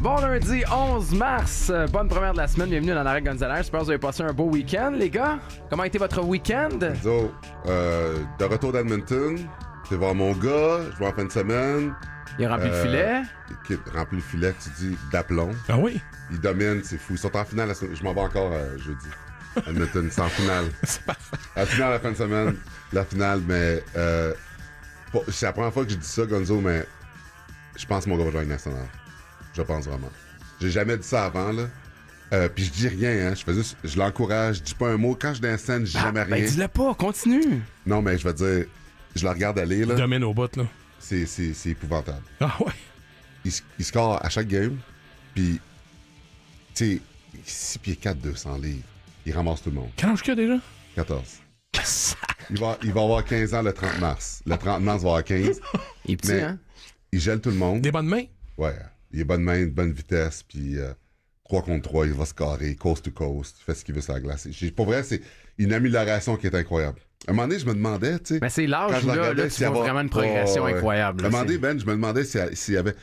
Bon lundi 11 mars, euh, bonne première de la semaine, bienvenue dans règle Gonzalez. J'espère que vous avez passé un beau week-end, les gars. Comment a été votre week-end? Gonzo, euh, de retour d'Edmonton, vais voir mon gars, je vais en fin de semaine. Il a rempli le euh, filet. L'équipe rempli le filet, tu dis, d'aplomb. Ah oui? Il domine, c'est fou. Ils sont en finale, je m'en vais encore euh, jeudi. Edmonton, c'est en finale. c'est La finale, la fin de semaine, la finale, mais euh, c'est la première fois que je dis ça, Gonzo, mais je pense que mon gars va jouer national je pense vraiment. J'ai jamais dit ça avant, là. Euh, puis je dis rien, hein. Je fais juste, je l'encourage, je dis pas un mot. Quand je scène, je dis jamais ah, jamais ben dis-le pas, continue. Non, mais je vais dire, je la regarde aller, là. Domine au bot, là. C'est, épouvantable. Ah ouais? Il, score à chaque game, puis, tu sais, 6 pieds 4, 200 livres. Il ramasse tout le monde. Quel je qu'il déjà? 14. il, va, il va avoir 15 ans le 30 mars. Le 30 mars il va avoir 15. il est petit, hein? Il gèle tout le monde. Des bonnes mains? Ouais. Il est bonne main, bonne vitesse, puis 3 euh, contre 3, il va se carrer, coast to coast, il fait ce qu'il veut sur la glace. Pour vrai, c'est une amélioration qui est incroyable. À un moment donné, je me demandais, tu sais. Mais c'est l'âge là, là, tu vois vraiment une progression incroyable. À un moment donné, Ben, je me demandais s'il y avait.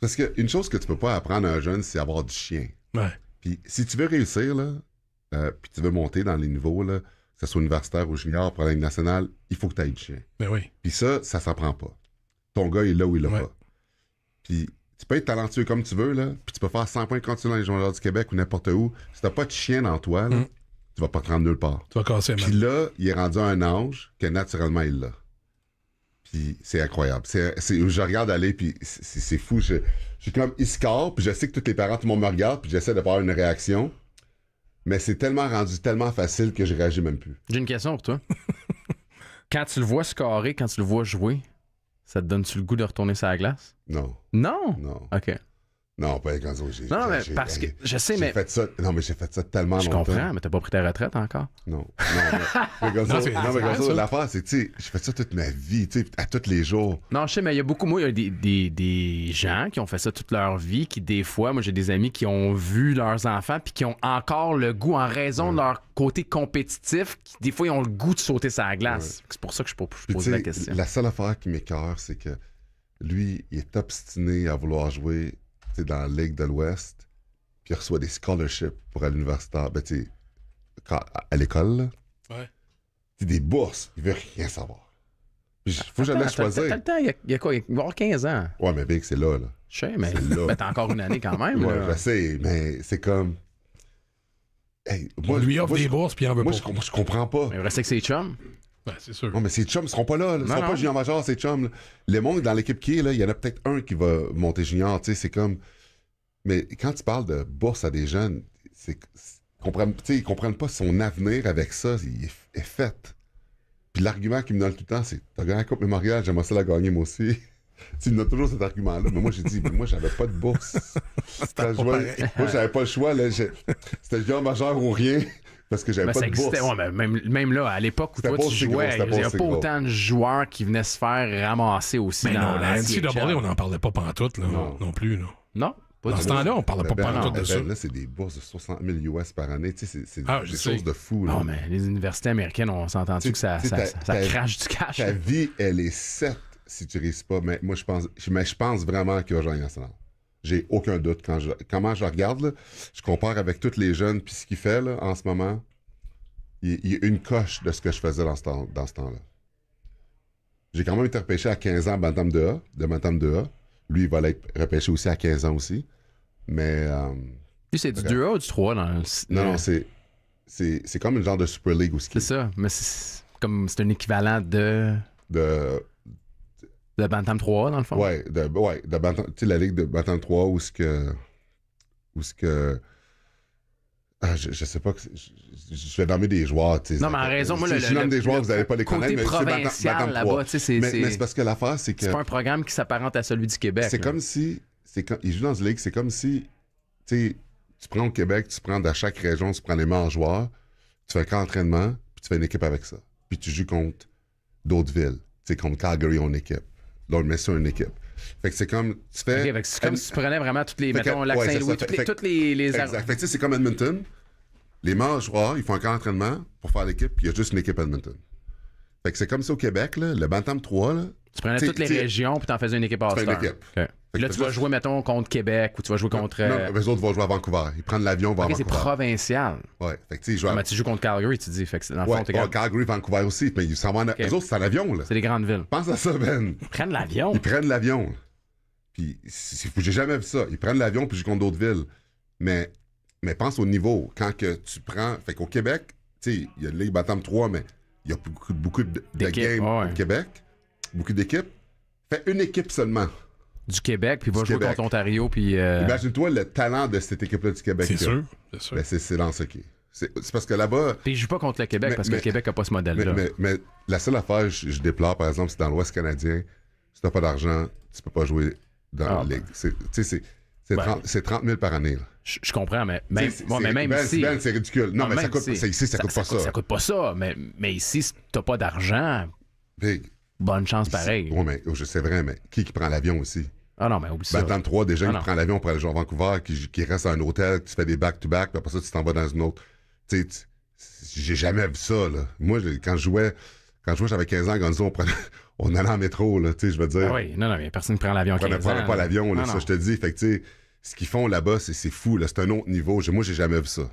Parce qu'une chose que tu peux pas apprendre à un jeune, c'est avoir du chien. Ouais. Puis si tu veux réussir, là, euh, puis tu veux monter dans les niveaux, là, que ce soit universitaire ou junior, problème nationale, il faut que tu ailles du chien. Mais ben oui. Puis ça, ça s'apprend pas. Ton gars est là où il l'a pas. Puis tu peux être talentueux comme tu veux, là, puis tu peux faire 100 points es dans les journaux du Québec ou n'importe où. Si t'as pas de chien dans toi, là, mm. tu vas pas te rendre nulle part. Tu vas casser, Puis là, il est rendu un ange que naturellement, il l'a. Puis c'est incroyable. C'est, je regarde aller, puis c'est, fou. Je, je, suis comme, il score, puis je sais que tous les parents, tout le monde me regarde, puis j'essaie d'avoir une réaction. Mais c'est tellement rendu tellement facile que je réagis même plus. J'ai une question pour toi. quand tu le vois scorer, quand tu le vois jouer, ça te donne-tu le goût de retourner sur la glace? Non. Non? Non. OK. Non, pas avec Gonzo, Non, non, mais parce que je sais, mais. non, mais j'ai fait ça tellement je longtemps. Je comprends, mais t'as pas pris ta retraite encore. Non. Non, mais, Gonzo, la l'affaire, c'est que, tu sais, j'ai fait ça toute ma vie, tu sais, à tous les jours. Non, je sais, mais il y a beaucoup, moi, il y a des, des, des, gens qui ont fait ça toute leur vie, qui, des fois, moi, j'ai des amis qui ont vu leurs enfants, puis qui ont encore le goût, en raison de leur côté compétitif, qui, des fois, ils ont le goût de sauter sa glace. C'est pour ça que je, pas poser la question. La seule affaire qui m'écœure, c'est que lui, il est obstiné à vouloir jouer dans la Ligue de l'Ouest, puis il reçoit des scholarships pour aller à l'université, ben, tu à, l'école. Ouais. Tu des bourses, il veut rien savoir. Faut que choisir. il y a, quoi? Il va avoir 15 ans. Ouais, mais Big, c'est là, là. Je sais, mais t'as encore une année quand même. ouais, mais c'est comme. Hey, lui offre des bourses, puis il en veut pas. Moi, je comprends pas. Mais il reste que c'est chum. Ben, c'est Non, mais ces chums seront pas là. ne seront pas junior major, ces chums. Les mondes dans l'équipe qui est, là, il y en a peut-être un qui va monter junior. Tu sais, c'est comme. Mais quand tu parles de bourse à des jeunes, c'est. Comprennent, ils comprennent pas son avenir avec ça, il est, fait. Puis l'argument qui me donne tout le temps, c'est T'as gagné la Coupe mémoriale, j'aimerais ça la gagner moi aussi. tu me donnes toujours cet argument-là. Mais moi, j'ai dit, mais moi, j'avais pas de bourse. moi, j'avais pas le choix. Là, C'était géant majeur ou rien parce que j'avais ben, pas de bourse. Ouais, ben, même, là, à l'époque où toi tu jouais, il n'y avait pas autant de joueurs qui venaient se faire ramasser aussi mais ben dans non, la on n'en parlait pas pantoute là, non. non plus. Là. Non, dans ce temps-là, on parlait pas ben, pantoute de ça. Là, c'est des bourses de 60 000 US par année. Tu sais, c'est ah, des choses de fou. Là. Non, mais les universités américaines, on sentend entendu que ça, crache du cash? la vie, elle est 7 si tu risques pas. Mais moi, je pense, mais je pense vraiment qu'il va jouer à là j'ai aucun doute. Quand je, comment je regarde, je compare avec tous les jeunes, puis ce qu'il fait en ce moment, il, y a une coche de ce que je faisais dans ce, temps, là J'ai quand même été repêché à 15 ans Bantam de A, de de A. Lui, il va l'être repêché aussi à 15 ans aussi. Mais. Euh, c'est du 2A ou du 3 dans Non, non, c'est, c'est, comme une genre de Super League aussi. C'est ça, mais c'est comme c'est un équivalent de. De de Bantam 3, dans le fond? Oui, de, ouais, de Bantam, la ligue de Bantam 3 où ce que. Où ce que. Ah, je, sais pas. je, je, vais nommer des joueurs. Non, mais en raison, moi, le, je nomme des joueurs, vous n'allez pas les côté connaître. Hein, provincial là-bas, c'est. Mais, c'est parce que l'affaire, c'est que. C'est pas un programme qui s'apparente à celui du Québec. C'est comme si. Quand, ils jouent dans une ligue, c'est comme si. Tu prends au Québec, tu prends dans chaque région, tu prends les meilleurs joueurs, tu fais qu'un entraînement, puis tu fais une équipe avec ça. Puis tu joues contre d'autres villes. Tu sais, contre Calgary en équipe donc, on le met sur une équipe. Fait que c'est comme, tu fais. c'est comme si tu prenais vraiment toutes les, mettons, l'accent louis toutes, les, les, Exact. Fait que c'est comme Edmonton. Les manches joueurs, ils font un camp pour faire l'équipe, puis il y a juste une équipe Edmonton. Fait que c'est comme ça au Québec, le Bantam 3, là. Tu prenais toutes les régions, puis t'en faisais une équipe à Tu une équipe. Là, tu vas jouer, mettons, contre Québec ou tu vas jouer contre. Non, les autres vont jouer à Vancouver. Ils prennent l'avion, vont à Vancouver. c'est provincial. Ouais. Fait que tu joues. Ah, tu joues contre Calgary, tu dis. Fait que dans le fond, Calgary, Vancouver aussi. Mais ils Les autres, c'est à l'avion, là. C'est des grandes villes. Pense à ça, Ben. Ils prennent l'avion. Ils prennent l'avion. Puis, j'ai jamais vu ça. Ils prennent l'avion puis jouent contre d'autres villes. Mais, mais pense au niveau. Quand que tu prends. Fait qu'au Québec, tu sais, il y a le Ligue Batam 3, mais il y a beaucoup, de, games au Québec. Beaucoup d'équipes. Fait une équipe seulement du Québec, puis va jouer contre l'Ontario. Puis, euh, Imagine-toi le talent de cette équipe-là du Québec. C'est sûr. C'est sûr. Ben, c'est dans ce qui c'est parce que là-bas. Puis ne joue pas contre le Québec parce que le Québec n'a pas ce modèle-là. Mais, la seule affaire je, je déplore, par exemple, c'est dans l'Ouest canadien, si t'as pas d'argent, tu peux pas jouer dans ah, la ligue. Ben. Tu sais, c'est. C'est 30, 000 ben. par année. Je, comprends, mais même, même ici. Ben, c'est ridicule. Non, mais ça coûte, ici, ça, coûte pas ça. Ça coûte pas ça, mais, mais ici, si t'as pas d'argent, bonne chance pareil. Oui, mais oh, c'est vrai, mais qui, qui prend l'avion aussi? Ah non, mais oublie ben, ça. Ben, trois, déjà, il prend l'avion pour aller jouer à Vancouver, qui, reste à un hôtel, tu fais des back-to-back, puis après ça, tu t'en vas dans une autre. Tu sais, j'ai jamais vu ça, là. Moi, quand je jouais, quand je jouais, j'avais 15 ans, quand on prenait, on allait en métro, là, tu sais, je veux dire. Ah oui, non, non, mais personne ne prend l'avion. On ne prend pas l'avion, là, ah ça, je te dis. Fait que, tu sais, ce qu'ils font là-bas, c'est fou, là. C'est un autre niveau. Moi, j'ai jamais vu ça.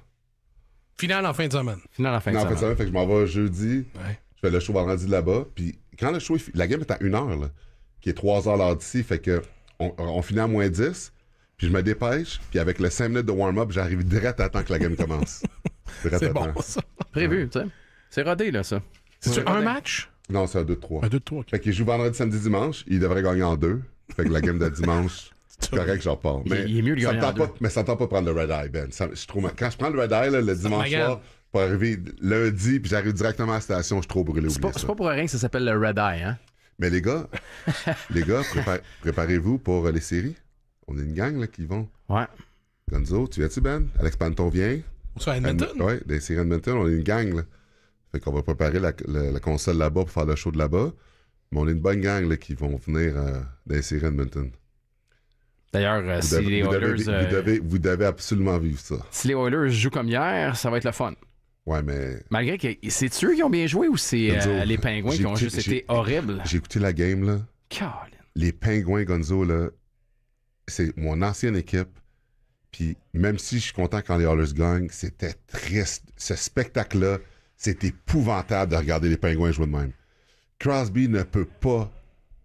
Finale en fin de semaine. Final en fin de semaine. En fin de semaine, fait que je m'en vais jeudi. Ouais. Je fais le show vendredi là-bas. Puis quand le show, la game est à une heure, là, qui est trois heures l'heure d'ici, fait que on, finit à moins 10, puis je me dépêche, puis avec le 5 minutes de warm-up, j'arrive direct à temps que la game commence. c'est bon, ça. Prévu, tu sais. C'est rodé, là, ça. C'est un match? Non, c'est un 2-3. Un 2-3. OK. Fait qu'il joue vendredi, samedi, dimanche. Il devrait gagner en deux. Fait que la game de dimanche, c'est correct, j'en parle. Mais il, est mieux le gagner en mais ça tente pas prendre le Red Eye, Ben. je trouve, quand je prends le Red Eye, le dimanche soir, pour arriver lundi, puis j'arrive directement à la station, je suis trop brûlé. C'est pas, pour rien que ça s'appelle le Red Eye, hein? Mais les gars, les gars, préparez-vous pour euh, les séries. On est une gang là, qui vont. Ouais. Gonzo, tu viens-tu, Ben? Alex Panton vient. On est à Edmonton? oui, des Edmonton, on est une gang. Là. Fait qu'on va préparer la, console là-bas pour faire le show de là-bas. Mais on est une bonne gang là, qui vont venir euh, des séries Edmonton. D'ailleurs, euh, si les Oilers. vous, euh, devez, vous devez absolument vivre ça. Si les Oilers jouent comme hier, ça va être le fun. Ouais, mais. Malgré que. C'est eux qui ont bien joué ou c'est euh, les Pingouins qui ont juste été horribles? J'ai écouté la game, là. Les Pingouins, Gonzo, là, c'est mon ancienne équipe. Puis même si je suis content quand les Oilers gagnent, c'était triste. Ce spectacle-là, c'est épouvantable de regarder les Pingouins jouer de même. Crosby ne peut pas.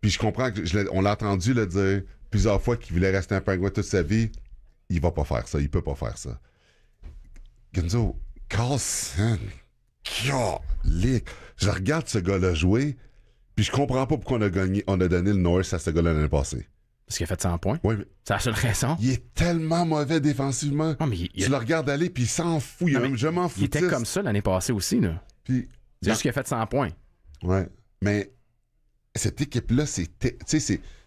Puis je comprends que on l'a entendu le dire plusieurs fois qu'il voulait rester un pingouin toute sa vie. Il va pas faire ça. Il peut pas faire ça. Gonzo, Carlson. Je regarde ce gars-là jouer, puis je comprends pas pourquoi on a gagné, on a donné le Norris à ce gars-là l'année passée. Parce qu'il a fait 100 points. Oui, C'est la seule raison. Il est tellement mauvais défensivement. Ah, tu le regardes aller, puis il s'en fout. il, m'en foutu. Il était comme ça l'année passée aussi. Là. Puis, juste qu'il a fait 100 points. Ouais. Mais cette équipe-là, c'est,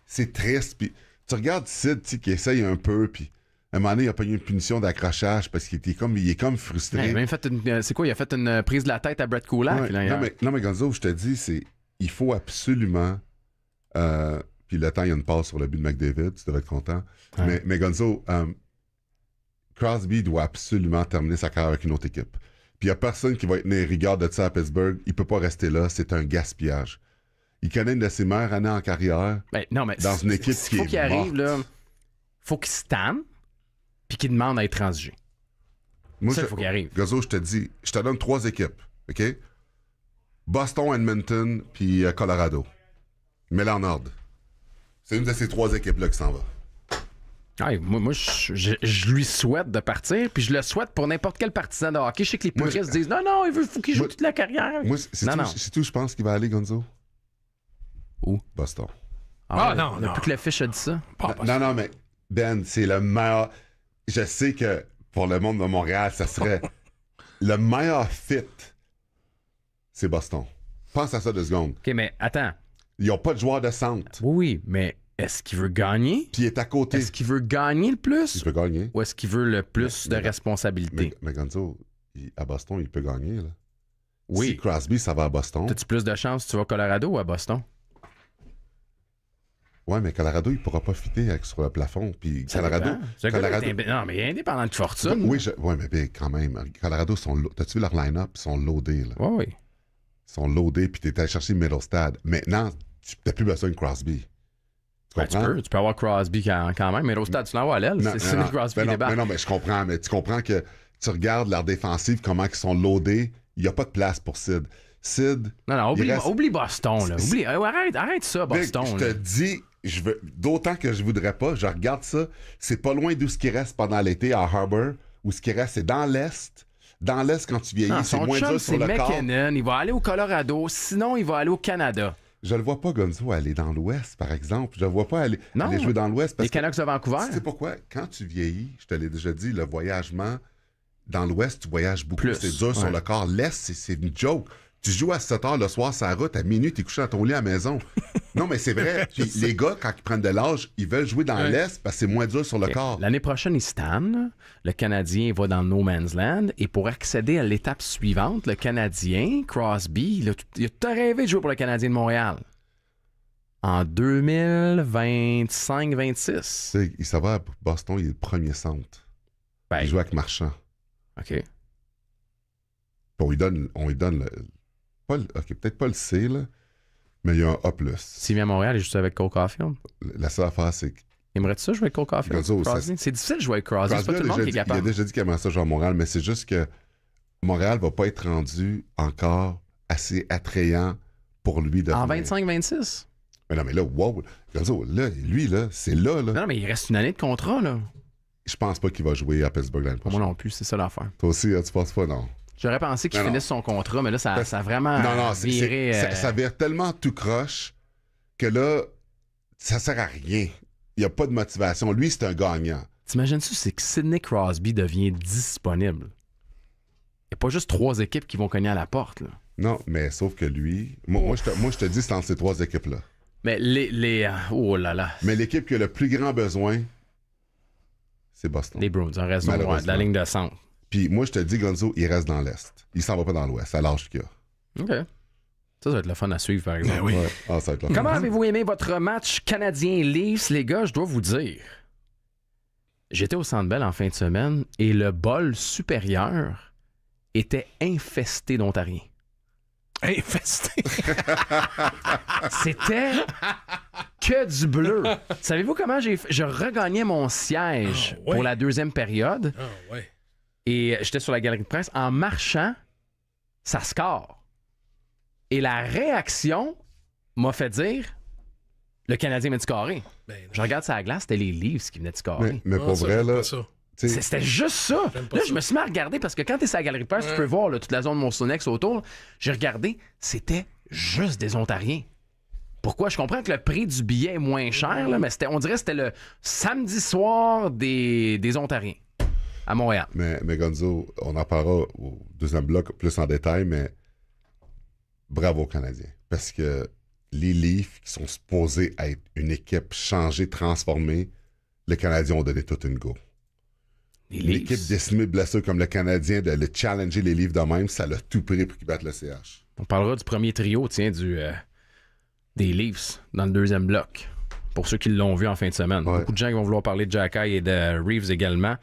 c'est, triste. tu regardes Sid qui essaye un peu, puis un moment donné, il a pas eu une punition d'accrochage parce qu'il était comme, il est comme frustré. Il a même fait une, euh, c'est quoi, il a fait une euh, prise de la tête à Brett Kulak. non, mais, Gonzo, je te dis, c'est, il faut absolument, euh, puis le temps, il y a une passe sur le but de McDavid, tu devrais être content. Mais, Gonzo, Crosby doit absolument terminer sa carrière avec une autre équipe. Puis il n'y a personne qui va être né rigueur de ça à Pittsburgh. Il peut pas rester là. C'est un gaspillage. Il connaît une de ses meilleures années en carrière. Ben, non, mais dans une équipe qui est. Faut qu'il arrive, là. Faut qu'il se tame puis qui demande à être transgé. Moi, ça, je, faut je te dis, je te donne trois équipes, OK? Boston, Edmonton, puis euh, Colorado. Mets-la en ordre. C'est une de ces trois équipes-là qui s'en va. moi, moi je, lui souhaite de partir, puis je le souhaite pour n'importe quel partisan de hockey. Je sais que les puristes disent non, non, il veut, faut qu'il joue toute la carrière. Moi, c'est tout, tout, je pense qu'il va aller, Gonzo. Où Boston. Ah, ah non, non, non. plus que fiche a dit ça. non, non, mais Ben, c'est le meilleur je sais que pour le monde de Montréal, ça serait le meilleur fit, c'est Boston. Pense à ça deux secondes. OK, mais attends. Ils n'ont pas de joueur de centre. Oui, mais est-ce qu'il veut gagner? Puis il est à côté. Est-ce qu'il veut gagner le plus? Il peut gagner. Ou est-ce qu'il veut le plus de responsabilité? Mais, à Boston, il peut gagner. Oui. Si Crosby, ça va à Boston. as plus de chance tu vas Colorado ou à Boston? Oui, mais Colorado, il ne pourra pas fitter avec sur le plafond. Puis Colorado. Non, mais il est indépendant de fortune. oui, je... ouais, mais bien, quand même. Colorado, sont... t'as-tu vu leur line-up? Ils sont loadés. Là. oui, oui. Ils sont loadés, puis t'es allé chercher Stad Maintenant, tu n'as plus besoin de Crosby. Tu, ben, tu, peux, avoir Crosby quand, même, Middle Stad tu l'envoies à l'aile. C'est Crosby ben non, mais ben non, mais je comprends. Mais tu comprends que tu regardes leur défensive, comment ils sont loadés. Il n'y a pas de place pour Sid. Sid. Non, non, oublie, Boston. Oublie... arrête, arrête ça, Boston. je te dis, veux, d'autant que je voudrais pas, je regarde ça, c'est pas loin de ce qui reste pendant l'été à Harbor, où ce qui reste, c'est dans l'Est. Dans l'Est, quand tu vieillis, ah, c'est moins dur sur le corps. Il va aller au Colorado, sinon il va aller au Canada. Je le vois pas, Gonzo, aller dans l'Ouest, par exemple. Je le vois pas aller, jouer dans l'Ouest. Les Canucks de Vancouver. Tu pourquoi? Quand tu vieillis, je te l'ai déjà dit, le voyagement dans l'Ouest, tu voyages beaucoup. C'est dur sur le corps. L'Est, c'est une joke. Tu joues à 7 heures le soir, ça route, à minuit, Tu couché dans ton lit à la maison. non, mais c'est vrai. les gars, quand ils prennent de l'âge, ils veulent jouer dans l'Est parce que c'est moins dur sur le corps. L'année prochaine, ils stade. Le Canadien va dans No Man's Land. Et pour accéder à l'étape suivante, le Canadien, Crosby, il a tout rêvé de jouer pour le Canadien de Montréal. En 2025-26. Il s'avère, Boston, il est le premier centre. Ben, il joue avec Marchand. OK. lui donne, on lui donne le, peut-être pas le C, là, mais il y a un A. S'il vient à Montréal, il juste avec coca Caulfield. La seule affaire, c'est Il Aimerais-tu ça jouer avec coca Caulfield? C'est difficile de jouer avec Crosby. c'est pas tout le monde qui est capable. Il a déjà dit qu'il aimerait ça jouer à Montréal, mais c'est juste que Montréal va pas être rendu encore assez attrayant pour lui de En 25-26? Mais non, mais là, wow! lui, là, c'est là, là. Non, mais il reste une année de contrat, là. Je pense pas qu'il va jouer à Pittsburgh Moi non plus, c'est ça l'affaire. Toi aussi, hein, tu penses pas, non? J'aurais pensé qu'il finisse son contrat, mais là, ça, ça a vraiment non, Ça, euh, vire tellement tout croche que là, ça sert à rien. Il n'y a pas de motivation. Lui, c'est un gagnant. T'imagines-tu, c'est que Sidney Crosby devient disponible. Il n'y a pas juste trois équipes qui vont cogner à la porte. Non, mais sauf que lui, moi, je, te, dis, c'est entre ces trois équipes-là. Mais les, euh, Oh là là. Mais l'équipe qui a le plus grand besoin, c'est Boston. Les Bruins, en raison de la ligne de centre. Puis moi, je te dis, Gonzo, il reste dans l'Est. Il s'en va pas dans l'Ouest, à l'âge qu'il a. OK. Ça, ça va être le fun à suivre, par exemple. Ben oui. Ah, comment avez-vous aimé votre match canadien-Leafs, les gars? Je dois vous dire. J'étais au Centre Bell en fin de semaine et le bol supérieur était infesté d'Ontariens. Infesté? C'était que du bleu. Savez-vous comment j'ai... Je regagnais mon siège ah, pour la deuxième période. Ah ouais. Et j'étais sur la galerie de presse. En marchant, ça score. Et la réaction m'a fait dire le Canadien m'a de carré. Ben, je regarde ça à la glace, c'était les livres qui venaient de scorer. Mais, mais ah, pour vrai, là. C'était juste ça. Là, je me suis mis à regarder parce que quand es sur la galerie de presse, tu peux voir toute la zone de mon autour. J'ai regardé, c'était juste des Ontariens. Pourquoi? Je comprends que le prix du billet est moins cher, là, mais on dirait que c'était le samedi soir des Ontariens à Montréal. Mais, mais Gonzo, on en parlera au deuxième bloc plus en détail, mais bravo aux Canadiens. Parce que les Leafs, qui sont supposés être une équipe changée, transformée, les Canadiens ont donné tout une go. L'équipe décimée blessée comme le Canadien, de le challenger les Leafs de même, ça l'a tout pris pour qu'ils battent le CH. On parlera du premier trio, tiens, du, euh, des Leafs dans le deuxième bloc pour ceux qui l'ont vu en fin de semaine. Beaucoup de gens vont vouloir parler de Jack et de Reeves également.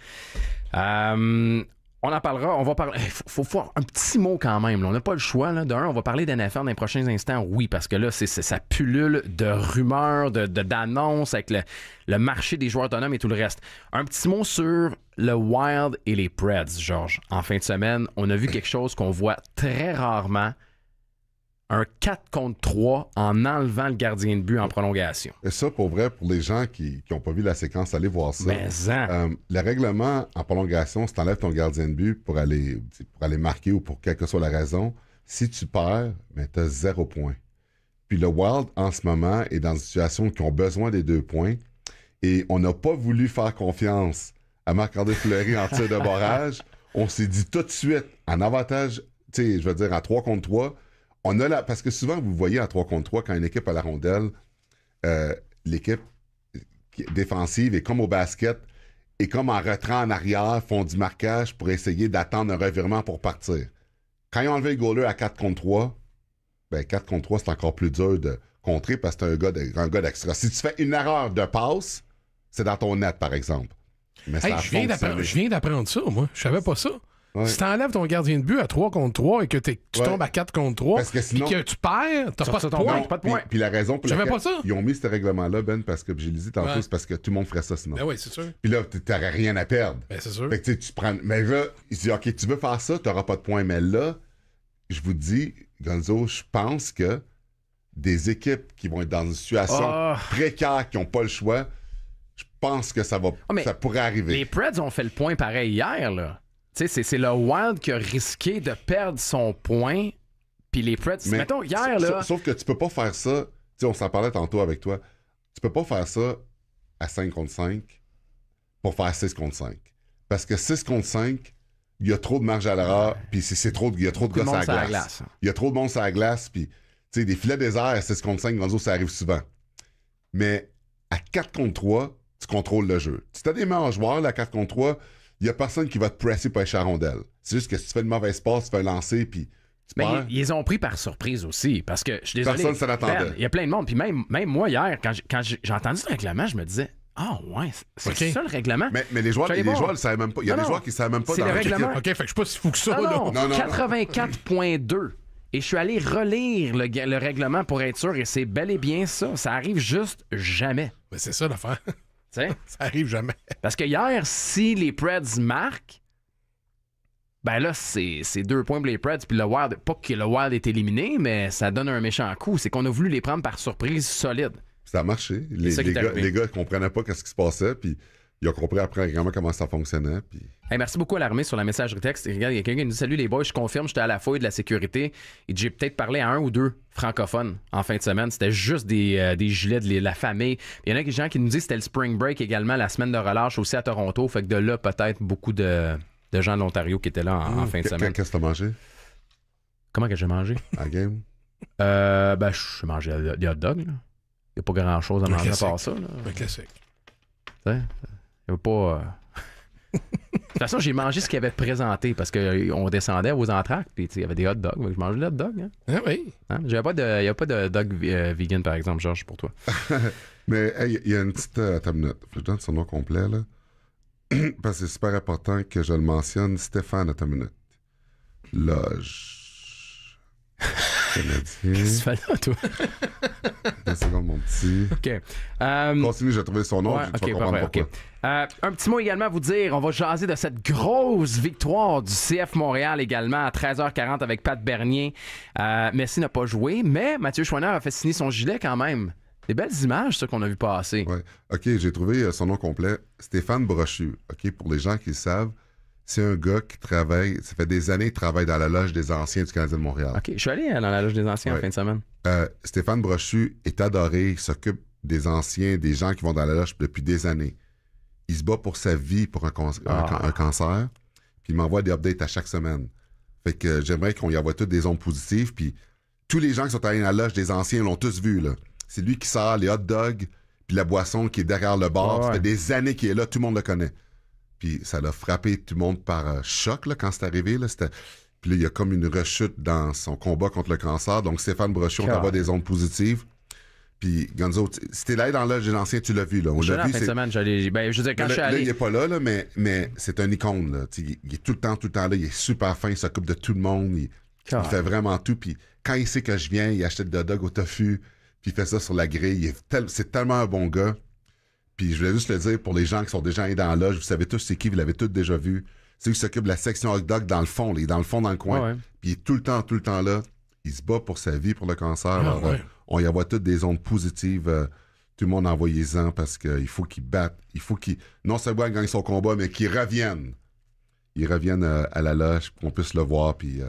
Euh, on en parlera. On va parler. Eh, faut, faut un petit mot quand même. On n'a pas le choix. D'un, on va parler d'NFR dans les prochains instants. Oui, parce que là, c'est, ça pullule de rumeurs, de, d'annonces avec le, le, marché des joueurs autonomes et tout le reste. Un petit mot sur le Wild et les Preds, Georges. En fin de semaine, on a vu quelque chose qu'on voit très rarement un 4 contre 3 en enlevant le gardien de but en prolongation. Et ça, pour vrai, pour les gens qui n'ont pas vu la séquence, allez voir ça. Mais hein? euh, le règlement en prolongation, si tu enlèves ton gardien de but pour aller, pour aller marquer ou pour quelle que soit la raison, si tu perds, mais tu as zéro point. Puis le Wild, en ce moment, est dans une situation qui ont besoin des deux points et on n'a pas voulu faire confiance à Marc-André Fleury en tir de barrage. On s'est dit tout de suite, en avantage, tu sais, je veux dire, en 3 contre 3, parce que souvent, vous voyez en 3 contre 3, quand une équipe a la rondelle, euh, l'équipe euh, défensive est comme au basket et comme en retrait en arrière, font du marquage pour essayer d'attendre un revirement pour partir. Quand ils ont enlevé le goaler à 4 contre 3, ben 4 contre 3, c'est encore plus dur de contrer parce que c'est un gars d'extra. si tu fais une erreur de passe, c'est dans ton net, par exemple. Mais je, viens je viens d'apprendre ça, moi. Je savais pas ça. Si t'enlèves ton gardien de but à 3 contre 3 et que tu tombes à 4 contre 3 et que tu perds, t'as pas, de point. pas de point. Puis, la raison ils ont mis ce règlement-là, Ben, parce que j'ai dit tantôt, c'est parce que tout le monde ferait ça sinon. matin. Ben oui, c'est sûr. Puis là, t'aurais rien à perdre. Ben, c'est sûr. tu prends. Mais là, il dit, OK, tu veux faire ça, t'auras pas de points, Mais là, je vous dis, Gonzo, je pense que des équipes qui vont être dans une situation ah. précaire, qui n'ont pas le choix, je pense que ça va, ah, ça pourrait arriver. Les Preds ont fait le point pareil hier, là c'est le Wild qui a risqué de perdre son point. Puis les Preds, mettons, hier, là. Sauf que tu peux pas faire ça. on s'en parlait tantôt avec toi. Tu peux pas faire ça à 5 contre 5 pour faire 6 contre 5. Parce que 6 contre 5, il y a trop de marge à l'erreur, puis c'est trop, il y a trop de gosses à, la glace. Hein. Il y a trop de monde à la glace, puis des filets déserts à 6 contre 5, ça arrive souvent. Mais à 4 contre 3, tu contrôles le jeu. Tu t'as des meilleurs joueurs, là, à 4 contre 3, il n'y a personne qui va te presser pour un rondelle. C'est juste que si tu fais le mauvais sport, tu fais un lancer, puis mais ben, ils, ont pris par surprise aussi, parce que je suis désolé. Personne s'en attendait. Ben, il y a plein de monde. Puis même, moi, hier, quand j'ai entendu le règlement, je me disais, ah ouais, c'est ça le règlement. Mais, les joueurs, les joueurs le savaient même pas. Il y a des joueurs qui ne savaient même pas. C'est le règlement. OK, fait que je sais pas si fou que ça. Non, non. 84.2. Et je suis allé relire le, le règlement pour être sûr, et c'est bel et bien ça. Ça arrive juste jamais. Mais ben, c'est ça l'affaire. Ça arrive jamais. Parce que hier, si les Preds marquent, ben là, c'est deux points pour les Preds, puis le Wild, pas que le Wild est éliminé, mais ça donne un méchant coup. C'est qu'on a voulu les prendre par surprise solide. Ça a marché. Les, gars, les comprenaient pas ce qui se passait, puis il a compris après vraiment comment ça fonctionnait. merci beaucoup à l'armée sur la messagerie texte. regarde, il y a quelqu'un qui nous dit Salut les boys, je confirme, j'étais à la fouille de la sécurité et j'ai peut-être parlé à un ou deux francophones en fin de semaine. C'était juste des, euh, gilets de la famille. Il y en a des gens qui nous disent c'était le spring break également, la semaine de relâche aussi à Toronto. Fait que de là, peut-être beaucoup de, gens de l'Ontario qui étaient là en, mmh. fin de semaine. Qu'est-ce que as mangé Comment que j'ai mangé À game euh, Ben, je mangé des hot dogs. Il n'y a pas grand-chose à manger à part ça. Un classique. Je pas. Euh, de toute façon, j'ai mangé ce qu'il avait présenté parce qu'on euh, descendait aux entraques puis il y avait des hot dogs. Je mangeais des hot dog. Hein? Ah oui. Hein? Il n'y a pas de dog euh, vegan, par exemple, Georges, pour toi. Mais il y a une petite. Euh, attends Je donne son nom complet, là. parce que c'est super important que je le mentionne. Stéphane, attends ta minute. Loge. quest là, toi? mon petit. OK. Euh, Continue, j'ai trouvé son nom. parfait, euh, un petit mot également à vous dire. On va jaser de cette grosse victoire du CF Montréal également à 13h40 avec Pat Bernier. Merci euh, Messi n'a pas joué, mais Mathieu Chouinard a fait signer son gilet quand même. Des belles images, ça, qu'on a vu passer. Oui. OK, j'ai trouvé son nom complet. Stéphane Brochu. OK, pour les gens qui le savent, c'est un gars qui travaille, ça fait des années qu'il travaille dans la loge des anciens du Canada de Montréal. OK, je suis allé hein, dans la loge des anciens en fin de semaine. Euh, Stéphane Brochu est adoré, il s'occupe des anciens, des gens qui vont dans la loge depuis des années. Il se bat pour sa vie, pour ah. un, cancer, puis il m'envoie des updates à chaque semaine. Fait que j'aimerais qu'on y envoie toutes des ondes positives, puis tous les gens qui sont allés dans la loge des anciens l'ont tous vu, là. C'est lui qui sort les hot dogs, puis la boisson qui est derrière le bar. Ah ça fait des années qu'il est là, tout le monde le connaît. Puis ça l'a frappé tout le monde par euh, choc quand c'est arrivé. Là, Puis là, il y a comme une rechute dans son combat contre le cancer. Donc Stéphane on t'envoie des ondes positives. Puis Gonzo, c'était là dans l'âge de l'ancien, tu l'as vu là. On l'a vu. Cette semaine, j'allais. Ben, je quand je suis allé. il n'est pas là, mais, c'est un icône. il est tout le temps, tout le temps là. Il est super fin, il s'occupe de tout le monde. Il, fait vraiment tout. Puis quand il sait que je viens, il achète de dog au tofu. Puis il fait ça sur la grille. C'est tellement un bon gars. Puis je voulais juste le dire pour les gens qui sont déjà allés dans la loge, vous savez tous c'est qui, vous l'avez tous déjà vu. C'est lui qui s'occupe de la section hot dog dans le fond, il est dans le fond, dans le coin. Puis il est tout le temps, tout le temps là. Il se bat pour sa vie, pour le cancer. Ah, euh, on y voit toutes des ondes positives. Euh, tout le monde envoyez-en parce qu'il faut qu'il batte, Il faut qu'il non seulement gagne son combat, mais qu'il revienne, Il revienne euh, à la loge pour qu'on puisse le voir. Puis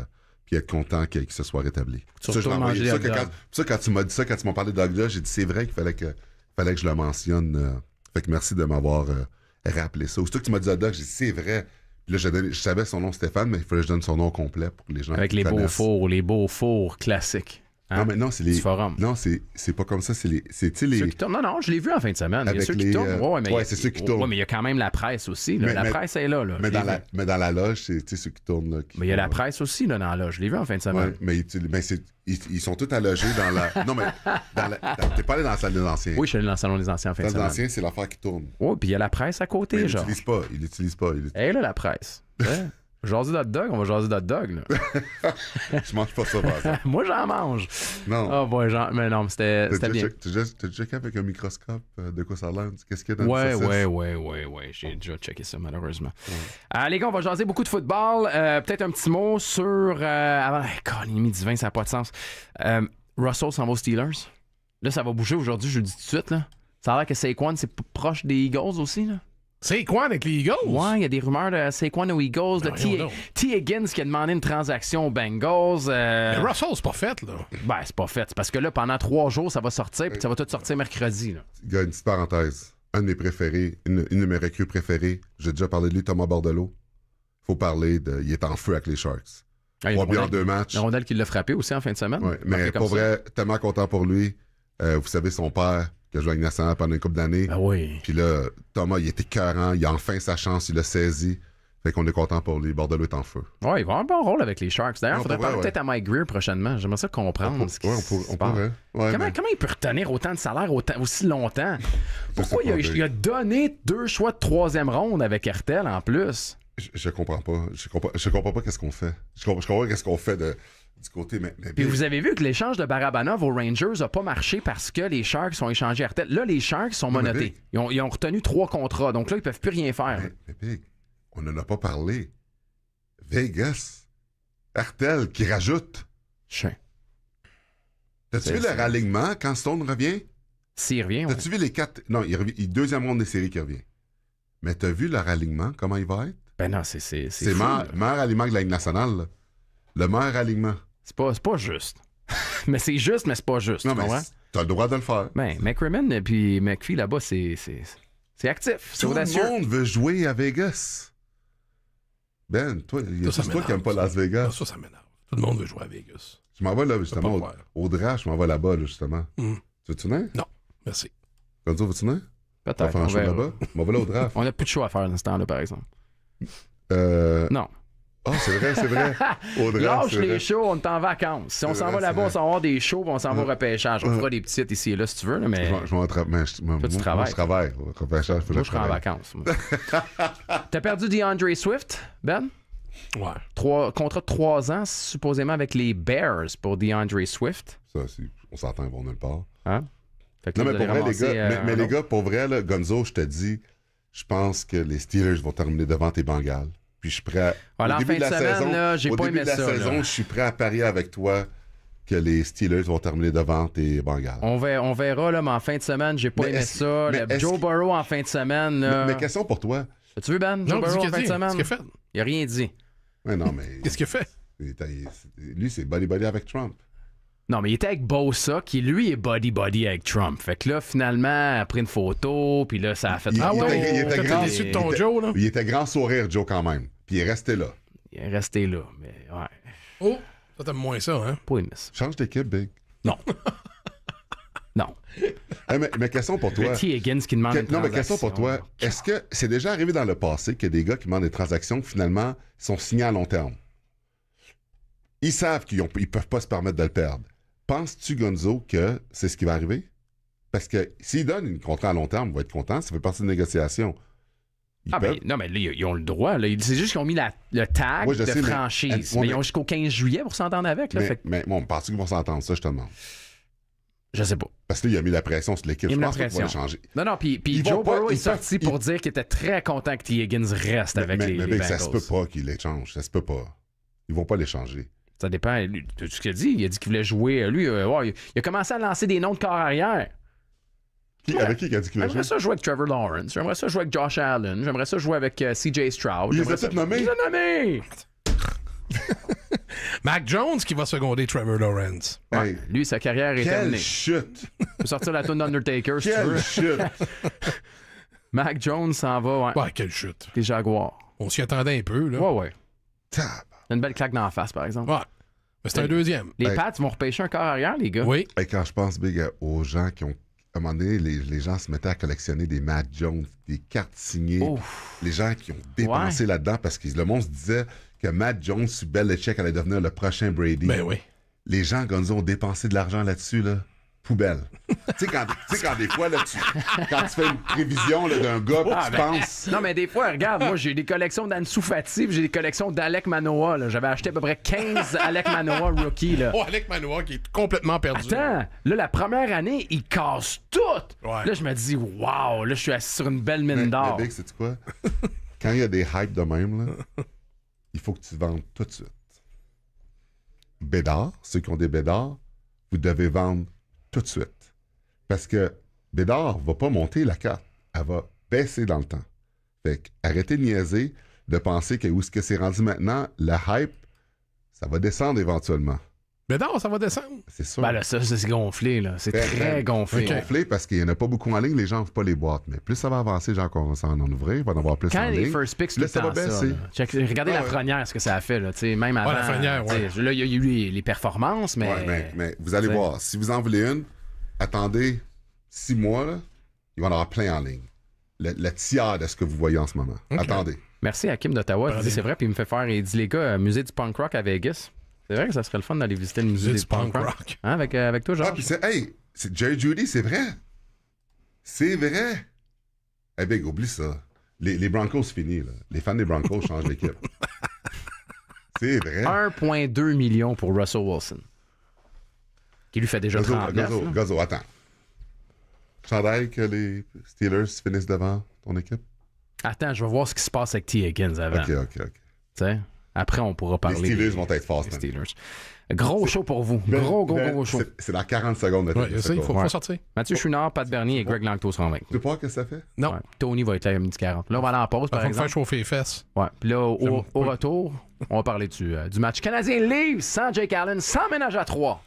puis être content qu'il se soit rétabli. Ça, je ça, que quand, ça, quand tu m'as dit ça, quand tu m'as parlé de Dog j'ai dit c'est vrai qu'il fallait que, fallait que je le mentionne fait que merci de m'avoir euh, rappelé ça. Aussitôt que tu m'as dit à j'ai dit c'est vrai. Puis là, je, je, savais son nom Stéphane, mais il fallait que je donne son nom complet pour les gens Avec les beaux fours, les beaux fours classiques. Hein? Non, mais non, c'est les. Non, c'est pas comme ça. C'est les. C'est les... qui Non, non, je l'ai vu en fin de semaine. Avec il y a ceux qui tournent. Euh, ouais, mais c'est ceux qui tournent. Ouais, mais il y a quand même la presse aussi. la presse, presse est là. là. Mais, dans la... loge, c'est ceux qui tournent. mais il y a la euh, presse aussi là, dans la loge. Je l'ai vu en fin de semaine. Ouais, mais, ils, sont tous allogés dans la. non, mais. La... T'es pas allé dans la salle des anciens. Oui, je suis allé dans le salon des anciens en fin de semaine. Dans anciens, c'est l'affaire qui tourne. Oui, puis il y a la presse à côté, genre. Ils l'utilisent pas. Ils l'utilisent pas. Et là, la presse. Hein? Jaser d'hot dog, on va jaser d'hot dog. Là. je mange pas ça, par Moi, j'en mange. Non. Ah, oh mais non, c'était bien. Tu as checké avec un microscope euh, de quoi ça a l'air? Qu'est-ce qu'il y a dans ouais, le ouais, ouais, ouais, ouais. J'ai déjà checké ça, malheureusement. Euh, les gars, on va jaser beaucoup de football. Euh, peut-être un petit mot sur. Ah, God, ben, il est ça n'a pas de sens. Russell s'en va aux Steelers. Là, ça va bouger aujourd'hui, je le dis tout de suite. Là. Ça a l'air que Saquon, c'est proche des Eagles aussi. Là. Saquon avec les Eagles? Ouais, il y a des rumeurs de Saquon aux Eagles. de T. Higgins qui a demandé une transaction aux Bengals. Euh, mais Russell, c'est pas fait, là. Ben, c'est pas fait. parce que là, pendant trois jours, ça va sortir, puis ça va tout sortir mercredi. Là. Il y a une petite parenthèse. Un de mes préférés, une, de mes recrues préférées, j'ai déjà parlé de lui, Thomas Bordelot. Faut parler de. Il est en feu avec les Sharks. Ah, Trois bien deux matchs. La qui l'a frappé aussi en fin de semaine. Ouais, mais pour vrai, tellement content pour lui. Euh, vous savez, son père, qui a joué avec National pendant une couple d'années. Ah oui. Puis là, Thomas, il était 40, il a enfin sa chance, il l'a saisi. Fait qu'on est content pour lui. Bordelot est en feu. Ouais, il va avoir un bon rôle avec les Sharks. D'ailleurs, il faudrait parler peut-être à Mike Greer prochainement. J'aimerais ça comprendre ouais, on, on pourrait. comment, comment, il peut retenir autant de salaire aussi longtemps? Pourquoi il a, donné deux choix de troisième ronde avec Hertel en plus? Je, comprends pas. Je comprends, je comprends pas qu'est-ce qu'on fait. Je comprends, je comprends qu'est-ce qu'on fait de côté Puis vous avez vu que l'échange de Barabanov aux Rangers n'a pas marché parce que les Sharks sont échangés à Là, les Sharks sont monotés. Ils ont, retenu trois contrats. Donc là, ils peuvent plus rien faire. Mais, on n'en a pas parlé. Vegas, Artel qui rajoute. Chien. T'as-tu vu le rallignement quand Stone revient? S'il revient, T'as-tu vu les quatre. Non, il, revient, deuxième ronde des séries qui revient. Mais t'as vu le rallignement, comment il va être? Ben non, c'est. C'est, c'est, meilleur, alignement de la Ligue nationale. Là. Le meilleur alignement. C'est pas, pas juste. mais c'est juste, mais c'est pas juste. Non, tu as t'as le droit de le faire. Ben, McRaman et euh, puis McPhee là-bas, c'est actif. Tout audacieux. le monde veut jouer à Vegas. Ben, toi, toi qui n'aimes pas Las Vegas. Ça, ça m'énerve. Tout le monde veut jouer à Vegas. Je m'en vais là, justement. Au, draft, je m'en vais là-bas, justement. Hmm. Tu veux-tu venir? Non, merci. quand tu veux-tu venir? Peut-être. On va là-bas. On va là au draft. on n'a plus de choix à faire dans ce temps-là, par exemple. Euh, non. Ah, c'est vrai, c'est vrai. Lâche les vrai. shows, on est en vacances. Si on s'en va là-bas, on s'en va avoir des shows, on s'en va au euh, repêchage. On euh, fera des petites ici et là si tu veux. Mais... Je, vais tra... mais je, moi, Toi, moi, je travaille. repêchage, moi, je serai en vacances. T'as perdu DeAndre Swift, Ben? Ouais. Trois, contrat de trois ans, supposément avec les Bears pour DeAndre Swift. Ça, on s'entend, ils vont nulle part. Hein? non, mais, euh, pour vrai, les gars, les gars, pour vrai, Gonzo, je te dis, je pense que les Steelers vont terminer devant tes Bengals. Puis je suis prêt. À... Voilà, au début de la saison, pas début de la saison, je suis prêt à parier avec toi que les Steelers vont terminer devant tes Bengals. On verra, on verra là, mais en fin de semaine, j'ai pas aimé ça. Joe Burrow en fin de semaine. Mais, question pour toi. As-tu vu Ben? Joe Burrow en fin de semaine. Qu'est-ce qu'il fait? Il a rien dit. non, mais. Qu'est-ce qu'il fait? Lui, c'est body-body avec Trump. Non, mais il était avec Bosa, qui lui est body-body avec Trump. Fait que là, finalement, après une photo, puis là, ça a fait. ah ouais, il, était, grand, déçu de ton Joe, là. Il était grand sourire, Joe, quand même. Puis il est resté là. Il est resté là, mais ouais. Oh, ça t'aime moins ça, hein? Pas une Change d'équipe, Big. Non. Eh, non. mais, question pour toi. Higgins qui demande. non, mais question pour toi. Est-ce que c'est déjà arrivé dans le passé que des gars qui demandent des transactions, finalement, sont signés à long terme? Ils savent qu'ils ne peuvent pas se permettre de le perdre. Penses-tu, Gonzo, que c'est ce qui va arriver? Parce que s'ils donnent une contrat à long terme, on va être content, ça fait partie de négociations. négociation. ah, ben, non, mais là, ils ont le droit. C'est juste qu'ils ont mis la, le tag de franchise. Mais, ils ont jusqu'au 15 juillet pour s'entendre avec. mais, bon, pense qu'ils vont s'entendre, ça, je te demande. Je sais pas. Parce que là, il a mis la pression sur l'équipe. Je pense qu'il va changer. Non, non, puis, Joe Burrow est sorti pour dire qu'il était très content que T. Higgins reste avec les, les, Mais Ça se peut pas qu'il les Ça se peut pas. Ils vont pas l'échanger. Ça dépend. de ce qu'il a dit. Il a dit qu'il voulait jouer. Euh, lui, euh, il a commencé à lancer des noms de corps arrière. Avec qui il a dit qu'il voulait jouer J'aimerais ça jouer avec Trevor Lawrence. J'aimerais ça jouer avec Josh Allen. J'aimerais ça jouer avec euh, CJ Stroud. Il les a Il nommés. Il nommés. Mac Jones qui va seconder Trevor Lawrence. lui, sa carrière est terminée. chute! Peut sortir la tonne d'Undertaker si tu veux. chute! Mac Jones s'en va. quelle chute. Les Jaguars. On s'y attendait un peu, là. Ouais, ouais. Tab une belle claque dans la face, par exemple. Ouais. C'est un deuxième. Les Pats vont repêcher un corps arrière, les gars. Oui. Et quand je pense, aux gens qui ont. À un moment donné, les, gens se mettaient à collectionner des Matt Jones, des cartes signées. Les gens qui ont dépensé là-dedans parce que le monde se disait que Matt Jones, sous Belichick, allait devenir le prochain Brady. Ben oui. Les gens, Gonzo, ont dépensé de l'argent là-dessus, là poubelle. tu sais, quand, quand, des fois, là, quand tu fais une prévision d'un gars, ah, tu ben, penses. Non, mais des fois, regarde, moi, j'ai des collections d'Anne Soufati, j'ai des collections d'Alec Manoa. J'avais acheté à peu près 15 Alec Manoa rookie. Là. Oh, Alec Manoa qui est complètement perdu. Attends, là, la première année, il casse tout. Là, je me dis, waouh, là, je suis assis sur une belle mine d'or. c'est quoi? quand il y a des hypes de même, là, il faut que tu vendes tout de suite. Bédard, ceux qui ont des bédards, vous devez vendre tout de suite. Parce que Bédard va pas monter la carte, elle va baisser dans le temps. Fait arrêtez de niaiser, de penser que où ce que c'est rendu maintenant, la hype, ça va descendre éventuellement. Mais non, ça va descendre. C'est sûr. Ben là, ça, c'est gonflé, là. C'est très, gonflé. C'est gonflé parce qu'il n'y en a pas beaucoup en ligne, les gens n'ouvrent pas les boîtes. Mais plus ça va avancer, genre qu'on va s'en ouvrir, il va en avoir plus Quand en les first picks, là, ça va baisser. regardez la première, ce que ça a fait, là. même avant. la Là, il y a eu les, performances, mais... mais. vous allez voir, si vous en voulez une, attendez six mois, il va en avoir plein en ligne. Le, le, tiers de ce que vous voyez en ce moment. Attendez. Merci à Kim d'Ottawa. C'est vrai, puis il me fait faire. Il dit les gars, euh, musée du punk rock à Vegas. C'est vrai que ça serait le fun d'aller visiter le musée des punk rock. Hein, avec, euh, avec toi, genre. Ah, puis c'est, hey, c'est Jerry Judy, c'est vrai. C'est vrai. Eh bien, oublie ça. Les, Broncos, c'est fini. Là. Les fans des Broncos changent d'équipe. c'est vrai. 1,2 million pour Russell Wilson. Qui lui fait déjà Gazo, 39. Gazo, Gazo, attends. Chandail que les Steelers finissent devant ton équipe? Attends, je vais voir ce qui se passe avec T. Higgins avant. OK, OK, OK. Tu sais? Après, on pourra parler. Les Steelers des, vont être Steelers. Gros show pour vous. Gros, gros, ben, gros, show. C'est dans 40 secondes de ouais, il faut, sortir. Mathieu Chouinard, Pat Bernier et Greg Langto sont avec. Tu peux pas que ça fait? Non. Tony va être là à midi 40. Là, on va aller en pause. Il faut faire chauffer les fesses. Ouais. Puis là, au, retour, on va parler du, euh, match canadien live sans Jake Allen, sans ménage à 3.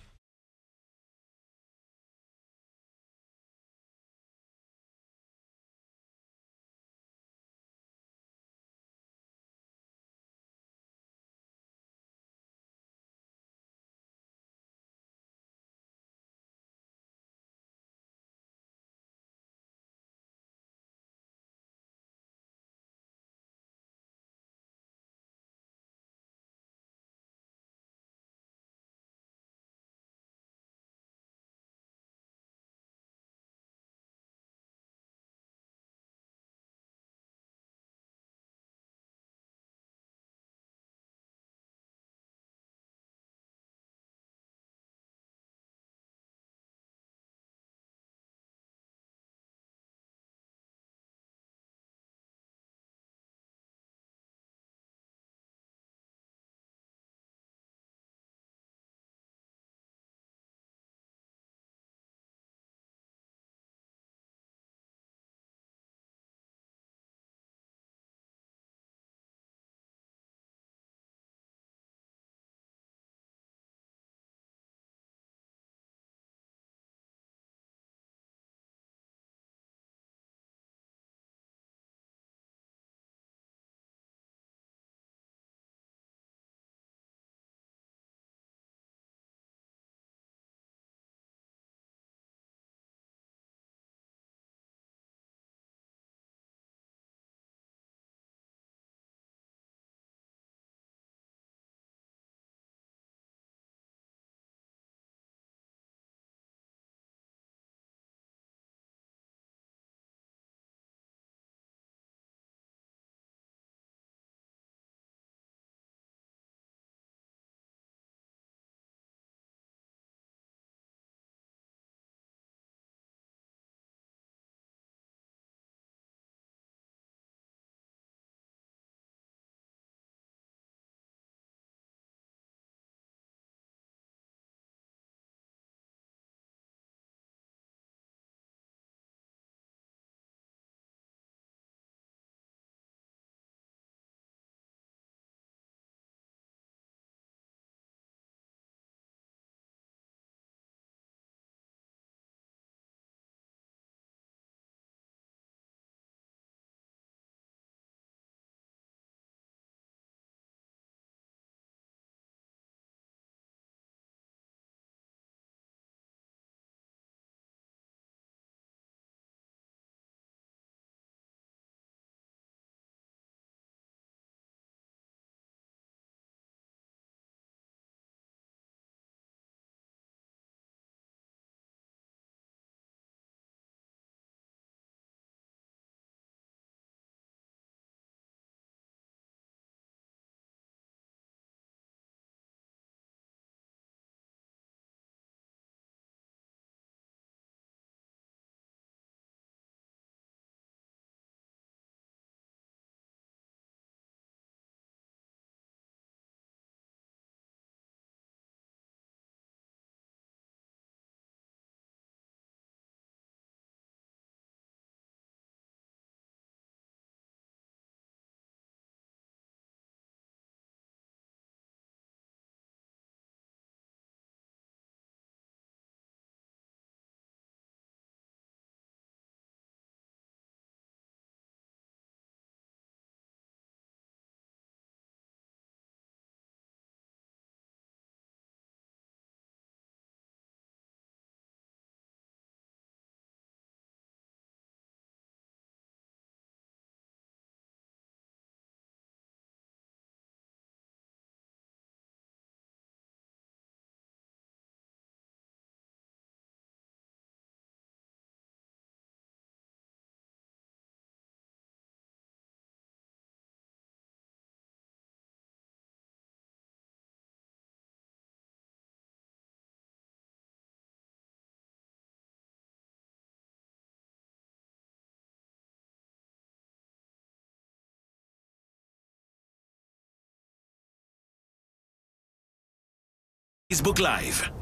Facebook Live.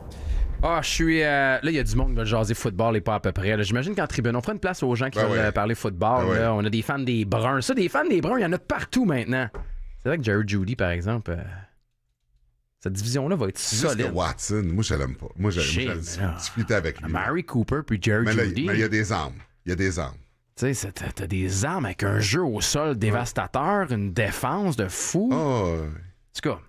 Ah, je suis. Euh, là, il y a du monde qui veut jaser football et pas à peu près. J'imagine qu'en tribune, on fera une place aux gens qui ben veulent euh, parler football. Ben on a des fans des bruns. Ça, des fans des bruns, il y en a partout maintenant. C'est vrai que Jerry Judy, par exemple, euh, cette division-là va être solide. Juste Watson, moi, je l'aime pas. Moi, je discuter avec lui. Mary Cooper puis Jerry Judy. Mais il y a des armes. Il y a des armes. Tu sais, t'as des armes avec un jeu au sol dévastateur, une défense de fou. Oh. En tout cas,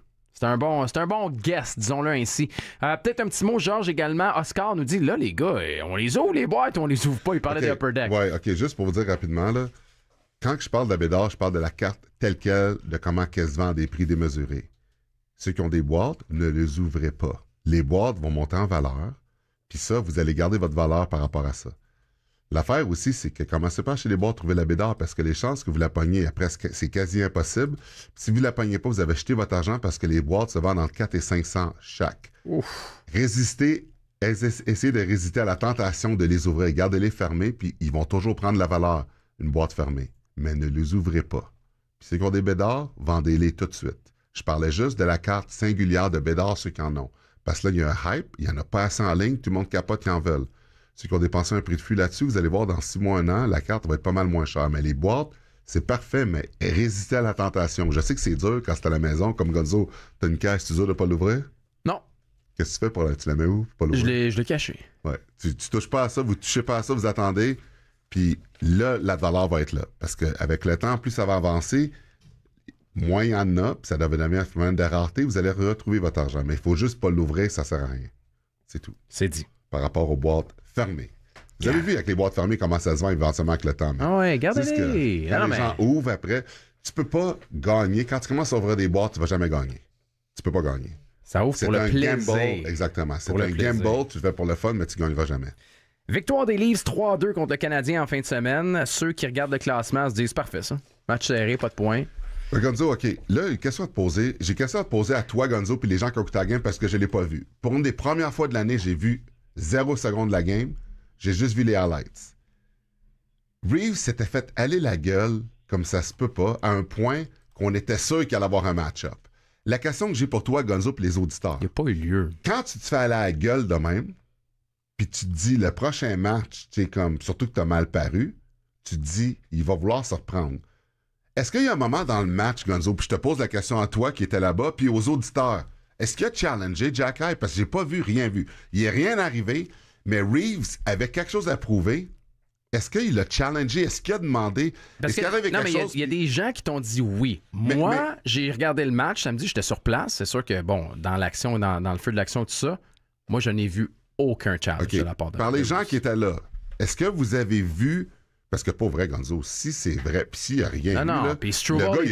c'est un bon, c'est un bon disons-le ainsi. Euh, peut-être un petit mot, Georges également. Oscar nous dit là, les gars, eh, on les ouvre les boîtes, on les ouvre pas. Il parlait de Deck. Oui, ok, juste pour vous dire rapidement là, quand je parle de je parle de la carte telle quelle, de comment qu'elle se vend à des prix démesurés. Ceux qui ont des boîtes, ne les ouvrez pas. Les boîtes vont monter en valeur, puis ça, vous allez garder votre valeur par rapport à ça. L'affaire aussi, c'est que commencez pas chez les à trouver la bédard parce que les chances que vous la pogniez après, c'est quasi impossible. Si vous la pognez pas, vous avez jeté votre argent parce que les boîtes se vendent entre 4 et 500 chaque. Résistez, essayez de résister à la tentation de les ouvrir. Gardez-les fermés, puis ils vont toujours prendre la valeur, une boîte fermée. Mais ne les ouvrez pas. Puis c'est qui ont des bédards, vendez-les tout de suite. Je parlais juste de la carte singulière de bédard, ceux qui en ont. Parce que là, il y a un hype, il y en a pas assez en ligne, tout le monde capote qui en veulent. Si qui ont dépensé un prix de flux là-dessus, vous allez voir dans six mois, un an, la carte va être pas mal moins chère. Mais les boîtes, c'est parfait, mais résistez à la tentation. Je sais que c'est dur quand c'est à la maison, comme Gonzo, t'as une caisse, tu dur de pas l'ouvrir? Non. Qu'est-ce que tu fais pour la, tu la mets où? Je l'ai caché. Ouais. Tu, touches pas à ça, vous touchez pas à ça, vous attendez. Puis là, la valeur va être là. Parce qu'avec le temps, plus ça va avancer, moins il y en a, puis ça va devenir un phénomène de rareté, vous allez retrouver votre argent. Mais il faut juste pas l'ouvrir, ça sert à rien. C'est tout. C'est dit par rapport aux boîtes fermées. Vous avez vu avec les boîtes fermées comment ça se vend éventuellement avec le temps. Ah ouais, regardez les ah, Quand les gens ouvrent après, tu peux pas gagner. Quand tu commences à ouvrir des boîtes, tu vas jamais gagner. Tu peux pas gagner. Ça ouvre pour le un exactement. C'est un gamble, tu le fais pour le fun, mais tu gagneras jamais. Victoire des Leafs 3-2 contre le Canadien en fin de semaine. Ceux qui regardent le classement se disent parfait ça. Match serré, pas de points. Euh, Gonzo, OK. Là, une question à te poser. J'ai une question à te poser à toi, Gonzo, puis les gens qui ont écouté la game parce que je ne l'ai pas vu. Pour une des premières fois de l'année, j'ai vu zéro seconde de la game. J'ai juste vu les highlights. Reeves s'était fait aller la gueule comme ça se peut pas, à un point qu'on était sûr qu'il allait avoir un match-up. La question que j'ai pour toi, Gonzo, pour les auditeurs. Il n'y a pas eu lieu. Quand tu te fais aller la gueule de même, puis tu te dis le prochain match, tu comme, surtout que tu as mal paru, tu te dis il va vouloir se reprendre. Est-ce qu'il y a un moment dans le match, Gonzo, puis je te pose la question à toi qui étais là-bas, puis aux auditeurs. Est-ce qu'il a challengé Jack Hyde? Parce que j'ai pas vu, rien vu. Il n'est rien arrivé, mais Reeves avait quelque chose à prouver. Est-ce qu'il a challengé? Est-ce qu'il a demandé? Parce que, non, mais il y, a, des gens qui t'ont dit oui. Moi, j'ai regardé le match samedi, j'étais sur place. C'est sûr que, bon, dans l'action, dans, le feu de l'action, tout ça, moi, je n'ai vu aucun challenge de la part de Par les gens qui étaient là, est-ce que vous avez vu parce que pour vrai, Gonzo, si c'est vrai, pis s'il n'y a rien non, non, le gars, il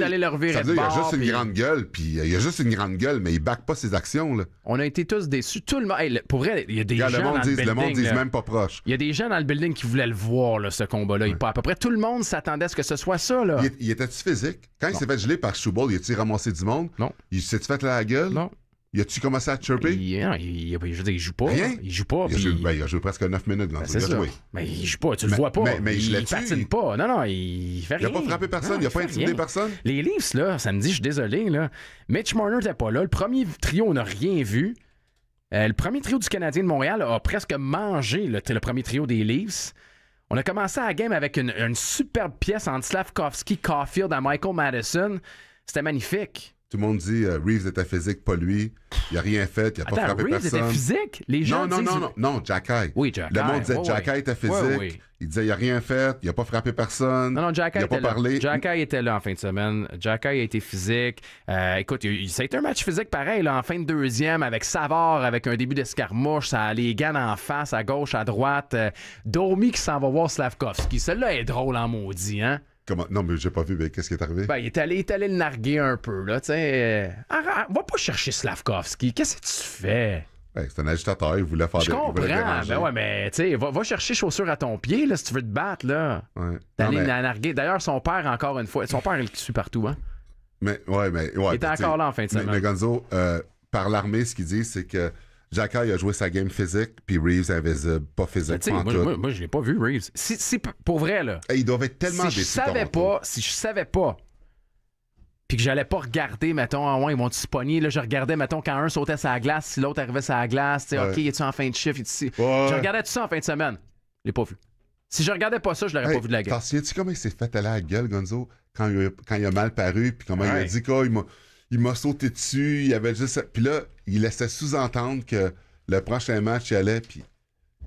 est allé leur revirer de Il a juste une grande gueule, puis il a juste une grande gueule, mais il back pas ses actions, là. On a été tous déçus. Tout le monde... pour vrai, il y a des gens le monde dans le building... Le monde même pas proche. Il y a des gens dans le building qui voulaient le voir, là, ce combat-là. À peu près tout le monde s'attendait à ce que ce soit ça, là. Il, était-tu physique? Quand il s'est fait geler par Schubel, il a-tu ramassé du monde? Non. Il s'est fait la gueule? Non. Y a-tu commencé à chirper? Il, non, je joue pas. Rien? Il joue pas. Il, ben, a, joué, il presque 9 minutes dans ben, Mais ben, il joue pas, tu le vois pas. Mais, mais il, patine pas. Non, non, il fait rien. Il a pas frappé personne, il a pas intimidé personne. Les Leafs, là, ça me dit, je suis désolé, là. Mitch Marner n'était pas là. Le premier trio, on n'a rien vu. Euh, le premier trio du Canadien de Montréal a presque mangé le, premier trio des Leafs. On a commencé la game avec une, superbe pièce entre Slavkovski, Caulfield et Michael Madison. C'était magnifique. Tout le monde dit euh, Reeves était physique, pas lui. Il a rien fait, il a pas frappé personne. » personne. Reeves était physique Les gens Non, non, non, non, non, Jack Oui, Jack Le monde disait oh, Jack était physique. Il disait il a rien fait, il a pas frappé personne. Non, non, Jack il a pas parlé. Jack était là en fin de semaine. Jack High a été physique. Euh, écoute, c'était un match physique pareil, là, en fin de deuxième, avec Savard, avec un début d'escarmouche, ça a les en face, à gauche, à droite. Euh, Domi qui s'en va voir Slavkovski. Celle-là est drôle en maudit, hein non, mais j'ai pas vu. Mais qu'est-ce qui est arrivé? Ben, il est allé, il est allé le narguer un peu, là, tu sais. Euh, va pas chercher Slavkovski. Qu'est-ce que tu fais? Ben, c'est un agitateur, il voulait faire des... Je comprends, mais ben ouais, mais tu sais, va, va, chercher chaussures à ton pied, là, si tu veux te battre, là. Ouais. allé le narguer. D'ailleurs, son père, encore une fois, son père, il le suit partout, hein. Mais, ouais, mais, ouais. Il était ben, encore là en fin de semaine. Mais, Gonzo, euh, par l'armée, ce qu'il dit, c'est que Jaka, il a joué sa game physique, puis Reeves invisible, pas physique. moi, moi, moi, je l'ai pas vu, Reeves. C'est pour vrai, là. il devait être tellement si Je savais pas, si je savais pas, puis que j'allais pas regarder, mettons, en ah ils vont-tu se pogner? Là, je regardais, mettons, quand un sautait sa glace, si l'autre arrivait sa glace, tu sais, OK, es-tu en fin de chiffre? ici. Je regardais tout ça en fin de semaine. Je l'ai pas vu. Si je regardais pas ça, je l'aurais pas vu de la gueule. T'en souviens-tu comment il s'est fait aller à la gueule, Gonzo, quand il, a, mal paru, puis comment il a dit, quoi, il m'a il m'a sauté dessus, il avait juste. Puis là, il laissait sous-entendre que le prochain match, il allait. Puis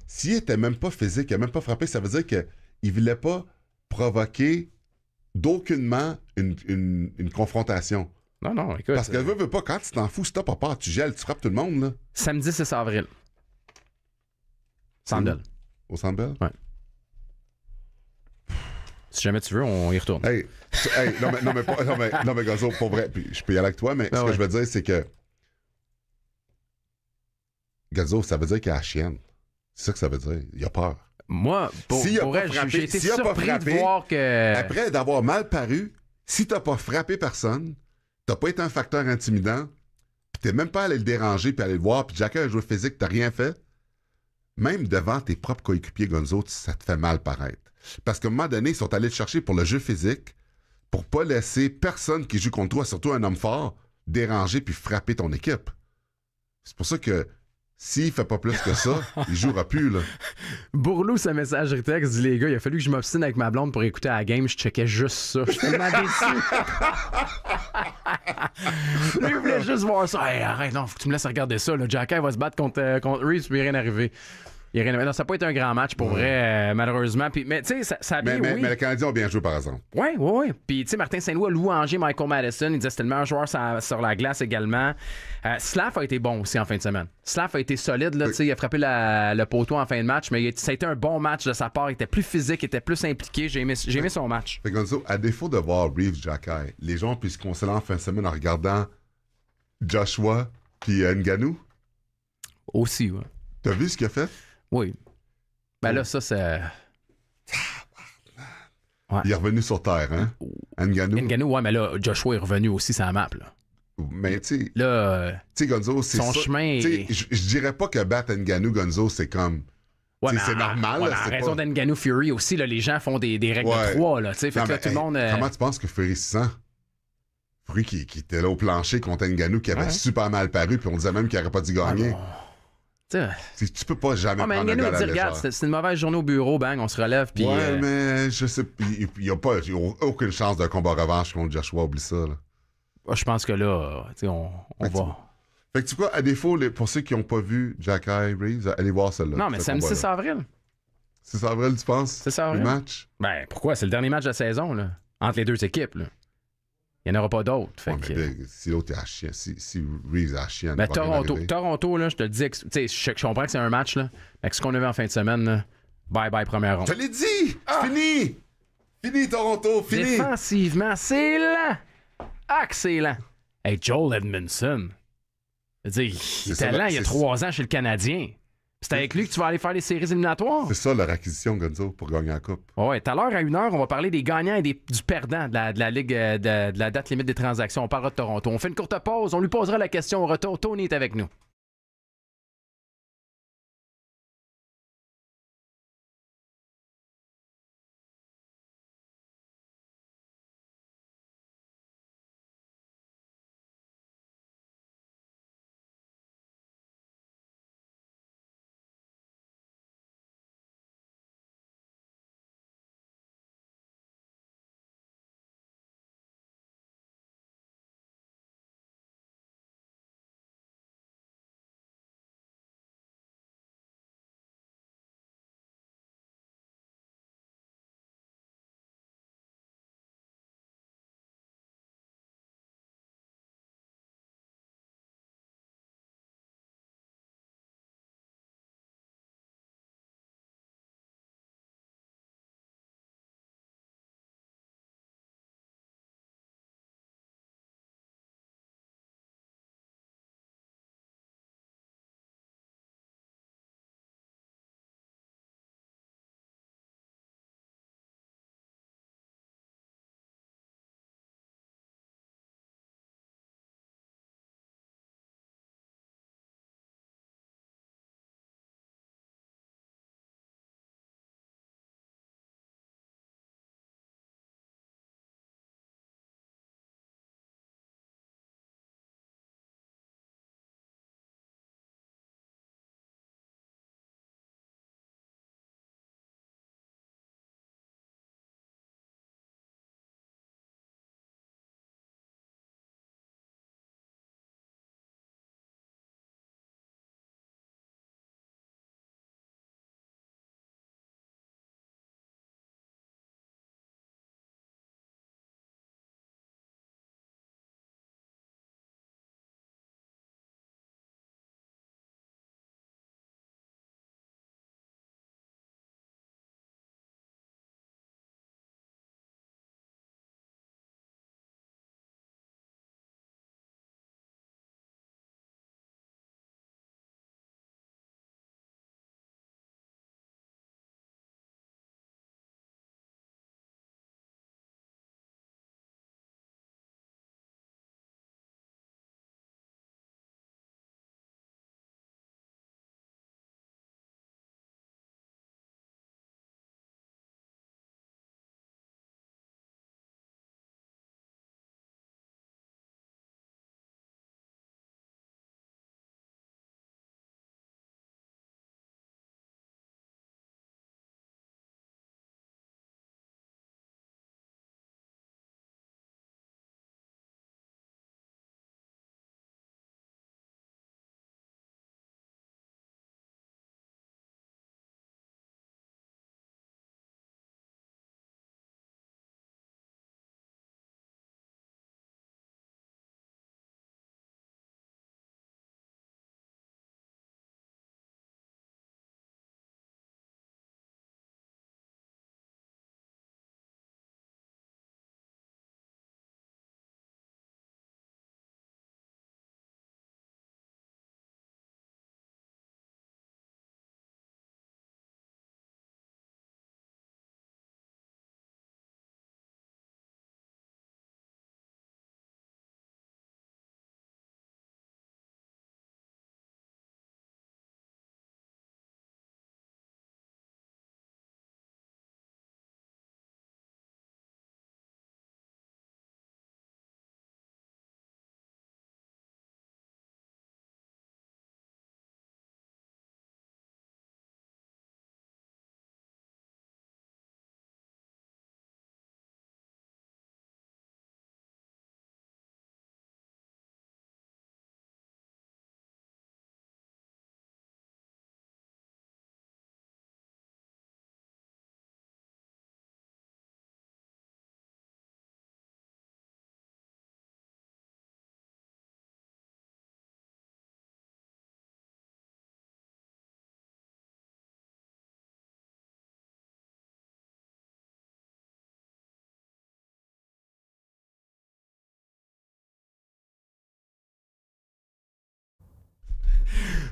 s'il était même pas physique, il n'a même pas frappé, ça veut dire qu'il voulait pas provoquer d'aucunement une, confrontation. Non, non, écoute. Parce qu'elle euh, veut, pas, quand tu t'en fous, stop pas tu gèles, tu frappes tout le monde, là. Samedi 6 avril. Sandel. Au Sandel? Ouais. Si jamais tu veux, on y retourne. Hey, non, mais, non, mais, non, mais, non, mais pour vrai, puis je peux y aller avec toi, mais ben ce que je veux dire, c'est que. Gazo, ça veut dire qu'il a la chienne. C'est ça que ça veut dire. Il a peur. Moi, pour, si pour j'ai été surpris frappé, de voir que. Après d'avoir mal paru, si t'as pas frappé personne, t'as pas été un facteur intimidant, pis t'es même pas allé le déranger puis aller le voir, puis Jacques a joué physique, t'as rien fait. Même devant tes propres coéquipiers Gonzo, ça te fait mal paraître. Parce qu'à un moment donné, ils sont allés le chercher pour le jeu physique, pour pas laisser personne qui joue contre toi, surtout un homme fort, déranger puis frapper ton équipe. C'est pour ça que s'il fait pas plus que ça, il jouera plus, là. Bourlou, ce message texte dit Les gars, il a fallu que je m'obstine avec ma blonde pour écouter la game, je checkais juste ça. Je suis tellement déçu. il voulait juste voir ça. arrête, non, faut que tu me laisses regarder ça. Le va se battre contre, euh, contre Reeves, puis rien arriver. Il non, ça n'a pas été un grand match pour vrai, euh, malheureusement. Puis, mais tu sais, ça, bien, oui. mais les Canadiens ont bien joué, par exemple. Oui, oui, oui. Puis, tu sais, Martin Saint-Louis a louangé Michael Madison. Il disait c'était le meilleur joueur sur, la glace également. Slaff euh, Slav a été bon aussi en fin de semaine. Slav a été solide. Là, sais Il a frappé le poteau en fin de match, mais ça a été un bon match de sa part. Il était plus physique, il était plus impliqué. J'ai aimé, son match. Fait ça, à défaut de voir Reeves jacquet les gens se consoler en fin de semaine en regardant Joshua et euh, Nganou. Aussi, oui. T'as vu ce qu'il a fait? Oui. Ben là, ça, c'est. Euh, Il est revenu sur Terre, hein? Nganou. Nganou, ouais, mais là, Joshua est revenu aussi sur la map, là. Mais tu sais. Là. Tu sais, Gonzo, c'est. Son chemin chemin. Je dirais pas que battre Nganou, Gonzo, c'est comme. c'est normal. Ouais, raison pas... Fury aussi, là, les gens font des, des règles de trois. Là, fait que tout le monde, euh, Comment tu penses que Fury se sent? Fury qui, qui était là au plancher contre Nganou, qui avait super mal paru, puis on disait même qu'il n'aurait pas dû ah gagner. Tu, tu peux pas jamais oh, mais prendre un dit, regarde, c'est une mauvaise journée au bureau, bang, on se relève. Puis, ouais, euh, mais je sais, il n'y a pas, aucune chance d'un combat revanche contre Joshua, oublie ça. Là. Ah, je pense que là, on, on va. Fait que tu vois, à défaut, pour ceux qui n'ont pas vu Jack High Reeves, allez voir celle-là. Non, mais le 6 avril. 6 avril, tu penses? 6 avril. Le match? Ben, pourquoi? C'est le dernier match de la saison, là, entre les deux équipes. Là. Il n'y en aura pas d'autres. Si l'autre est à chien, si, Reeves est à chien. Mais Toronto, Toronto là, je te le dis, je, je comprends que c'est un match, là, mais ce qu'on a vu en fin de semaine, bye bye première ronde. Je te l'ai dit! Ah! Fini! Fini Toronto, fini! Défensivement, c'est lent! Ah, Excellent! Hey, Joel Edmondson. Dire, il était lent ben, il y a trois ans chez le Canadien. C'est avec lui que tu vas aller faire les séries éliminatoires. C'est ça leur acquisition, Gonzo, pour gagner la Coupe. Ouais, tout à l'heure, à une heure, on va parler des gagnants et des, du perdant de la, Ligue, euh, de la date limite des transactions. On parlera de Toronto. On fait une courte pause, on lui posera la question au retour. Tony est avec nous.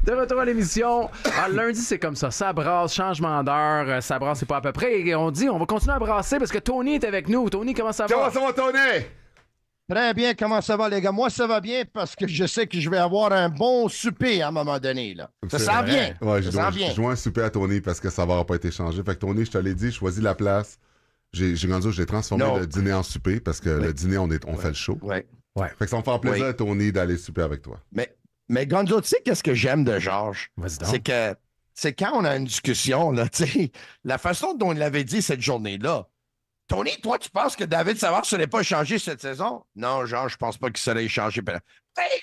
De retour à l'émission. Ah, lundi, c'est comme ça. Ça brasse, changement d'heure. Euh, ça brasse, c'est pas à peu près. Et on dit, on va continuer à brasser parce que Tony est avec nous. Tony, comment ça va? Comment ça va, Tony? Très bien, comment ça va, les gars? Moi, ça va bien parce que je sais que je vais avoir un bon souper à un moment donné. Là. Ça sent hein? bien, Ouais, je, joins un souper à Tony parce que ça va pas été changé. Fait que Tony, je te l'ai dit, choisis la place. J'ai grandi, j'ai transformé le dîner en souper parce que le dîner, on, fait le show. Fait que ça me fait plaisir, Tony, d'aller souper avec toi. Mais mais Gonzo, tu sais qu'est-ce que j'aime de Georges? C'est que c'est quand on a une discussion, là, la façon dont il l'avait dit cette journée-là. Tony, toi, tu penses que David Savard ne serait pas changé cette saison? Non, Georges, je pense pas qu'il serait échangé. Hey,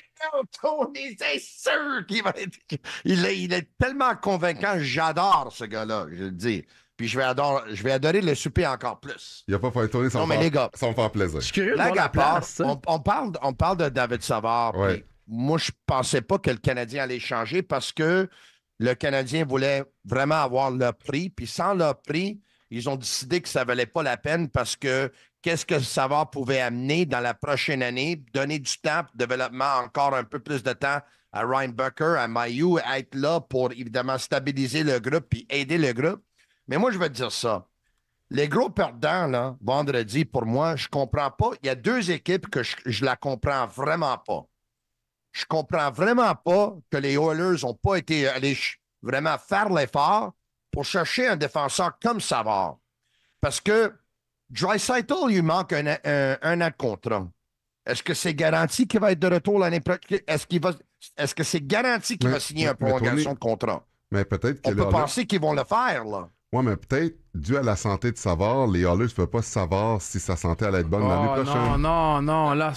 Tony, sûr qu'il va Il est, tellement convaincant. J'adore ce gars-là, je le dis. Puis je vais, je vais adorer le souper encore plus. Il a pas fallu tourner sans, non, mais les gars, sans faire plaisir. Je suis curieux on, parle, on parle de David Savard moi, je ne pensais pas que le Canadien allait changer parce que le Canadien voulait vraiment avoir le prix. Puis sans le prix, ils ont décidé que ça ne valait pas la peine parce que qu'est-ce que le savoir pouvait amener dans la prochaine année, donner du temps, développement, encore un peu plus de temps à Ryan Bucker, à Mayu, être là pour évidemment stabiliser le groupe puis aider le groupe. Mais moi, je veux dire ça. Les gros perdants, là, vendredi, pour moi, je ne comprends pas. Il y a deux équipes que je ne la comprends vraiment pas je comprends vraiment pas que les Oilers n'ont pas été allés vraiment faire l'effort pour chercher un défenseur comme Savard. Parce que Dreisaitl, lui manque un, un, an de contrat. Est-ce que c'est garanti qu'il va être de retour l'année prochaine? Est-ce qu'il va est-ce que c'est garanti qu'il va signer un prolongation de contrat? Mais peut-être On peut penser qu'ils vont le faire, là. Oui, mais peut-être, dû à la santé de Savard, les Oilers ne peuvent pas savoir si sa santé allait être bonne oh, l'année prochaine. Non, non, non, là...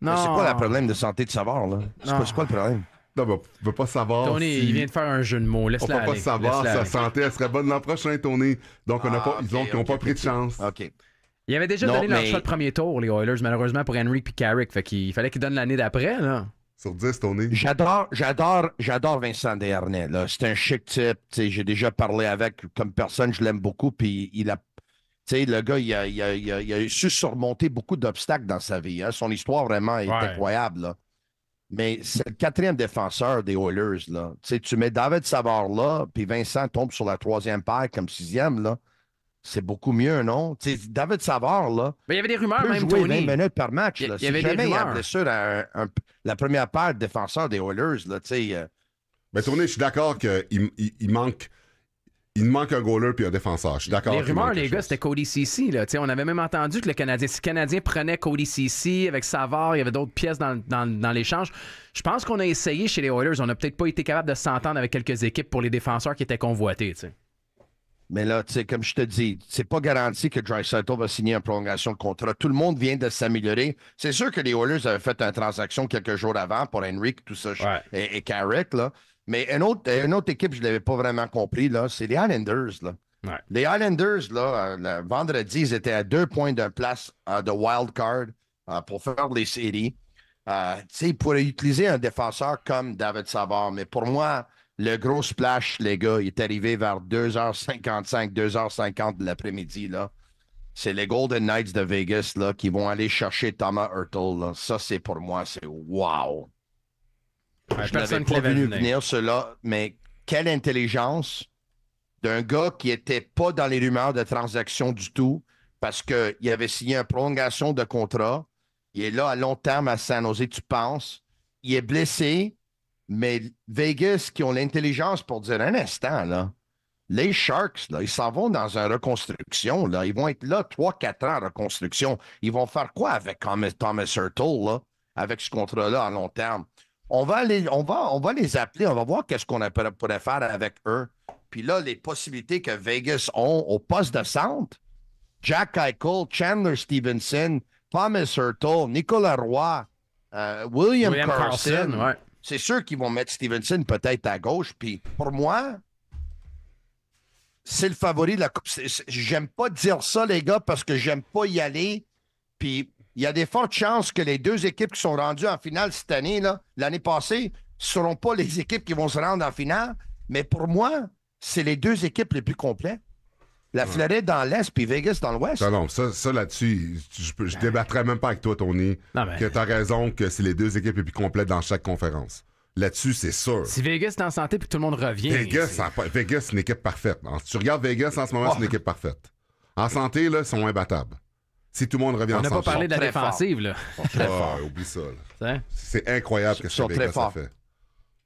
Non. C'est quoi le problème de santé de savoir, là? C'est quoi, le problème? Non, mais on veut pas savoir. Tony, il vient de faire un jeu de mots. Laisse-la On peut pas savoir sa santé, elle serait bonne l'an prochain, Tony. Donc, ah, ils ont, pas pris de chance. OK. Ils avaient déjà donné leur leur le premier tour, les Oilers, malheureusement, pour Henry et Carrick. Fait qu'il fallait qu'ils donnent l'année d'après, là. Sur 10, Tony. J'adore, j'adore, j'adore Vincent Desharnais, là. C'est un chic type. J'ai déjà parlé avec comme personne, je l'aime beaucoup, puis il a sais, le gars, il a, su surmonter beaucoup d'obstacles dans sa vie. Hein. Son histoire vraiment est incroyable. Mais c'est le quatrième défenseur des Oilers. Là. T'sais, tu mets David Savard là, puis Vincent tombe sur la troisième paire comme sixième. Là. C'est beaucoup mieux, non? T'sais, David Savard, là. Mais ben, il y avait des rumeurs, même jouer 20 minutes par match. Il y, avait jamais des rumeurs. la première paire de défenseurs des Oilers, là, tu Mais euh, ben, Tony, je suis d'accord qu'il manque il manque un goaler puis un défenseur. Je suis d'accord. Les rumeurs, les gars, c'était Cody Cici. on avait même entendu que le Canadien, si le Canadien prenait Cody Cici avec Savard, il y avait d'autres pièces dans, dans, l'échange. Je pense qu'on a essayé chez les Oilers. On n'a peut-être pas été capable de s'entendre avec quelques équipes pour les défenseurs qui étaient convoités. Mais là, comme je te dis, c'est pas garanti que Dreisaitl va signer une prolongation de contrat. Tout le monde vient de s'améliorer. C'est sûr que les Oilers avaient fait une transaction quelques jours avant pour Henrik, tout ça, et, et Carrick, là. Mais une autre, équipe, je ne l'avais pas vraiment compris, c'est les Islanders. Les Islanders, là, euh, vendredi, ils étaient à deux points de place euh, de wild card euh, pour faire les séries. ils pourraient utiliser un défenseur comme David Savard, mais pour moi, le gros splash, les gars, il est arrivé vers 2h55, 2h50 de l'après-midi. C'est les Golden Knights de Vegas là, qui vont aller chercher Thomas Hurtle. Ça, c'est pour moi, c'est wow. Ouais, je n'avais pas venir. cela, mais quelle intelligence d'un gars qui n'était pas dans les rumeurs de transaction du tout parce qu'il avait signé une prolongation de contrat. Il est là à long terme à San Jose, tu penses. Il est blessé, mais Vegas qui ont l'intelligence pour dire un instant, là, les Sharks, ils s'en vont dans une reconstruction. Là. Ils vont être là 3-4 ans en reconstruction. Ils vont faire quoi avec Thomas Hurtle, là, avec ce contrat-là à long terme? on va, les, on, va, on va les appeler, on va voir qu'est-ce qu'on pourrait faire avec eux. Puis là, les possibilités que Vegas ont au poste de centre, Jack Eichel, Chandler Stevenson, Thomas Hurtle, Nicolas Roy, euh, William, William, Carson. C'est sûr qu'ils vont mettre Stevenson peut-être à gauche. Puis pour moi, c'est le favori de la Coupe. J'aime pas dire ça, les gars, parce que j'aime pas y aller. Puis il y a des fortes chances que les deux équipes qui sont rendues en finale cette année, l'année passée, ne seront pas les équipes qui vont se rendre en finale. Mais pour moi, c'est les deux équipes les plus complètes. La Floride dans l'Est puis Vegas dans l'Ouest. Non, non, ça, là-dessus, je, ne ben. débattrai même pas avec toi, Tony, que tu as raison que c'est les deux équipes les plus complètes dans chaque conférence. Là-dessus, c'est sûr. Si Vegas est en santé puis tout le monde revient. Vegas, Vegas c'est une équipe parfaite. si tu regardes Vegas en ce moment, c'est une équipe parfaite. En santé, là, ils sont imbattables si tout le monde revient On n'a pas parlé de la défensive, là. oublie ça. C'est incroyable que ce fait.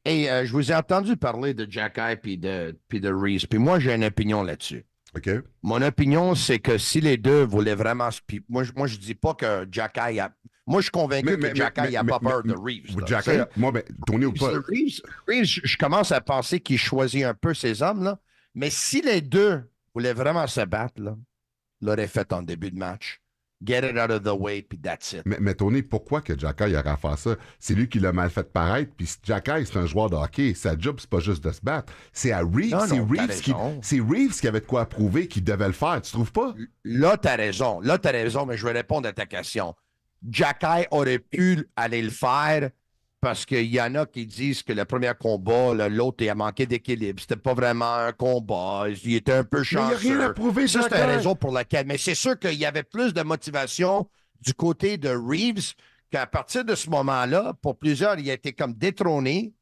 Et euh, je vous ai entendu parler de Jack Eye puis de, Reeves Puis moi, j'ai une opinion là-dessus. OK. Mon opinion, c'est que si les deux voulaient vraiment. moi, je je dis pas que Jack Eye a. Moi, je suis convaincu que Jack Eye a pas peur de Reeves. moi, Reeves, je commence à penser qu'il choisit un peu ses hommes, là. Mais si les deux voulaient vraiment se battre, là, l'aurait fait en début de match. Get it out of the way, that's it. Mais, mais Tony, pourquoi que Jacky aurait à faire ça? C'est lui qui l'a mal fait paraître, puis Jacky, c'est un joueur de hockey. Sa job, c'est pas juste de se battre. C'est à Reeves. C'est Reeves, qui, avait de quoi prouver qu'il devait le faire. Tu trouves pas? Là, t'as raison. Là, t'as raison, mais je vais répondre à ta question. Jacky aurait pu aller le faire parce qu'il y en a qui disent que le premier combat, l'autre, il a manqué d'équilibre. C'était pas vraiment un combat. Il était un peu chanceux. il n'y a rien à prouver. Ça, c'est la raison pour laquelle. Mais c'est sûr qu'il y avait plus de motivation du côté de Reeves qu'à partir de ce moment-là, pour plusieurs, il a été comme détrôné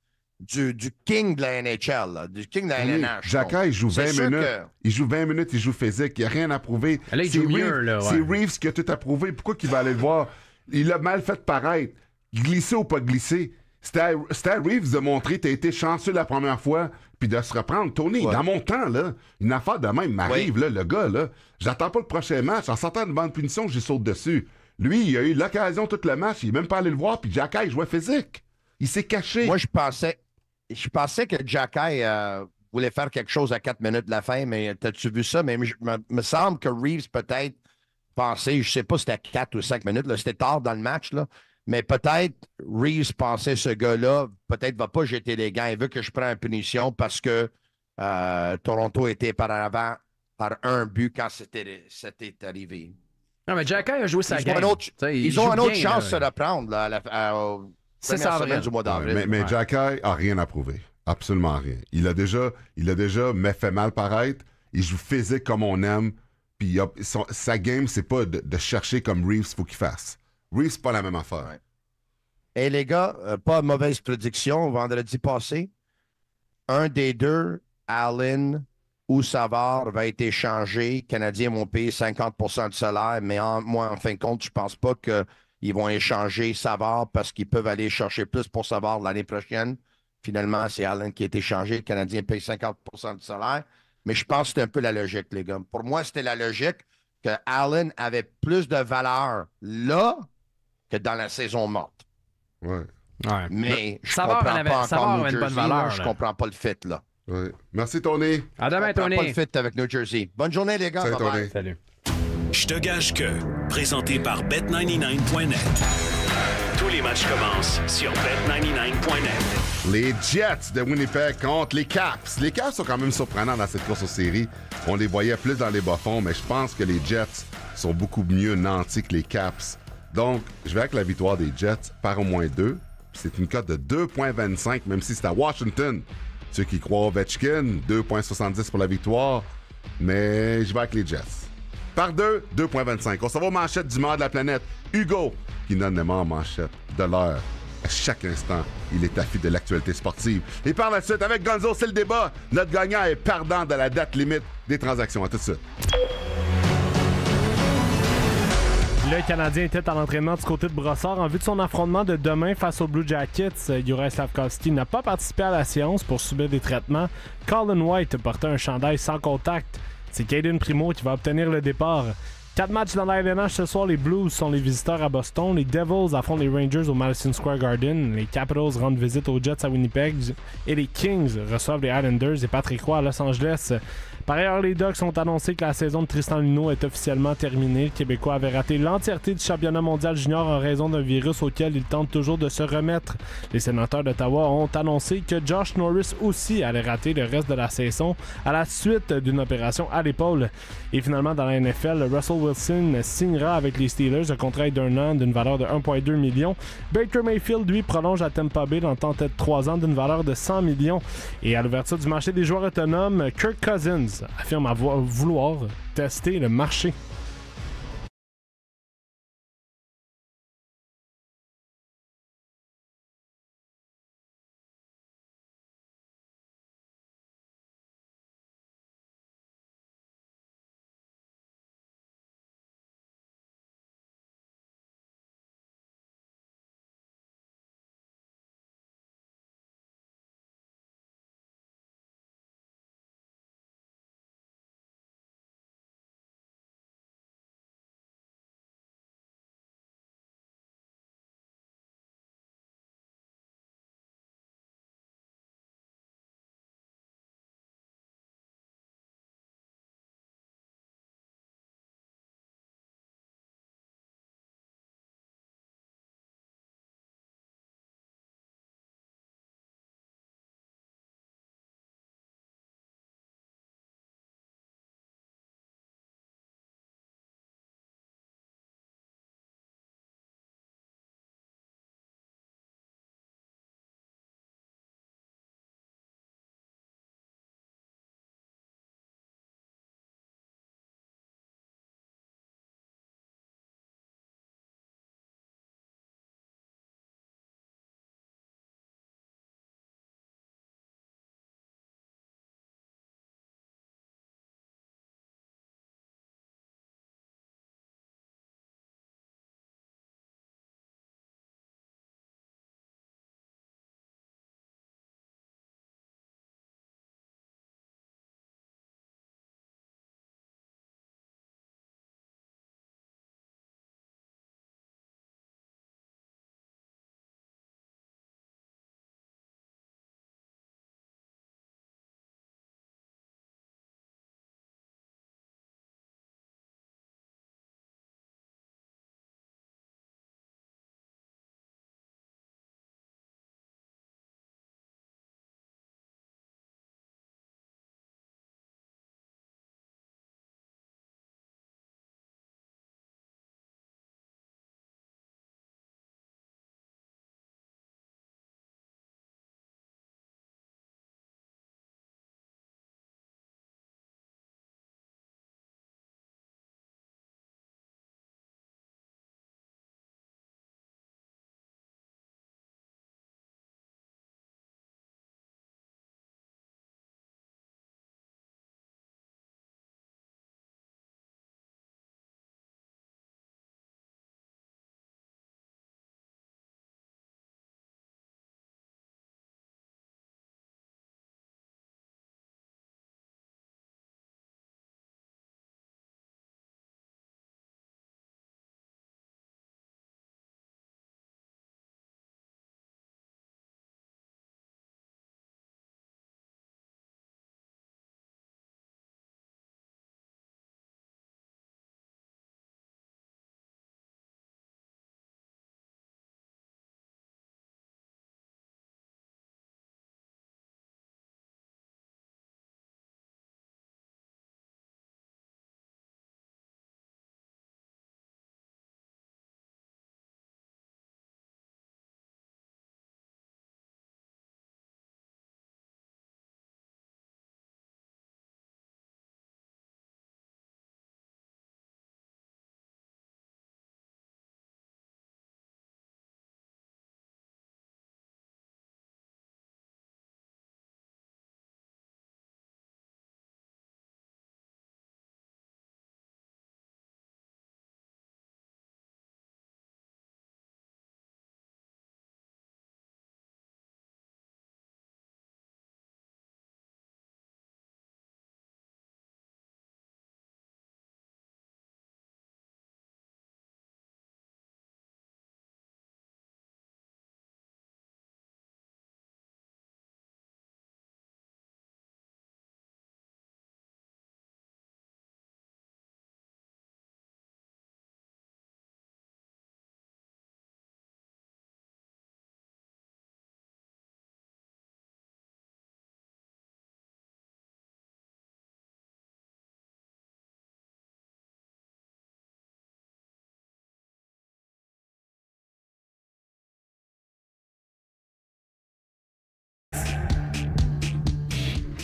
du, king de la NHL, du king de la NHL. il joue 20 minutes. Il joue 20 minutes, il joue physique. Il n'y a rien à prouver. C'est Reeves, qui a tout approuvé. Pourquoi qu'il va aller le voir? Il a mal fait paraître glisser ou pas glisser, c'était à, Reeves de montrer as été chanceux la première fois, puis de se reprendre. Tony, dans mon temps, là, une affaire de même m'arrive, le gars, là. J'attends pas le prochain match. En sortant de bande punition, je saute dessus. Lui, il a eu l'occasion tout le match, il n'est même pas allé le voir, puis Jacky jouait physique. Il s'est caché. Moi, je pensais, je pensais que Jacky euh, voulait faire quelque chose à 4 minutes de la fin, mais t'as-tu vu ça? Mais il me semble que Reeves, peut-être, pensait, je sais pas, c'était à 4 ou 5 minutes, c'était tard dans le match, là mais peut-être Reeves pensait ce gars-là, peut-être va pas jeter les gants. Il veut que je prenne une punition parce que euh, Toronto était par avant par un but quand c'était arrivé. Non, mais Jack a joué sa ils game. Ont ils ont une autre chance de se reprendre à la, semaine du mois d'avril. mais, mais Jack a rien à prouver. Absolument rien. Il a déjà, il a déjà fait mal paraître. Il joue physique comme on aime. Puis sa game, c'est pas de, de, chercher comme Reeves faut qu'il fasse. Oui, n'est pas la même affaire. Et les gars, euh, pas mauvaise prédiction. Vendredi passé, un des deux, Allen ou Savard, va être échangé. Les Canadiens vont payer 50 de salaire, mais moi, en fin de compte, je pense pas qu'ils vont échanger Savard parce qu'ils peuvent aller chercher plus pour Savard l'année prochaine. Finalement, c'est Allen qui est échangé. Le Canadien paye 50 du salaire. Mais je pense que c'est un peu la logique, les gars. Pour moi, c'était la logique que Allen avait plus de valeur là que dans la saison morte. Ouais. Mais je comprends pas encore New Jersey. Bonne valeur, je comprends pas le fit, là. Merci, Tony. À demain, Tony. pas le fit avec New Jersey. Bonne journée, les gars. Salut, Salut. Je te gage que, présenté par bet99.net. Tous les matchs commencent sur bet99.net. Les Jets de Winnipeg contre les Caps. Les Caps sont quand même surprenants dans cette course aux séries. On les voyait plus dans les bas-fonds, mais je pense que les Jets sont beaucoup mieux nantis que les Caps donc, je vais avec la victoire des Jets par au moins deux. C'est une cote de 2,25, même si c'est à Washington. Ceux qui croient au Vetchkin, 2,70 pour la victoire. Mais je vais avec les Jets. Par deux, 2,25. On se va aux manchettes du mort de la planète. Hugo, qui donne les manchette de l'heure. À chaque instant, il est affût de l'actualité sportive. Et par la suite, avec Gonzo, c'est le débat. Notre gagnant est perdant de la date limite des transactions. À tout de suite le Canadien était à l'entraînement du côté de Brossard en vue de son affrontement de demain face aux Blue Jackets. Juraj Slavkovski n'a pas participé à la séance pour subir des traitements. Colin White portait un chandail sans contact. C'est Caden Primo qui va obtenir le départ. Quatre matchs dans la ce soir, les Blues sont les visiteurs à Boston, les Devils affrontent les Rangers au Madison Square Garden, les Capitals rendent visite aux Jets à Winnipeg et les Kings reçoivent les Islanders et Patrick Roy à Los Angeles. Par ailleurs, les Ducks ont annoncé que la saison de Tristan Lino est officiellement terminée. Le Québécois avait raté l'entièreté du championnat mondial junior en raison d'un virus auquel il tente toujours de se remettre. Les sénateurs d'Ottawa ont annoncé que Josh Norris aussi allait rater le reste de la saison à la suite d'une opération à l'épaule. Et finalement, dans la NFL, Russell Wilson signera avec les Steelers un contrat d'un an d'une valeur de 1,2 million. Baker Mayfield, lui, prolonge à Tampa Bay dans de 3 ans d'une valeur de 100 millions. Et à l'ouverture du marché des joueurs autonomes, Kirk Cousins affirme avoir, vouloir tester le marché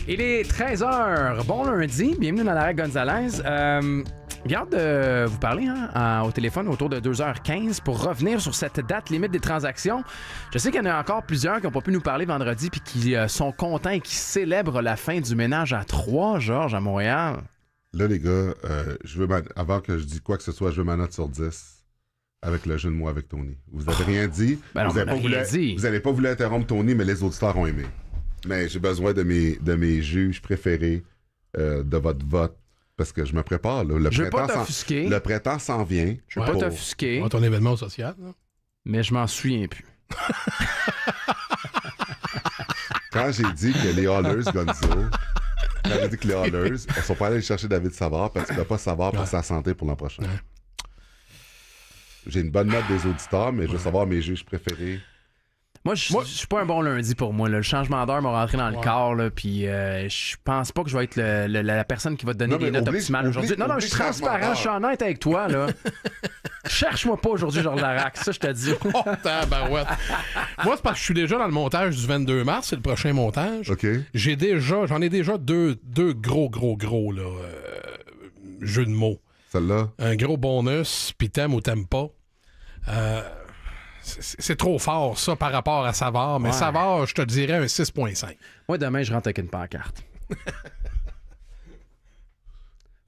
Il est 13h. Bon lundi. Bienvenue dans la règle Gonzalez. Euh, Garde de vous parler hein, au téléphone autour de 2h15 pour revenir sur cette date limite des transactions. Je sais qu'il y en a encore plusieurs qui n'ont pas pu nous parler vendredi puis qui euh, sont contents et qui célèbrent la fin du ménage à 3, Georges, à Montréal. Là, les gars, euh, je veux avant que je dise quoi que ce soit, je veux ma note sur 10 avec le jeu de avec Tony. Vous n'avez oh! rien dit. Ben vous n'avez pas, voulu... pas voulu interrompre Tony, mais les autres stars ont aimé. Mais j'ai besoin de mes, de mes juges préférés, euh, de votre vote, parce que je me prépare. Là. Le, je le printemps s'en vient. Je veux pas t'offusquer. Pour ton événement social. Mais je m'en souviens plus. Quand j'ai dit que les Hollers, Gonzo, quand j'ai dit que les Hollers, ils sont pas allés chercher David Savard parce qu'il ne pas savoir pour sa santé pour l'an prochain. J'ai une bonne note des auditeurs, mais je veux savoir mes juges préférés. Moi, je suis pas un bon lundi pour moi. Le changement d'heure m'a rentré dans le corps. Là, puis euh, je pense pas que je vais être la personne qui va te donner des notes optimales aujourd'hui. Non, non, je suis transparent, je suis honnête avec toi. là. Cherche-moi pas aujourd'hui, la Larac, ça je te dis. Oh, moi, c'est parce que je suis déjà dans le montage du 22 mars, c'est le prochain montage. OK. J'ai déjà, j'en ai déjà deux, deux gros, gros, gros là, euh, jeux de mots. Celle-là. Un gros bonus, puis t'aimes ou t'aimes pas. Euh, c'est trop fort, ça, par rapport à Savard. Mais Savard, je te dirais un 6,5. Moi, demain, je rentre avec une pancarte.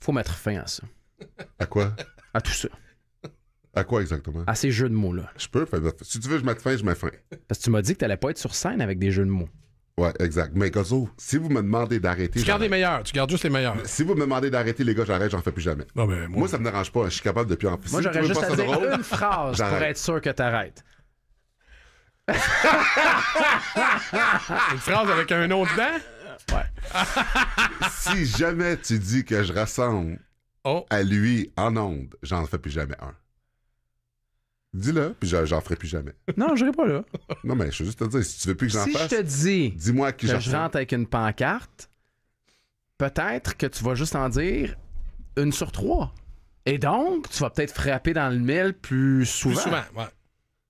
Faut mettre fin à ça. À quoi? À tout ça. À quoi exactement? À ces jeux de mots-là. Je peux. si tu veux, je mette fin, je mets fin. Parce que tu m'as dit que t'allais pas être sur scène avec des jeux de mots. Ouais, exact. Mais Gozo, si vous me demandez d'arrêter. Tu gardes les meilleurs, tu gardes juste les meilleurs. Si vous me demandez d'arrêter, les gars, j'arrête, j'en fais plus jamais. moi, ça me dérange pas, je suis capable de plus en plus. Moi, j'aurais juste à dire une phrase pour être sûr que t'arrêtes. une phrase avec un nom dedans? Ouais. si jamais tu dis que je rassemble oh. à lui en ondes, j'en fais plus jamais un. Dis-le, puis j'en ferai plus jamais. Non, je n'irai pas là. Non, mais je veux juste te dire, si tu veux plus que j'en fasse. Si je te dis. Dis-moi que je rentre avec une pancarte, peut-être que tu vas juste en dire une sur trois. Et donc, tu vas peut-être frapper dans le mille plus souvent. Plus souvent, ouais.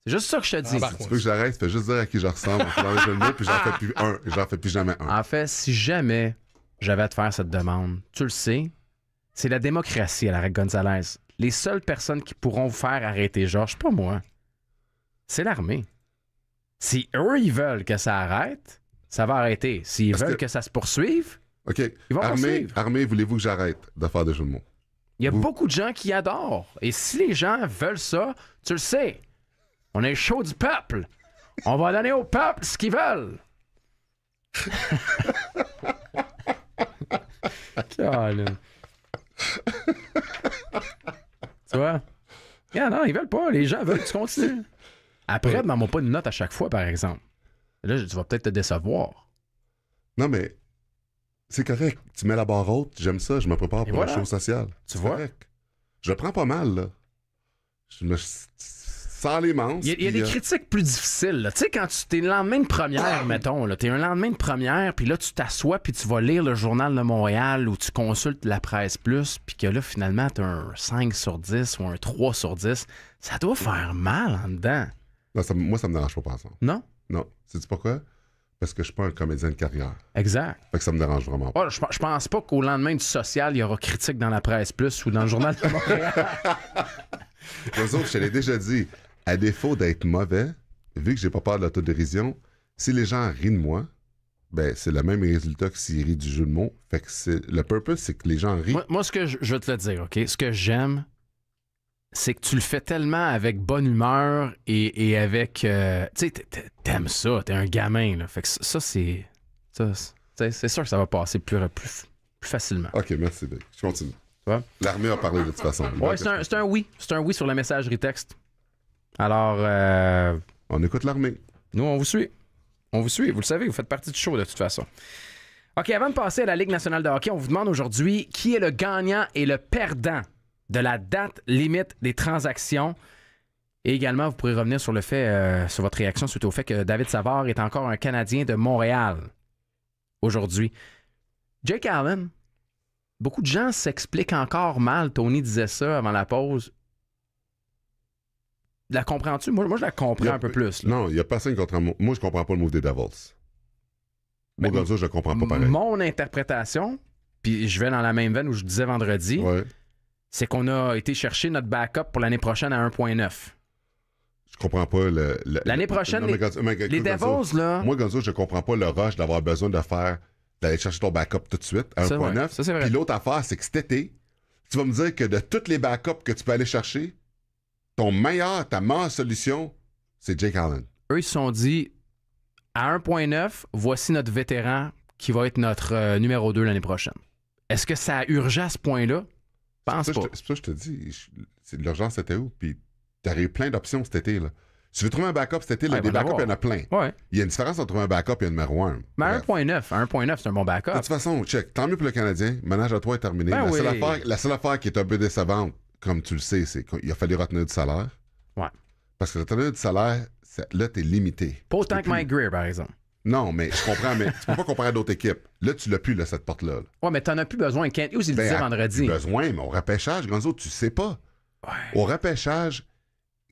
C'est juste ça que je te dis. Ah, bah, si tu veux que j'arrête, fais juste dire à qui je ressemble. je le mets, puis j'en fais plus un. J'en fais plus jamais un. En fait, si jamais j'avais à te faire cette demande, tu le sais, c'est la démocratie à la règle Gonzalez les seules personnes qui pourront vous faire arrêter Georges, pas moi, c'est l'armée. Si eux, ils veulent que ça arrête, ça va arrêter. S'ils veulent que... ça se poursuive, ils vont armée, Armée, voulez-vous que j'arrête d'affaire de jeu de mots? Il y a beaucoup de gens qui adorent. Et si les gens veulent ça, tu le sais, on est chaud du peuple. On va donner au peuple ce qu'ils veulent. tu vois? Non, non, ils veulent pas. Les gens veulent que tu continues. Après, ne pas une note à chaque fois, par exemple. là, tu vas peut-être te décevoir. Non, mais c'est correct. Tu mets la barre haute, j'aime ça, je me prépare pour la chose sociale. Tu vois? Correct. Je prends pas mal, là. Je me sans les Il y a, des euh, critiques plus difficiles. Tu sais, quand tu t'es le lendemain de première, mettons, tu es un lendemain de première, puis là, tu t'assois, puis tu vas lire le journal de Montréal ou tu consultes la presse plus, puis que là, finalement, tu un 5 sur 10 ou un 3 sur 10. Ça doit faire mal en dedans. Non, ça, moi, ça me dérange pas, ça. Non? Non. Sais-tu pourquoi? parce que je suis pas un comédien de carrière. Exact. Fait que ça me dérange vraiment pas. Ah, je, pense pas qu'au lendemain du social, il y aura critique dans la presse plus ou dans le journal de Montréal. Les autres, je te l'ai déjà dit, à défaut d'être mauvais, vu que j'ai pas peur de l'autodérision, si les gens rient de moi, ben c'est le même résultat que s'ils rient du jeu de mots. Fait que le purpose, c'est que les gens rient. Moi, ce que je, vais te le dire, OK? Ce que j'aime, c'est que tu le fais tellement avec bonne humeur et, avec. Euh, tu sais, t'aimes ça, t'es un gamin, là. Fait que ça, c'est. C'est sûr que ça va passer plus, facilement. OK, merci, Je continue. L'armée a parlé de toute façon. Ouais, c'est un, oui. C'est un oui sur le messagerie texte. Alors. Euh, on écoute l'armée. Nous, on vous suit. On vous suit. Vous le savez, vous faites partie du show de toute façon. OK, avant de passer à la Ligue nationale de hockey, on vous demande aujourd'hui qui est le gagnant et le perdant de la date limite des transactions. Et également, vous pourrez revenir sur le fait, euh, sur votre réaction suite au fait que David Savard est encore un Canadien de Montréal aujourd'hui. Jake Allen, beaucoup de gens s'expliquent encore mal. Tony disait ça avant la pause. La comprends-tu? Moi, moi, je la comprends un peu plus. Non, il n'y a personne qui comprend. Moi, je comprends pas le move des Devils. Moi, ben, comme ça, je comprends pas pareil. Mon interprétation, puis je vais dans la même veine où je disais vendredi, c'est qu'on a été chercher notre backup pour l'année prochaine à 1.9. Je comprends pas le. L'année prochaine, les, Devils, là. Moi, comme ça, je comprends pas le rush d'avoir besoin de faire. d'aller chercher ton backup tout de suite à 1.9. Puis l'autre affaire, c'est que cet été, tu vas me dire que de toutes les backups que tu peux aller chercher, ton meilleur, ta meilleure solution, c'est Jake Allen. Eux, ils se sont dit, à 1.9, voici notre vétéran qui va être notre euh, numéro 2 l'année prochaine. Est-ce que ça a à ce point-là? Pense pas. C'est pour ça que je te dis, l'urgence c'était où? Puis eu plein d'options cet été. Là. tu veux trouver un backup cet été, des ben, backups, il y en a plein. Il y a une différence entre un backup et un numéro 1. Mais 1.9, 1.9, c'est un bon backup. De toute façon, check, tant mieux pour le Canadien, ménage à toi est terminé. Ben la, seule affaire, qui est un peu décevante, comme tu le sais, c'est a fallu retenir du salaire. Ouais. Parce que retenir du salaire, là, t'es limité. Pas autant que Mike Greer, par exemple. Non, mais je comprends, mais tu peux pas comparer à d'autres équipes. Là, tu l'as plus, là, cette porte-là. Oui, Ouais, mais t'en as plus besoin. Kent ben, le vendredi. Plus besoin, mais au repêchage, Gonzo, tu sais pas. Ouais. Au repêchage,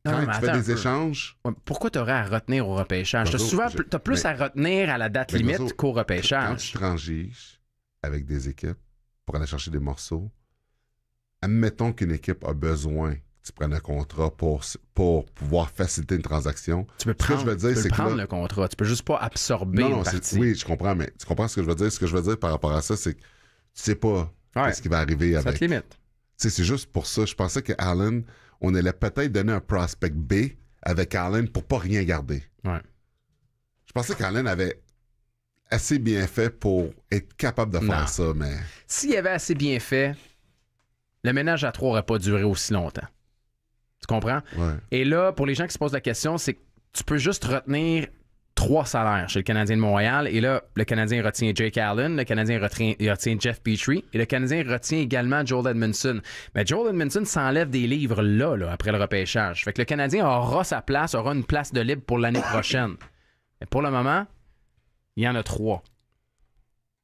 quand tu fais des échanges. Pourquoi pourquoi t'aurais à retenir au repêchage? T'as souvent plus à retenir à la date limite qu'au repêchage. Quand tu transiges avec des équipes pour aller chercher des morceaux, admettons qu'une équipe a besoin que tu prennes un contrat pour, pour pouvoir faciliter une transaction. Tu peux prendre, je dire, peux le contrat, tu peux juste pas absorber non, non, une Oui, je comprends, mais tu comprends ce que je veux dire. Ce que je veux dire par rapport à ça, c'est que tu sais pas ce qui va arriver avec. Ça c'est juste pour ça. Je pensais que on allait peut-être donner un prospect B avec Allen pour pas rien garder. Ouais. Je pensais qu'Allen avait assez bien fait pour être capable de faire ça, mais. S'il avait assez bien fait, le ménage à trois n'aurait pas duré aussi longtemps. Tu comprends? Et là, pour les gens qui se posent la question, c'est que tu peux juste retenir trois salaires chez le Canadien de Montréal. Et là, le Canadien retient Jake Allen, le Canadien retient, Jeff Petrie et le Canadien retient également Joel Edmondson. Mais Joel Edmondson s'enlève des livres là, là, après le repêchage. Fait que le Canadien aura sa place, aura une place de libre pour l'année prochaine. Mais pour le moment, il y en a trois.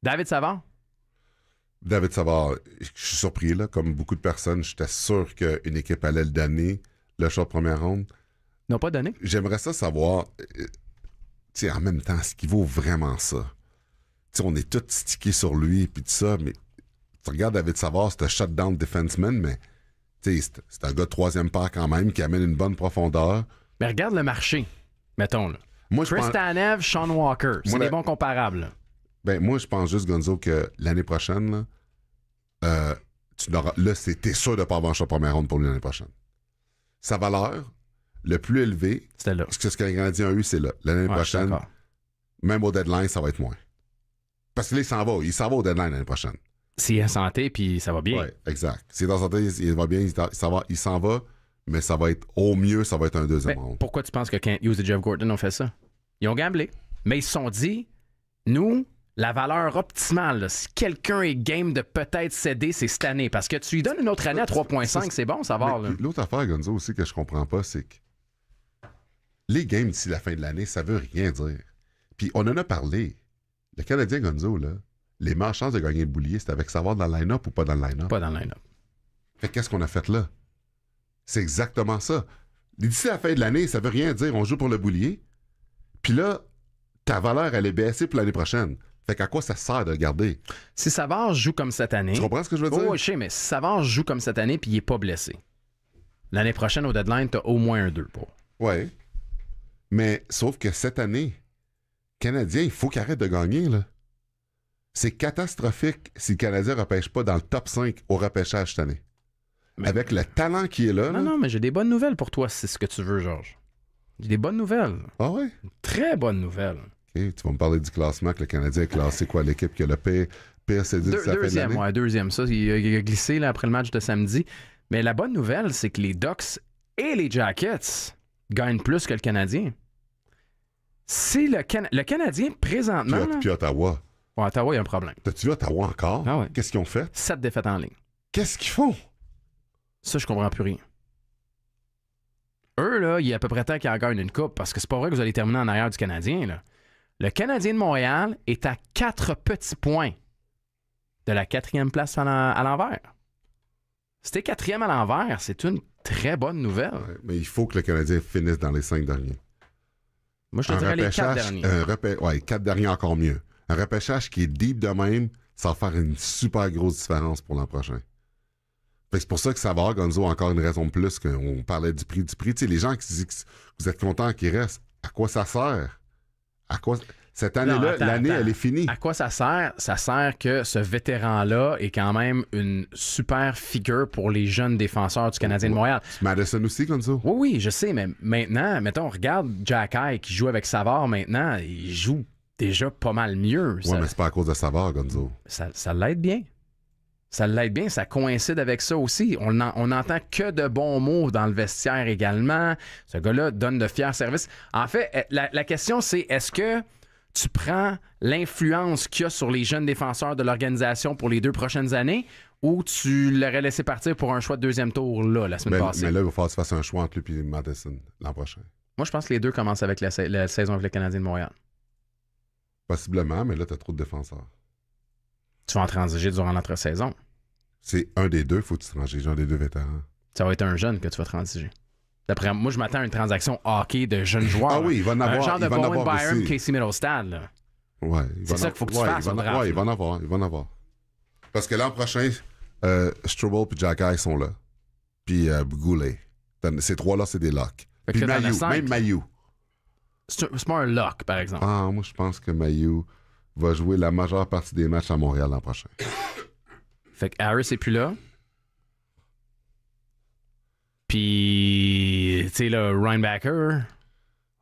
David Savard, David Savard, je suis surpris, là, comme beaucoup de personnes, j'étais sûr qu'une équipe allait le donner, le choix première ronde. Non, pas donné? J'aimerais ça savoir, euh, tu en même temps, ce qui vaut vraiment ça. Tu on est tous stickés sur lui, puis tout ça, mais tu regardes David Savard, c'est un shutdown defenseman, mais c'est un gars de troisième part quand même qui amène une bonne profondeur. Mais regarde le marché, mettons. Là. Chris Tanev, Sean Walker, c'est des bons comparables. Ben, moi, je pense juste, Gonzo, que l'année prochaine, là, euh, tu n'auras. Là, c'était sûr de pas avoir en première ronde pour lui l'année prochaine. Sa valeur, le plus élevé, c'est là. Ce que qu'un grandi a eu, c'est là. L'année prochaine, même au deadline, ça va être moins. Parce que là, il s'en va. Il s'en va au deadline l'année prochaine. S'il est en santé, puis ça va bien. Oui, exact. S'il est en santé, il va bien, il s'en va, il s'en va, mais ça va être, au mieux, ça va être un deuxième ben, round. Pourquoi tu penses que Kent Hughes et Jeff Gordon ont fait ça? Ils ont gamblé, mais ils se sont dit, nous, la valeur optimale, si quelqu'un est game de peut-être céder, c'est cette année. Parce que tu lui donnes une autre année à 3,5, c'est bon, ça va. L'autre affaire, Gonzo, aussi, que je comprends pas, c'est que les games d'ici la fin de l'année, ça veut rien dire. Puis on en a parlé. Le Canadien Gonzo, là, les meilleures chances de gagner le boulier, c'était avec savoir dans le line-up ou pas dans le line-up. Pas dans le line-up. Fait qu'est-ce qu'on a fait là? C'est exactement ça. D'ici la fin de l'année, ça veut rien dire. On joue pour le boulier. Puis là, ta valeur, elle est baissée pour l'année prochaine. Fait qu'à quoi ça sert de regarder? garder? Si Savard joue comme cette année. Tu comprends ce que je veux oh, dire? Oh, je sais, mais si Savard joue comme cette année puis il n'est pas blessé, l'année prochaine, au deadline, tu au moins un 2 pour. Oui. Mais sauf que cette année, Canadien, il faut qu'il de gagner, C'est catastrophique si le Canadien ne repêche pas dans le top 5 au repêchage cette année. Avec le talent qui est là. Non, non, mais j'ai des bonnes nouvelles pour toi si c'est ce que tu veux, Georges. J'ai des bonnes nouvelles. Ah oui très bonnes nouvelles tu vas me parler du classement que le Canadien est classé quoi? L'équipe qui a le pire, pire de sa deuxième, deuxième, ça. Il a, glissé après le match de samedi. Mais la bonne nouvelle, c'est que les Ducks et les Jackets gagnent plus que le Canadien. C'est le, le Canadien présentement. Puis, Ottawa. Ouais, Ottawa, il y a un problème. T'as-tu vu Ottawa encore? Ah Qu'est-ce qu'ils ont fait? Sept défaites en ligne. Qu'est-ce qu'ils font? Ça, je comprends plus rien. Eux, là, il a à peu près temps qu'ils gagnent une coupe parce que c'est pas vrai que vous allez terminer en arrière du Canadien, là. Le Canadien de Montréal est à quatre petits points de la quatrième place à l'envers. C'était quatrième à l'envers, c'est une très bonne nouvelle. mais il faut que le Canadien finisse dans les cinq derniers. Moi, je te dirais les quatre derniers. Un derniers encore mieux. Un repêchage qui est deep de même, ça va faire une super grosse différence pour l'an prochain. C'est pour ça que ça va, Gonzo, encore une raison de plus qu'on parlait du prix. Du prix, les gens qui disent que vous êtes contents qu'ils restent, à quoi ça sert? À quoi... Cette année-là, l'année, elle est finie. À quoi ça sert? Ça sert que ce vétéran-là est quand même une super figure pour les jeunes défenseurs du Canadien de Montréal. Madison aussi, Gonzo? Oui, oui, je sais, mais maintenant, mettons, regarde Jack High qui joue avec Savard maintenant, il joue déjà pas mal mieux. Oui, mais c'est pas à cause de Savard, Gonzo. ça l'aide bien. Ça l'aide bien, ça coïncide avec ça aussi. On n'entend que de bons mots dans le vestiaire également. Ce gars-là donne de fiers services. En fait, eh, la, question, c'est est-ce que tu prends l'influence qu'il y a sur les jeunes défenseurs de l'organisation pour les deux prochaines années ou tu l'aurais laissé partir pour un choix de deuxième tour là, la semaine passée? Mais là, il va falloir que tu fasses un choix entre lui et Madison l'an prochain. Moi, je pense que les deux commencent avec la, saison avec le Canadien de Montréal. Possiblement, mais là, tu as trop de défenseurs. Tu vas en transiger durant l'entre-saison. C'est un des deux, faut que tu transiges, un des deux vétérans. Ça va être un jeune que tu vas transiger. D'après moi, je m'attends à une transaction hockey de jeunes ah joueurs. Ah oui, il va en avoir. Un genre de Bowen Byron, Casey Middlestad. Là. Ouais, c'est ça qu'il faut que tu fasses. Il va, il va en avoir, avoir. Parce que l'an prochain, euh, Struble et Eye sont là. Puis euh, Goulet. Ces trois-là, c'est des locks. puis Mayu, même Mayu. C'est pas un lock, par exemple. Ah, moi, je pense que Mayu va jouer la majeure partie des matchs à Montréal l'an prochain. Fait que Harris est plus là. Puis, tu sais, le Rhinebacker,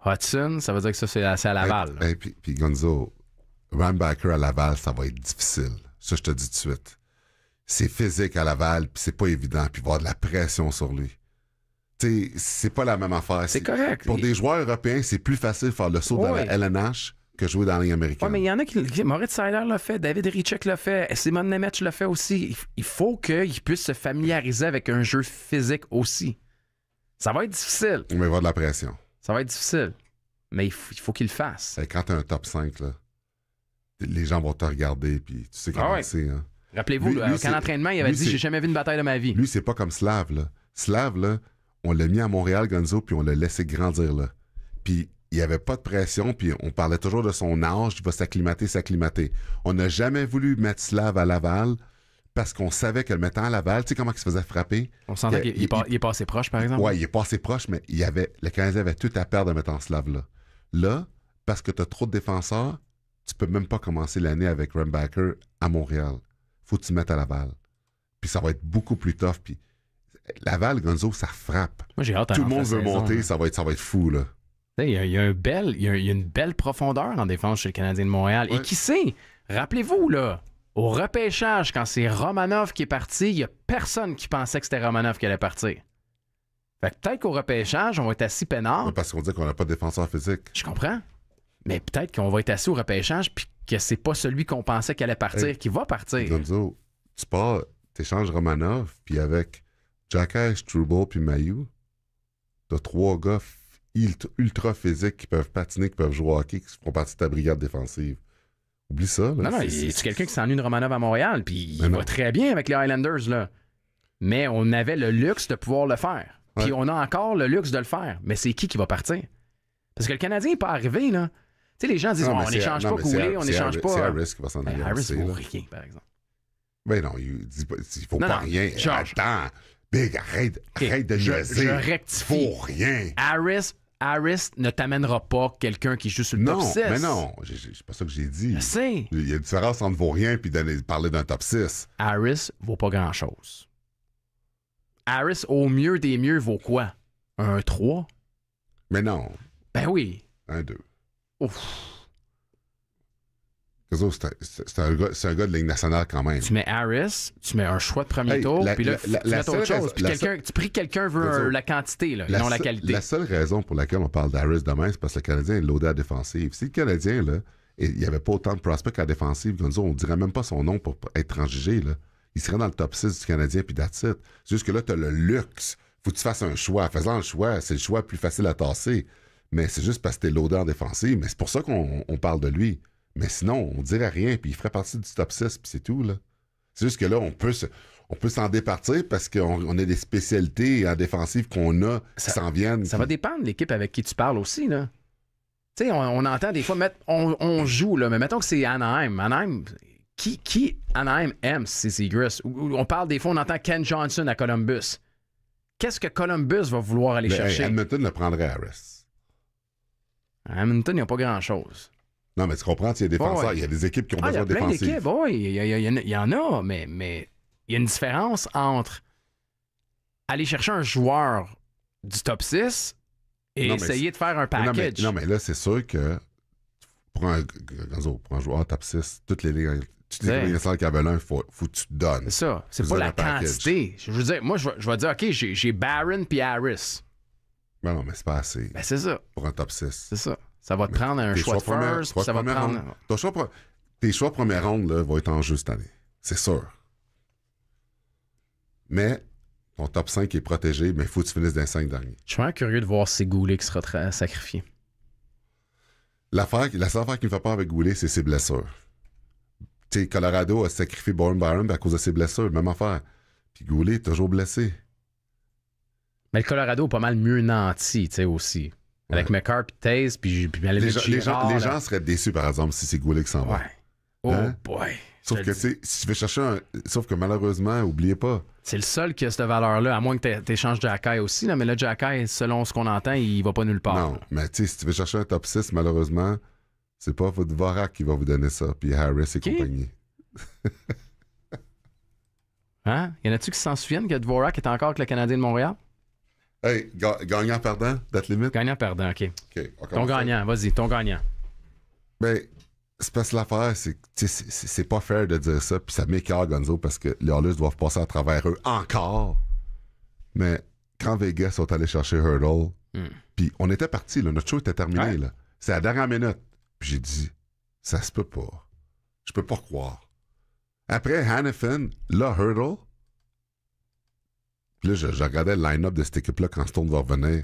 Hudson, ça veut dire que ça, c'est à Laval. puis, Gonzo, Rhinebacker à Laval, ça va être difficile. Ça, je te dis tout de suite. C'est physique à Laval, puis c'est pas évident, puis avoir de la pression sur lui. Tu sais, c'est pas la même affaire. C'est correct. Pour des joueurs européens, c'est plus facile de faire le saut dans la LNH que jouer dans la Ligue américaine. Oui, mais il y en a qui. Moritz Seiler l'a fait, David Richek l'a fait, Simon Nemetch l'a fait aussi. Il faut qu'il puisse se familiariser avec un jeu physique aussi. Ça va être difficile. Il va y avoir de la pression. Ça va être difficile. Mais il faut, qu'il le fasse. Et quand tu as un top 5, là, les gens vont te regarder, puis tu sais comment ah c'est. Hein. Rappelez-vous, Quand euh, entraînement, il avait dit J'ai jamais vu une bataille de ma vie. Lui, c'est pas comme Slav. Là. Slav, là, on l'a mis à Montréal, Gonzo, puis on l'a laissé grandir là. Puis il n'y avait pas de pression, puis on parlait toujours de son âge, il va s'acclimater, s'acclimater. On n'a jamais voulu mettre Slav à Laval parce qu'on savait que le mettant à Laval, tu sais comment il se faisait frapper. On sentait qu'il est pas assez proche, par exemple. Oui, il est pas assez proche, mais il avait, le Canadien avait tout à perdre de mettre en Slav là. Là, parce que tu as trop de défenseurs, tu peux même pas commencer l'année avec Runbacker à Montréal. faut que tu mettes à Laval. Puis ça va être beaucoup plus tough. Puis Laval, Gonzo, ça frappe. Moi, j'ai hâte à Tout le monde veut monter, ça, va être, ça va être fou, là. Il y, a une belle profondeur en défense chez le Canadien de Montréal. Et qui sait, rappelez-vous, là, au repêchage, quand c'est Romanov qui est parti, il n'y a personne qui pensait que c'était Romanov qui allait partir. Fait peut-être qu'au repêchage, on va être assis peinard. parce qu'on dit qu'on n'a pas de défenseur physique. Je comprends. Mais peut-être qu'on va être assis au repêchage puis que c'est pas celui qu'on pensait Qu'il allait partir qui va partir. tu pars, tu échanges Romanov, puis avec Jackass, Trouble puis Mayou, t'as trois gars ultra physiques, qui peuvent patiner, qui peuvent jouer au hockey, qui font partie de ta brigade défensive. Oublie ça. non, non, c'est quelqu'un qui s'ennuie de Romanov à Montréal, puis il ben va très bien avec les Highlanders, là. Mais on avait le luxe de pouvoir le faire. Puis on a encore le luxe de le faire. Mais c'est qui qui va partir? Parce que le Canadien n'est pas arrivé, là. Tu sais, les gens disent, on n'échange pas couler. on n'échange pas. C'est Harris qui va s'en ben, aller. Harris vaut rien, par exemple. Ben non, il ne faut pas rien. Attends. Big, arrête, arrête de je, dire. Je rectifie. Faut rien. Harris Harris ne t'amènera pas quelqu'un qui joue sur le top 6. Non, mais non, c'est pas ça que j'ai dit. C'est. Il y a une différence entre vaut-rien et d'aller parler d'un top 6. Harris vaut pas grand-chose. Harris, au mieux des mieux, vaut quoi? Un 3? Mais non. Ben oui. Un 2. Ouf. C'est un, gars de ligne nationale quand même. Tu mets Harris, tu mets un choix de premier tour, puis là, la, tu chose. tu pries quelqu'un veut la quantité, là, non la qualité. La seule raison pour laquelle on parle d'Harris demain, c'est parce que le Canadien est loadé à défensive. Si le Canadien, là, il n'y avait pas autant de prospects à défensive, Gonzo, on ne dirait même pas son nom pour être transgigé, là. Il serait dans le top 6 du Canadien, puis that's C'est juste que là, tu as le luxe. faut que tu fasses un choix. Faisant le choix, c'est le choix plus facile à tasser. Mais c'est juste parce que t'es loadé en défensive. Mais c'est pour ça qu'on parle de lui. Mais sinon, on dirait rien, puis il ferait partie du top 6, puis c'est tout, là. C'est juste que là, on peut on peut s'en départir parce qu'on on a des spécialités en défensive qu'on a qui s'en viennent. Ça va dépendre de l'équipe avec qui tu parles aussi, Tu sais, on, entend des fois, mettre, on, joue, là, mais mettons que c'est Anaheim. Anaheim, qui, qui Anaheim aime, c'est Griss On parle des fois, on entend Ken Johnson à Columbus. Qu'est-ce que Columbus va vouloir aller ben, chercher? Edmonton le prendrait à Harris. À Edmonton, il n'y a pas grand-chose. Non, mais tu comprends, il y a des défenseurs, il y a des équipes qui ont besoin de défenseurs. Il y a plein d'équipes, oui, il y, en a, mais, il y a une différence entre aller chercher un joueur du top 6 et essayer de faire un package. Non, mais, là, c'est sûr que pour un, joueur top 6, toutes les ligues tu dis qu'il y avait il faut, que tu te donnes. C'est ça. C'est pas la quantité. Je veux dire, moi, je vais, dire, OK, j'ai Barron puis Harris. Ben non, mais c'est pas assez. Ben, c'est ça. Pour un top 6. C'est ça. Ça va te prendre un choix de first, ça va te prendre... choix, tes choix première ronde là, vont être en jeu cette année. C'est sûr. Mais ton top 5 est protégé, mais il faut que tu finisses dans les 5 derniers. Je suis vraiment curieux de voir si Goulet qui sera sacrifié. la seule affaire qui me fait peur avec Goulet, c'est ses blessures. sais, Colorado a sacrifié Bourne Byron à cause de ses blessures, même affaire. Puis Goulet est toujours blessé. Mais le Colorado est pas mal mieux nanti, tu sais, aussi. Avec McCart, Taze, puis, les, gens, les, gens, les gens seraient déçus, par exemple, si c'est Goulet qui s'en va. Oh hein? boy. Sauf que, si tu veux chercher un... Sauf que malheureusement, oubliez pas. C'est le seul qui a cette valeur-là, à moins que tu échanges Jacky aussi. Là, mais le Jacky, selon ce qu'on entend, il va pas nulle part. Non, mais tu sais, si tu veux chercher un top 6, malheureusement, c'est pas votre Vorak qui va vous donner ça, puis Harris et compagnie. hein? Y en a-tu qui s'en souviennent que Dvorak est encore avec le Canadien de Montréal? Hey, gagnant perdant, date limite? Gagnant perdant, OK. ton gagnant, vas-y, ton gagnant. Ben, c'est parce que l'affaire, c'est c'est pas fair de dire ça, puis ça m'écart, Gonzo, parce que les allus doivent passer à travers eux encore. Mais quand Vegas sont allés chercher Hurdle, pis hmm. puis on était parti, notre show était terminé. là. C'est la dernière minute. Puis j'ai dit, ça se peut pas. Je peux pas croire. Après Hannifin, là, Hurdle, puis là, je, regardais le line-up de cette équipe-là quand Stone va revenir.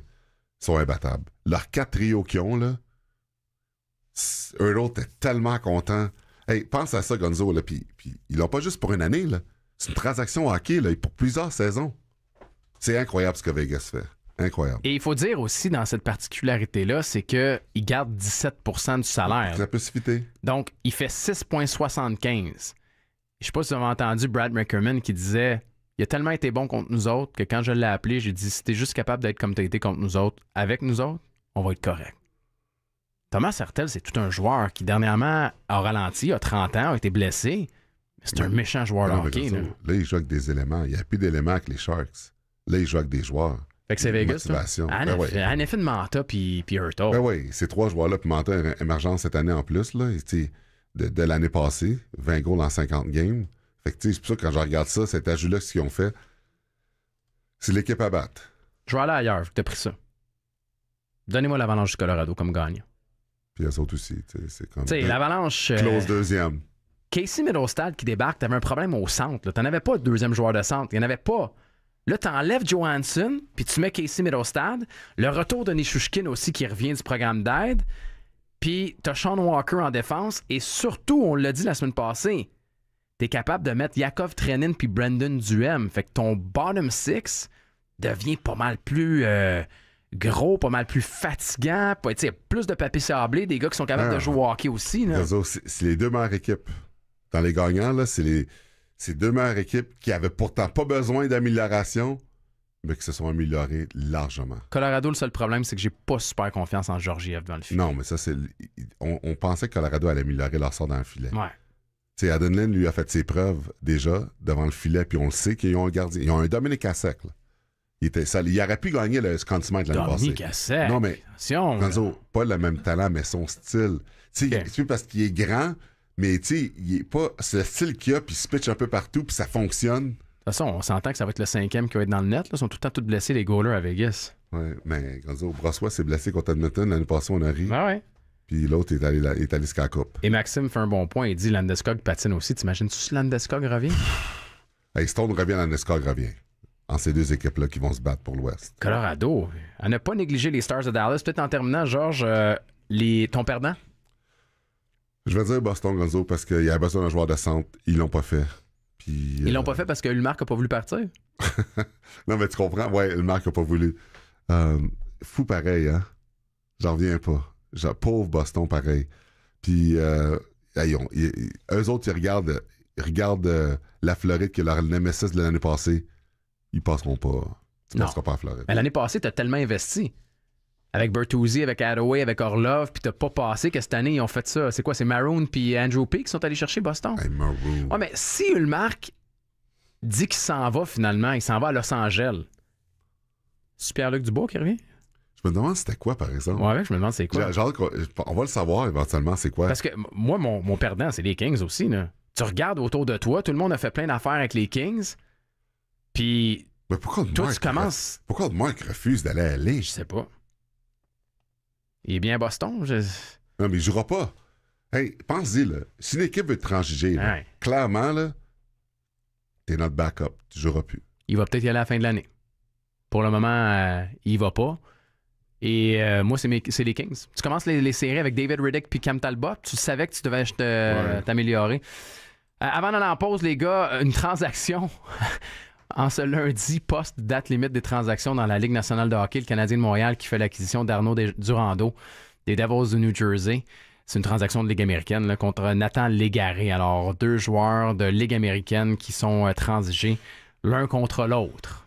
Ils sont imbattables. Leurs quatre trios qu'ils ont, là, un était est tellement content. Hey, pense à ça, Gonzo, là. Puis, ils l'ont pas juste pour une année, là. C'est une transaction hockey, là, pour plusieurs saisons. C'est incroyable ce que Vegas fait. Incroyable. Et il faut dire aussi dans cette particularité-là, c'est qu'il garde 17 du salaire. peut possibilité. Donc, il fait 6,75. Je sais pas si vous avez entendu Brad Reckerman qui disait il a tellement été bon contre nous autres que quand je l'ai appelé, j'ai dit si t'es juste capable d'être comme t'as été contre nous autres, avec nous autres, on va être correct. Thomas Sertel, c'est tout un joueur qui, dernièrement, a ralenti, a 30 ans, a été blessé. C'est un méchant joueur de hockey. Là. il joue avec des éléments. Il n'y a plus d'éléments avec les Sharks. Là, il joue avec des joueurs. Fait que c'est Vegas. En effet, de Manta puis, puis Hurto. Ben oui, ces trois joueurs-là, puis Manta émergent cette année en plus. Là, de, de l'année passée, 20 goals en 50 games c'est pour ça que quand je regarde ça, cet ajout-là, ce qu'ils ont fait, c'est l'équipe à battre. Je vais aller ailleurs, t'as pris ça. Donnez-moi l'avalanche du Colorado comme gagne. Puis elles autres aussi, c'est comme. Tu sais, l'avalanche. Euh, close deuxième. Casey Middlestad qui débarque, t'avais un problème au centre. T'en avais pas de deuxième joueur de centre. Il n'y en avait pas. Là, t'enlèves Johansson, puis tu mets Casey Middlestad. Le retour de Nishushkin aussi qui revient du programme d'aide. Puis t'as Sean Walker en défense. Et surtout, on l'a dit la semaine passée, t'es capable de mettre Yakov Trenin puis Brandon Duhem. Fait que ton bottom six devient pas mal plus euh, gros, pas mal plus fatigant. a plus de papier sablé, des gars qui sont capables de ah. jouer au hockey aussi. C'est les deux meilleures équipes. Dans les gagnants, là, c'est les deux meilleures équipes qui avaient pourtant pas besoin d'amélioration, mais qui se sont améliorées largement. Colorado, le seul problème, c'est que j'ai pas super confiance en Georgiev dans le filet. Non, mais ça, c'est. On, on, pensait que Colorado allait améliorer leur sort dans le filet. Ouais sais, Adenlin lui a fait ses preuves déjà devant le filet, puis on le sait qu'ils ont un gardien. Ils ont un Dominique Cassec. Il, était sale. il aurait pu gagner le Scotty de l'année passée. Dominique Cassec. Non, mais Gonzo, pas le même talent, mais son style. Tu sais, parce qu'il est grand, mais tu sais, il est pas. C'est le style qu'il a, puis il se pitch un peu partout, puis ça fonctionne. De toute façon, on s'entend que ça va être le cinquième qui va être dans le net. Là. Ils sont tout le temps tous blessés, les goalers à Vegas. Oui, mais Gonzo, Brossois s'est blessé contre Edmonton. L'année passée, on a ri. Ah ouais. Puis l'autre est allé, est allé jusqu'à la coupe. Et Maxime fait un bon point. Il dit Landeskog patine aussi. T'imagines-tu si Landeskog revient hey, Stone revient, Landeskog revient. En ces deux équipes-là qui vont se battre pour l'Ouest. Colorado. À ne pas négligé les Stars de Dallas. Peut-être en terminant, Georges, euh, ton perdant Je vais dire Boston Gonzo parce qu'il y a besoin d'un joueur de centre. Ils l'ont pas fait. Ils l'ont euh, pas fait parce que Ulmark n'a pas voulu partir Non, mais tu comprends. Ouais, Ulmark n'a pas voulu. Euh, fou pareil, hein J'en reviens pas pauvre Boston, pareil. Puis, euh, eux autres, ils regardent, regardent euh, la Floride que leur Nemesis de l'année passée. Ils passeront pas. Tu passeras pas à Floride. Mais l'année passée, t'as tellement investi. Avec Bertuzzi, avec Hathaway, avec Orlov, puis t'as pas passé que cette année, ils ont fait ça. C'est quoi, c'est Maroon puis Andrew P qui sont allés chercher Boston? Maroon. Ouais, mais si Ulmark dit qu'il s'en va finalement, il s'en va à Los Angeles, c'est Pierre-Luc Dubois qui revient? je me demande c'était quoi, par exemple. Ouais, je me demande c'est quoi. on va le savoir éventuellement c'est quoi. Parce que moi, mon, mon perdant, c'est les Kings aussi. Tu regardes autour de toi, tout le monde a fait plein d'affaires avec les Kings. Puis. Mais pourquoi toi, Mark, tu commences. Pourquoi Mark refuse d'aller à Je sais pas. Il bien Boston. Je... Non, mais il jouera pas. Hey, pense-y, Si une équipe veut transiger, là, clairement, là, t'es notre backup. Tu joueras plus. Il va peut-être y aller à la fin de l'année. Pour le moment, euh, il va pas. Et euh, moi, c'est, les Kings. Tu commences les, séries avec David Riddick puis Cam Talbot. Tu savais que tu devais euh, t'améliorer. Euh, avant d'aller en pause, les gars, une transaction. en ce lundi, post date limite des transactions dans la Ligue nationale de hockey, le Canadien de Montréal qui fait l'acquisition d'Arnaud Durando des Devils du New Jersey. C'est une transaction de Ligue américaine contre Nathan Légaré. Alors, deux joueurs de Ligue américaine qui sont transigés l'un contre l'autre.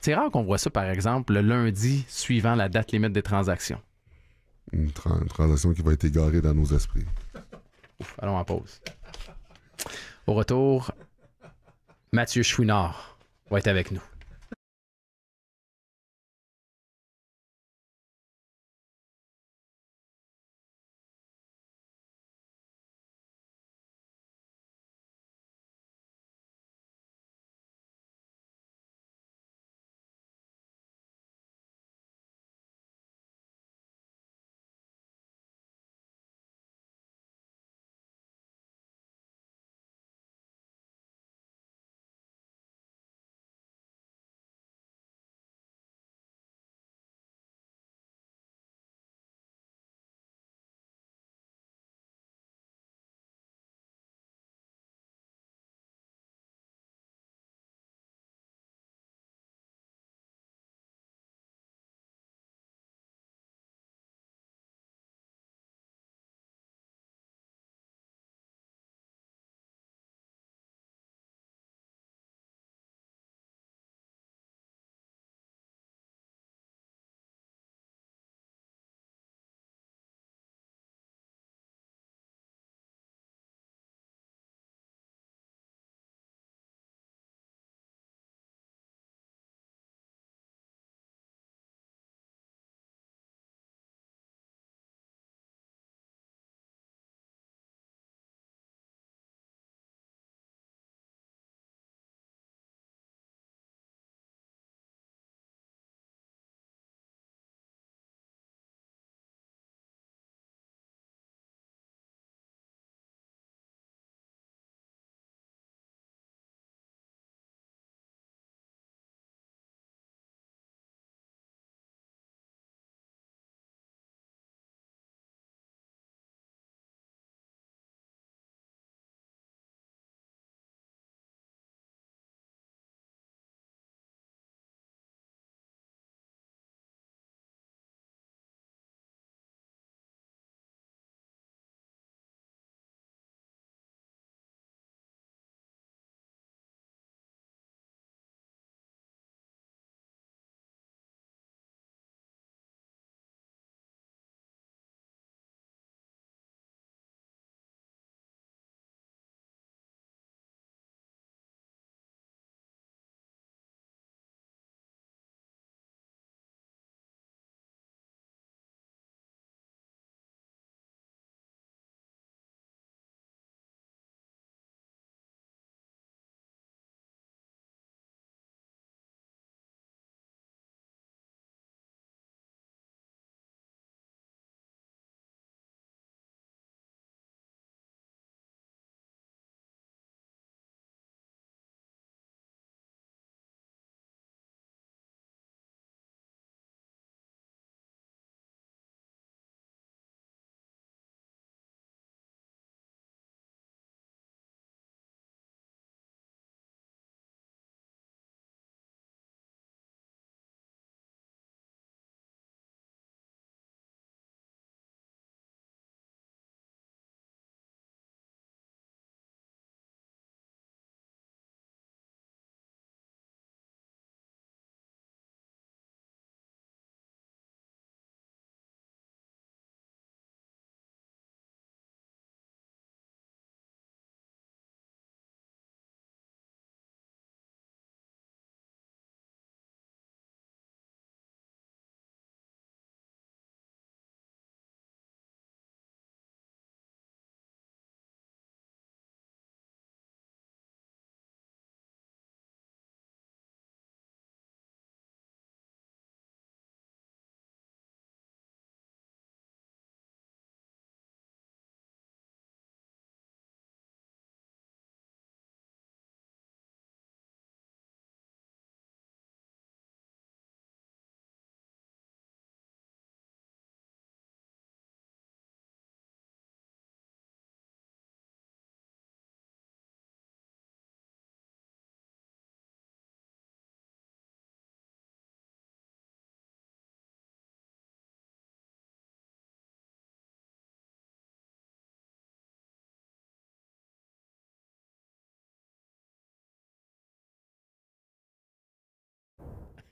C'est rare qu'on voit ça, par exemple, le lundi suivant la date limite des transactions. Une, transaction qui va être égarée dans nos esprits. allons en pause. Au retour, Mathieu Chouinard va être avec nous.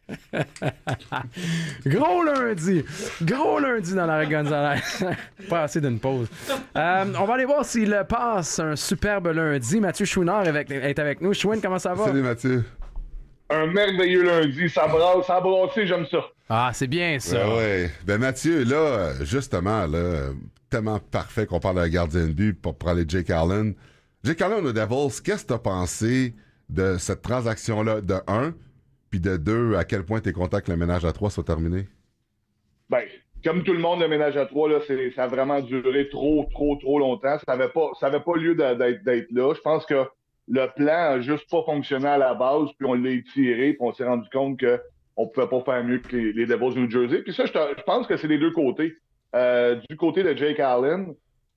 Gros lundi! Gros lundi dans la Gonzalez. Pas assez d'une pause. Euh, on va aller voir s'il passe un superbe lundi. Mathieu Chouinard est avec nous. Chouin, comment ça va? Salut Mathieu. Un merveilleux lundi. Ça brasse, ça brasse, j'aime ça. Ah, c'est bien ça. Ben, ouais. ben Mathieu, là, justement, là, tellement parfait qu'on parle de gardien de but pour parler de Jake Allen. Jake Allen au Devils, qu'est-ce que tu as pensé de cette transaction-là de 1? Puis de deux, à quel point tu es content que le ménage à trois soit terminé? Ben, comme tout le monde, le ménage à trois, ça a vraiment duré trop, trop, trop longtemps. Ça n'avait pas, pas lieu d'être là. Je pense que le plan n'a juste pas fonctionné à la base, puis on l'a étiré, puis on s'est rendu compte que on pouvait pas faire mieux que les, Devils New Jersey. Puis ça, je, pense que c'est les deux côtés. Euh, du côté de Jake Allen,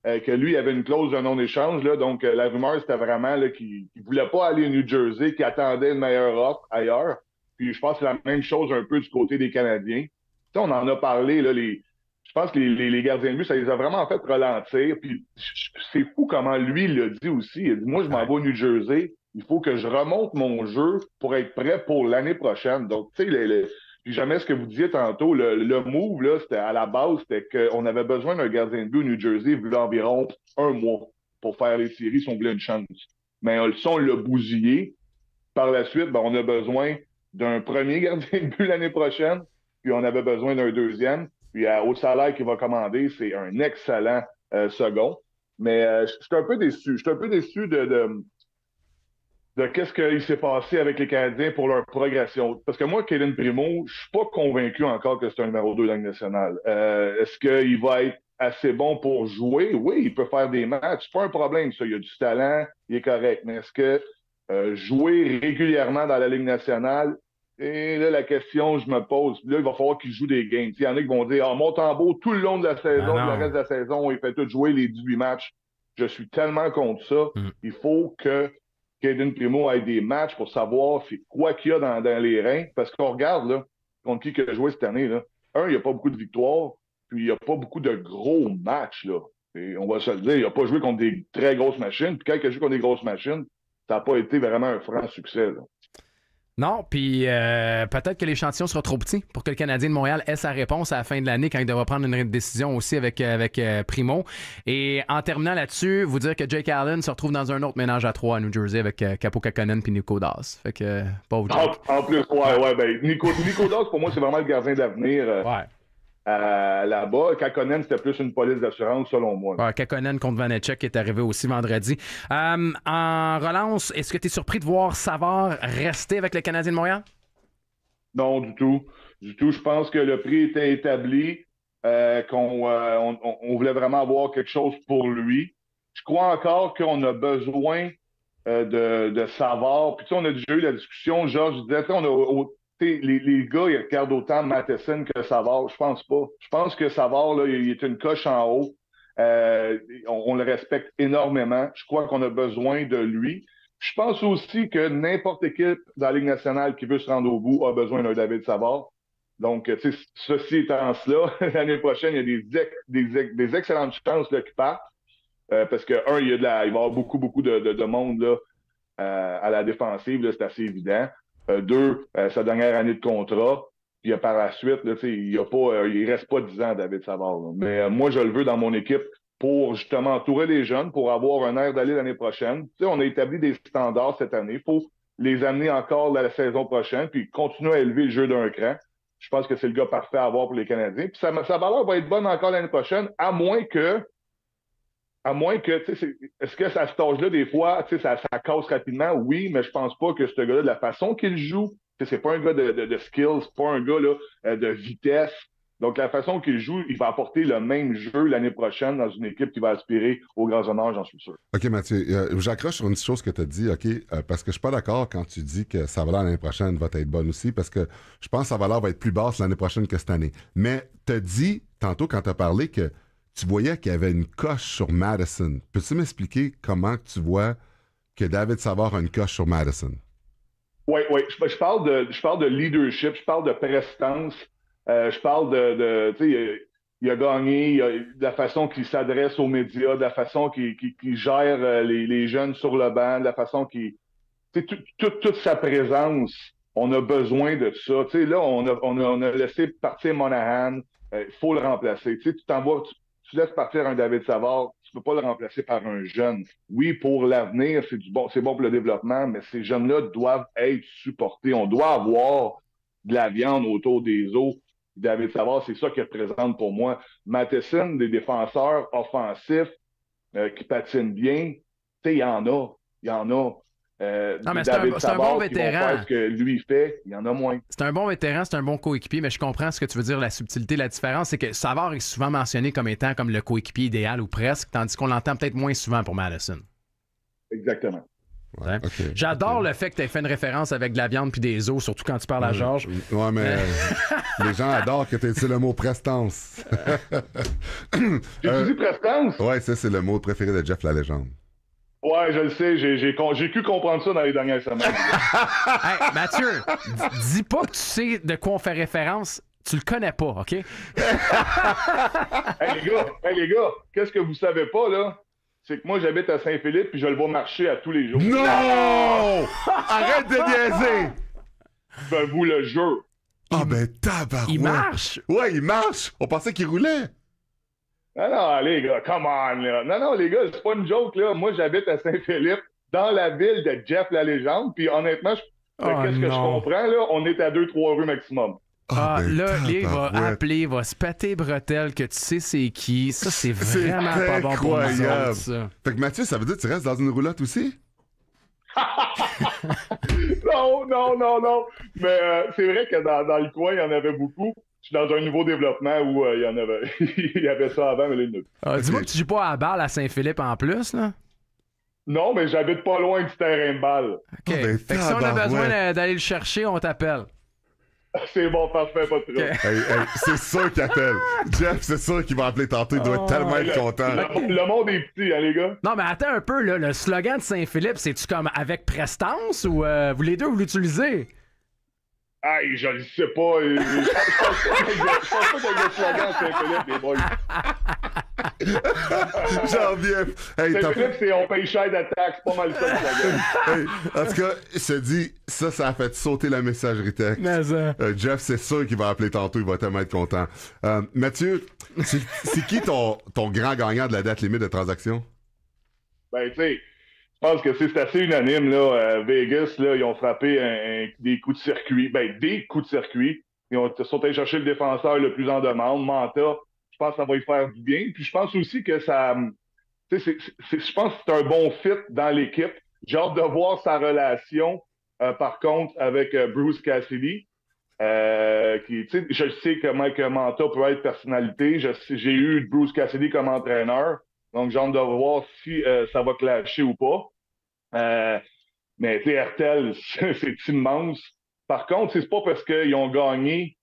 euh, que lui il avait une clause de non-échange, donc euh, la rumeur, c'était vraiment qu'il ne voulait pas aller au New Jersey, qu'il attendait une meilleure offre ailleurs. Puis je pense c'est la même chose un peu du côté des Canadiens. on en a parlé, les, je pense que les, gardiens de but, ça les a vraiment fait ralentir. Puis c'est fou comment lui l'a dit aussi. Il a dit Moi, je m'en vais au New Jersey. Il faut que je remonte mon jeu pour être prêt pour l'année prochaine. Donc, tu sais, jamais ce que vous disiez tantôt, le, move, là, c'était à la base, c'était qu'on avait besoin d'un gardien de but au New Jersey, vu environ un mois pour faire les séries si on voulait une chance. Mais ça, on l'a bousillé. Par la suite, ben, on a besoin d'un premier gardien de but l'année prochaine, puis on avait besoin d'un deuxième. Puis à euh, haut salaire qu'il va commander, c'est un excellent euh, second. Mais euh, je suis un peu déçu. Je suis un peu déçu de, de, qu'est-ce qu'il s'est passé avec les Canadiens pour leur progression. Parce que moi, Kevin Primo, je suis pas convaincu encore que c'est un numéro 2 de Ligue nationale. Est-ce qu'il va être assez bon pour jouer? Oui, il peut faire des matchs. pas un problème, ça. Il a du talent, il est correct. Mais est-ce que euh, jouer régulièrement dans la Ligue nationale, et là, la question je me pose, là, il va falloir qu'il joue des games. Il y en a qui vont dire Ah, oh, tout le long de la saison, ah, le reste de la saison, il fait tout jouer les 18 matchs. Je suis tellement contre ça. Mm. Il faut que Kaden Primo ait des matchs pour savoir quoi qu'il y a dans, les reins. Parce qu'on regarde là, contre qui il a joué cette année. Là. Un, il n'y a pas beaucoup de victoires, puis il n'y a pas beaucoup de gros matchs. Là. Et on va se le dire, il n'a pas joué contre des très grosses machines. Puis quand il a joué contre des grosses machines, ça n'a pas été vraiment un franc succès. Non, puis euh, peut-être que l'échantillon sera trop petit pour que le Canadien de Montréal ait sa réponse à la fin de l'année quand il devra prendre une décision aussi avec, euh, avec euh, Primo. Et en terminant là-dessus, vous dire que Jake Allen se retrouve dans un autre ménage à trois à New Jersey avec Capo Kakonen puis Nico Das. Fait que, pas En, plus, ouais, ouais, ben, Nico, Nico pour moi, c'est vraiment le gardien d'avenir. Ouais. Euh, là-bas. Kakonen, c'était plus une police d'assurance, selon moi. Kakonen contre Vanetchek est arrivé aussi vendredi. Euh, en relance, est-ce que tu es surpris de voir Savard rester avec le Canadien de Montréal? Non, du tout. Du tout. Je pense que le prix était établi, euh, qu'on on, voulait vraiment avoir quelque chose pour lui. Je crois encore qu'on a besoin de, de Savard. Puis tu sais, on a déjà eu la discussion, Georges disait, on a les, gars, ils regardent autant Matheson que Savard. Je pense pas. Je pense que Savard, il est une coche en haut. Euh, on, le respecte énormément. Je crois qu'on a besoin de lui. Je pense aussi que n'importe équipe dans la Ligue nationale qui veut se rendre au bout a besoin d'un David Savard. Donc, ceci étant cela, l'année prochaine, il y a des, excellentes chances qu'il parte. Euh, parce que, un, il, y va y avoir beaucoup, beaucoup de, monde là, euh, à la défensive. C'est assez évident. Euh, deux, euh, sa dernière année de contrat. Puis euh, par la suite, là, il ne pas, il reste pas dix ans, David Savard. Là. Mais moi, je le veux dans mon équipe pour justement entourer les jeunes, pour avoir un air d'aller l'année prochaine. sais on a établi des standards cette année. Il faut les amener encore la saison prochaine, puis continuer à élever le jeu d'un cran. Je pense que c'est le gars parfait à avoir pour les Canadiens. Puis sa, sa valeur va être bonne encore l'année prochaine, à moins que à moins que, tu sais, est-ce que ça, se cet là des fois, tu sais, ça, ça casse rapidement? Oui, mais je pense pas que ce gars-là, de la façon qu'il joue, c'est pas un gars de, de, de skills, pas un gars euh, de vitesse. Donc, la façon qu'il joue, il va apporter le même jeu l'année prochaine dans une équipe qui va aspirer au grand honneur, j'en suis sûr. OK, Mathieu, euh, j'accroche sur une chose que tu as dit, OK, euh, parce que je suis pas d'accord quand tu dis que sa valeur l'année prochaine va être bonne aussi, parce que je pense que sa valeur va être plus basse l'année prochaine que cette année. Mais tu as dit, tantôt, quand tu as parlé, que tu voyais qu'il y avait une coche sur Madison. Peux-tu m'expliquer comment tu vois que David Savard a une coche sur Madison? Oui, oui. Je, parle de, je parle de leadership, je parle de prestance, euh, je parle de. tu sais, il a gagné, de la façon qu'il s'adresse aux médias, de la façon qu'il gère euh, les, jeunes sur le banc, de la façon qu'il. Tu sais, toute, sa présence, on a besoin de ça. Tu sais, là, on a, on a, laissé partir Monahan, il euh, faut le remplacer. Tu sais, tu t'envoies, tu laisses partir un David Savard, tu ne peux pas le remplacer par un jeune. Oui, pour l'avenir, c'est bon, c'est bon pour le développement, mais ces jeunes-là doivent être supportés. On doit avoir de la viande autour des os. David Savard, c'est ça qu'il représente pour moi. Matheson, des défenseurs offensifs euh, qui patinent bien, tu sais, il y en a. Il y en a. Euh, mais c'est un, bon vétéran. en moins. C'est un bon vétéran, c'est un bon coéquipier, mais je comprends ce que tu veux dire, la subtilité, la différence, c'est que Savard est souvent mentionné comme étant comme le coéquipier idéal ou presque, tandis qu'on l'entend peut-être moins souvent pour Madison. Exactement. J'adore le fait que tu aies fait une référence avec de la viande puis des os, surtout quand tu parles à Georges. Ouais, mais euh, les gens adorent que tu aies dit le mot prestance. J'ai euh, dit prestance? Euh, ouais, ça, c'est le mot préféré de Jeff la légende. Ouais, je le sais, j'ai cru comprendre ça dans les dernières semaines. hey, Mathieu, dis pas que tu sais de quoi on fait référence. Tu le connais pas, OK? hey, les gars, hey, les gars, qu'est-ce que vous savez pas, là? c'est que moi, j'habite à Saint-Philippe puis je le vois marcher à tous les jours. Non! Arrête de niaiser! Ben, vous le jeu. Ah, ben, tabarouette! Il marche? Ouais, il marche! On pensait qu'il roulait! Non, non, les gars, come on, là. Non, non, les gars, c'est pas une joke, là. Moi, j'habite à Saint-Philippe, dans la ville de Jeff la légende, puis honnêtement, je... Oh, euh, qu'est-ce que je comprends, là? On est à 2-3 rues maximum. Ah, ah ben, là, il va appeler, va se pâter bretelle que tu sais c'est qui. Ça, c'est vraiment pas bon pour nous autres, ça. Fait que Mathieu, ça veut dire que tu restes dans une roulotte aussi? non, non, non, non. Mais euh, c'est vrai que dans le coin, il y en avait beaucoup je suis dans un nouveau développement où euh, il y en avait. il y avait ça avant, mais là, il n'y ah, Dis-moi que tu joues pas à la balle à Saint-Philippe en plus, là? Non, mais j'habite pas loin du terrain de balle. OK. Ah, ben, fait si on a besoin d'aller le chercher, on t'appelle. C'est bon, parfait, pas de problème. c'est sûr qu'il appelle. Jeff, c'est sûr qu'il va appeler tantôt. Il doit oh, être tellement content. Le, monde est petit, hein, les gars. Non, mais attends un peu. Là, le slogan de Saint-Philippe, c'est-tu comme avec prestance ou euh, vous les deux, vous l'utilisez? Aïe, je ne sais pas. Euh, je pense pas que y un slogan Saint-Philippe, des boys. J'en viens. hey, Saint-Philippe, c'est on paye cher d'attaque, c'est pas mal ça le slogan. en tout cas, je se dit, ça, ça a fait sauter la messagerie texte. Mais ça... Euh, euh, Jeff, c'est sûr qu'il va appeler tantôt, il va tellement être content. Mathieu, c'est qui ton, ton grand gagnant de la date limite de transaction? Ben, tu sais, je pense que c'est assez unanime. Là, euh, Vegas, là, ils ont frappé des coups de circuit. Ben, des coups de circuit. Ils ont, sont allés chercher le défenseur le plus en demande. Manta, je pense que ça va lui faire du bien. Puis je pense aussi que ça. je pense que c'est un bon fit dans l'équipe. J'ai hâte de voir sa relation, euh, par contre, avec euh, Bruce Cassidy. je sais comment Manta peut être personnalité. J'ai eu Bruce Cassidy comme entraîneur. Donc, j'ai hâte de voir si euh, ça va clasher ou pas. Euh, mais TRTL, c'est immense. Par contre, c'est pas parce qu'ils ont gagné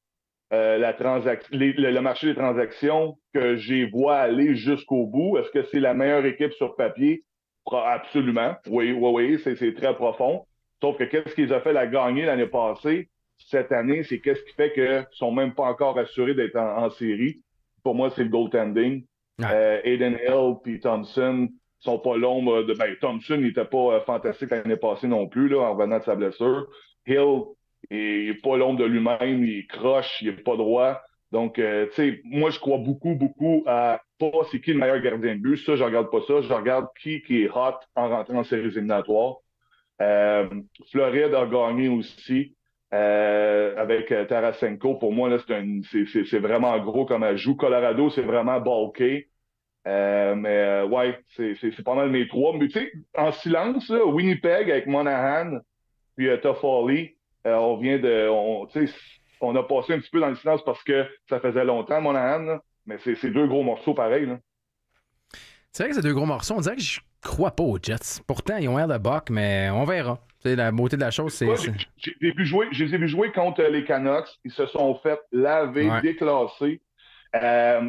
euh, le, marché des transactions que j'ai vois aller jusqu'au bout. Est-ce que c'est la meilleure équipe sur papier? Absolument. Oui, oui, oui, c'est très profond. Sauf que qu'est-ce qu'ils ont fait la gagner l'année passée? Cette année, c'est qu'est-ce qui fait qu'ils ne sont même pas encore assurés d'être en, en série. Pour moi, c'est le goaltending. Euh, Aiden Hill puis Thompson sont pas l'ombre euh, de. Ben, Thompson n'était pas euh, fantastique l'année passée non plus, là, en revenant de sa blessure. Hill, n'est pas l'ombre de lui-même, il croche, il n'est pas droit. Donc, tu sais, moi, je crois beaucoup, beaucoup à pas c'est qui le meilleur gardien de but. Ça, je regarde pas ça. Je regarde qui, qui est hot en rentrant en séries éliminatoires. Euh, Floride a gagné aussi. Euh, avec euh, Tarasenko, pour moi, c'est vraiment gros comme joue Colorado, c'est vraiment balké. Euh, mais ouais, c'est pas mal mes trois. Mais tu sais, en silence, Winnipeg avec Monahan, puis on vient de. On, on a passé un petit peu dans le silence parce que ça faisait longtemps, Monahan, mais c'est deux gros morceaux pareils. C'est vrai que c'est deux gros morceaux. On dirait que je crois pas aux Jets. Pourtant, ils ont l'air de Buck, mais on verra la beauté de la chose, c'est. j'ai les ai jouer, contre euh, les Canucks. Ils se sont fait laver, déclasser. Euh,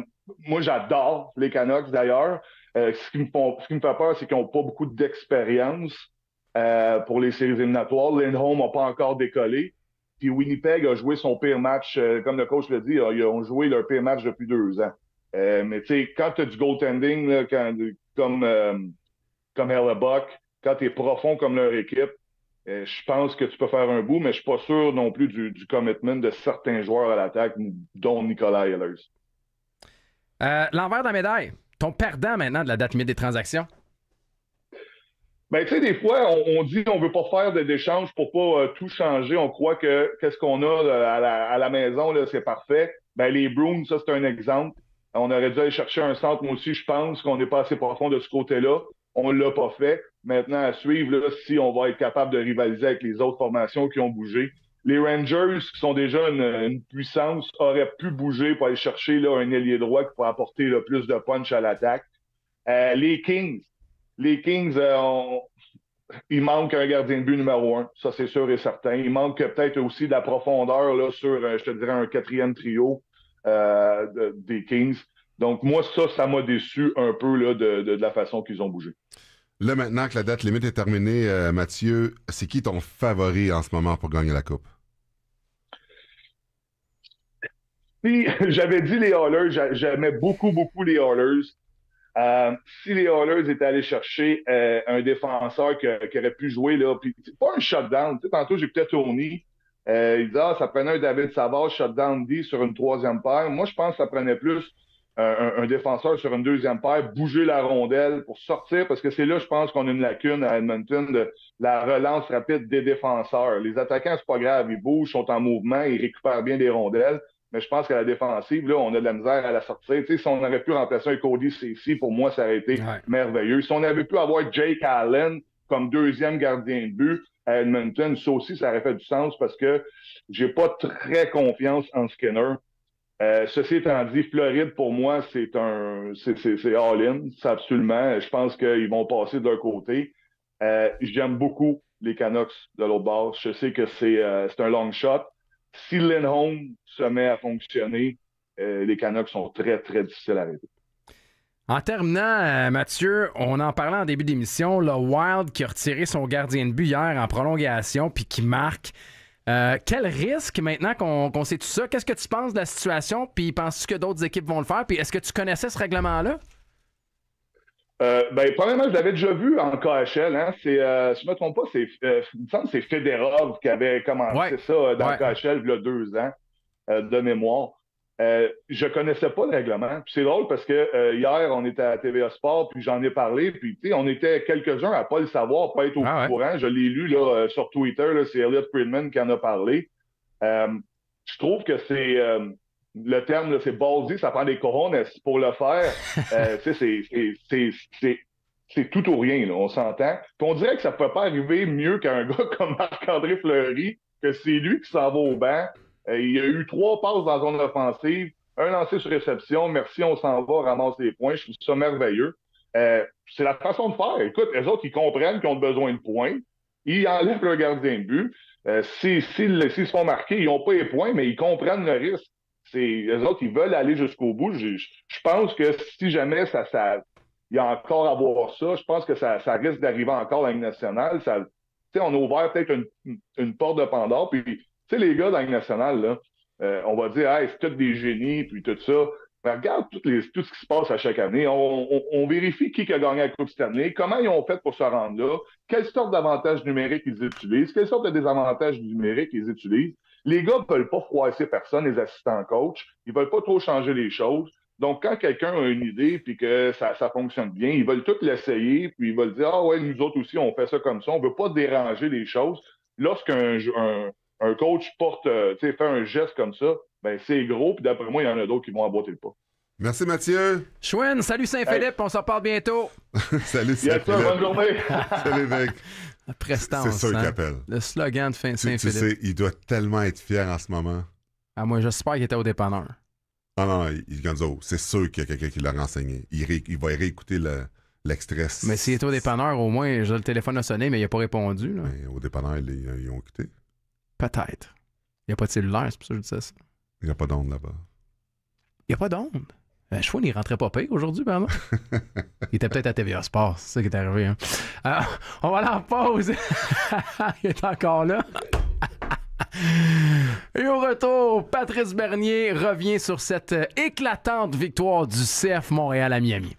moi, j'adore les Canucks d'ailleurs. Euh, ce, qui me fait peur, c'est qu'ils n'ont pas beaucoup d'expérience pour les séries éliminatoires. Lindholm n'a pas encore décollé. Puis Winnipeg a joué son pire match, comme le coach le dit, ils ont joué leur pire match depuis deux ans. mais tu sais, quand tu as du goaltending, comme, comme Hellebuck, quand tu es profond comme leur équipe, euh, je pense que tu peux faire un bout, mais je ne suis pas sûr non plus du, commitment de certains joueurs à l'attaque, dont Nicolas Ehlers. Euh, l'envers de la médaille, ton perdant maintenant de la date limite des transactions. Ben, tu sais, des fois, on, dit qu'on ne veut pas faire d'échange pour ne pas euh, tout changer. On croit que qu'est-ce qu'on a à, la, maison, c'est parfait. Ben, les Brooms, ça, c'est un exemple. On aurait dû aller chercher un centre, moi aussi, je pense qu'on n'est pas assez profond de ce côté-là. On ne l'a pas fait maintenant à suivre si on va être capable de rivaliser avec les autres formations qui ont bougé. Les Rangers, qui sont déjà une, puissance, auraient pu bouger pour aller chercher là, un ailier droit qui pourrait apporter le plus de punch à l'attaque. Euh, les Kings, les Kings, euh, il manque un gardien de but numéro un, ça c'est sûr et certain. Il manque peut-être aussi de la profondeur là, sur, euh, je te dirais, un quatrième trio des Kings. Donc moi, ça, ça m'a déçu un peu de la façon qu'ils ont bougé. Là, maintenant que la date limite est terminée, euh, Mathieu, c'est qui ton favori en ce moment pour gagner la Coupe? j'avais dit les Hallers, j'aimais beaucoup, beaucoup les Hallers. Euh, si les Hallers étaient allés chercher euh, un défenseur qui aurait pu jouer, là, puis pas un shutdown. Tu sais, tantôt, être Tony. il disait, ah, ça prenait un David Savard shutdown D sur une troisième paire. Moi, je pense que ça prenait plus euh, un, défenseur sur une deuxième paire, bouger la rondelle pour sortir, parce que c'est là, je pense, qu'on a une lacune à Edmonton de la relance rapide des défenseurs. Les attaquants, c'est pas grave, ils bougent, sont en mouvement, ils récupèrent bien des rondelles. Mais je pense qu'à la défensive, là, on a de la misère à la sortir. Tu si on avait pu remplacer un Cody Ceci, pour moi, ça aurait été merveilleux. Si on avait pu avoir Jake Allen comme deuxième gardien de but à Edmonton, ça aussi, ça aurait fait du sens parce que j'ai pas très confiance en Skinner. Euh, ceci étant dit, Floride, pour moi, c'est un c'est all-in, absolument. Je pense qu'ils vont passer d'un côté. Euh, j'aime beaucoup les Canucks de l'autre bord. Je sais que c'est euh, un long shot. Si Lindholm se met à fonctionner, les Canucks sont très, très difficiles à arrêter. En terminant, Mathieu, on en parlait en début d'émission, le Wild qui a retiré son gardien de but hier en prolongation, puis qui marque euh, quel risque maintenant qu'on sait tout ça? Qu'est-ce que tu penses de la situation? Puis penses-tu que d'autres équipes vont le faire? Puis est-ce que tu connaissais ce règlement-là? Euh, ben, premièrement, je l'avais déjà vu en KHL. Hein. Euh, si je ne me trompe pas, c'est, euh, il c'est Federov qui avait commencé ça dans KHL il y a deux ans, de mémoire je euh, je connaissais pas le règlement. C'est drôle parce que euh, hier, on était à TVA Sport, puis j'en ai parlé, puis on était quelques-uns à pas le savoir, pas être au ah courant. Je l'ai lu euh, sur Twitter, c'est Elliot Friedman qui en a parlé. je trouve que c'est le terme, c'est ballsy, ça prend des couronnes pour le faire. c'est tout ou rien, on s'entend. on dirait que ça ne peut pas arriver mieux qu'un gars comme Marc-André Fleury, que c'est lui qui s'en va au banc euh, il y a eu trois passes dans la zone offensive, un lancé sur réception, merci, on s'en va, ramasse les points, je trouve ça merveilleux. Euh, c'est la façon de faire. Écoute, les autres, ils comprennent qu'ils ont besoin de points, ils enlèvent le gardien de but. Euh, s'ils se font marquer, ils n'ont pas les points, mais ils comprennent le risque. Les autres, ils veulent aller jusqu'au bout. Je, pense que si jamais ça, il y a encore à voir ça, je pense que ça, risque d'arriver encore à la nationale. on a ouvert peut-être une, porte de Pandore, puis tu sais, les gars dans le nationale, là, euh, on va dire, hey, c'est peut-être des génies, puis tout ça. Mais regarde tout, ce qui se passe à chaque année. On, vérifie qui a gagné la Coupe cette année, comment ils ont fait pour se rendre là, quelle sorte d'avantages numériques ils utilisent, quelle sorte de désavantages numériques ils utilisent. Les gars ne veulent pas froisser personne, les assistants coachs Ils ne veulent pas trop changer les choses. Donc, quand quelqu'un a une idée puis que ça, fonctionne bien, ils veulent tout l'essayer, puis ils veulent dire Ah ouais, nous autres aussi, on fait ça comme ça, on ne veut pas déranger les choses. Lorsqu'un un coach porte, euh, tu sais, fait un geste comme ça, ben c'est gros, puis d'après moi, il y en a d'autres qui vont emboîter le pas. Merci Mathieu. Chouin, salut Saint-Philippe, on s'en parle bientôt. salut Saint-Philippe. bonne journée. salut mec. Prestance. C'est ça hein. qu'il appelle. Le slogan de fin Saint-Philippe. Tu sais, il doit tellement être fier en ce moment. Ah, moi, j'espère qu'il était au dépanneur. Ah non, non il, Gonzo, c'est sûr qu'il y a quelqu'un qui l'a renseigné. Il, va réécouter l'extrait. mais s'il était au dépanneur, au moins, le téléphone a sonné, mais il n'a pas répondu. Là. Mais au dépanneur, ils, l'ont ont Peut-être. Il n'y a pas de cellulaire, c'est pour ça que je dis ça. Il n'y a pas d'onde là-bas. Il n'y a pas d'onde. Ben, euh, Chouin, il rentrait pas pire aujourd'hui, pardon. il était peut-être à TVA Sports, c'est ça qui est arrivé. Hein. Euh, on va aller en pause. il est encore là. Et au retour, Patrice Bernier revient sur cette euh, éclatante victoire du CF Montréal à Miami.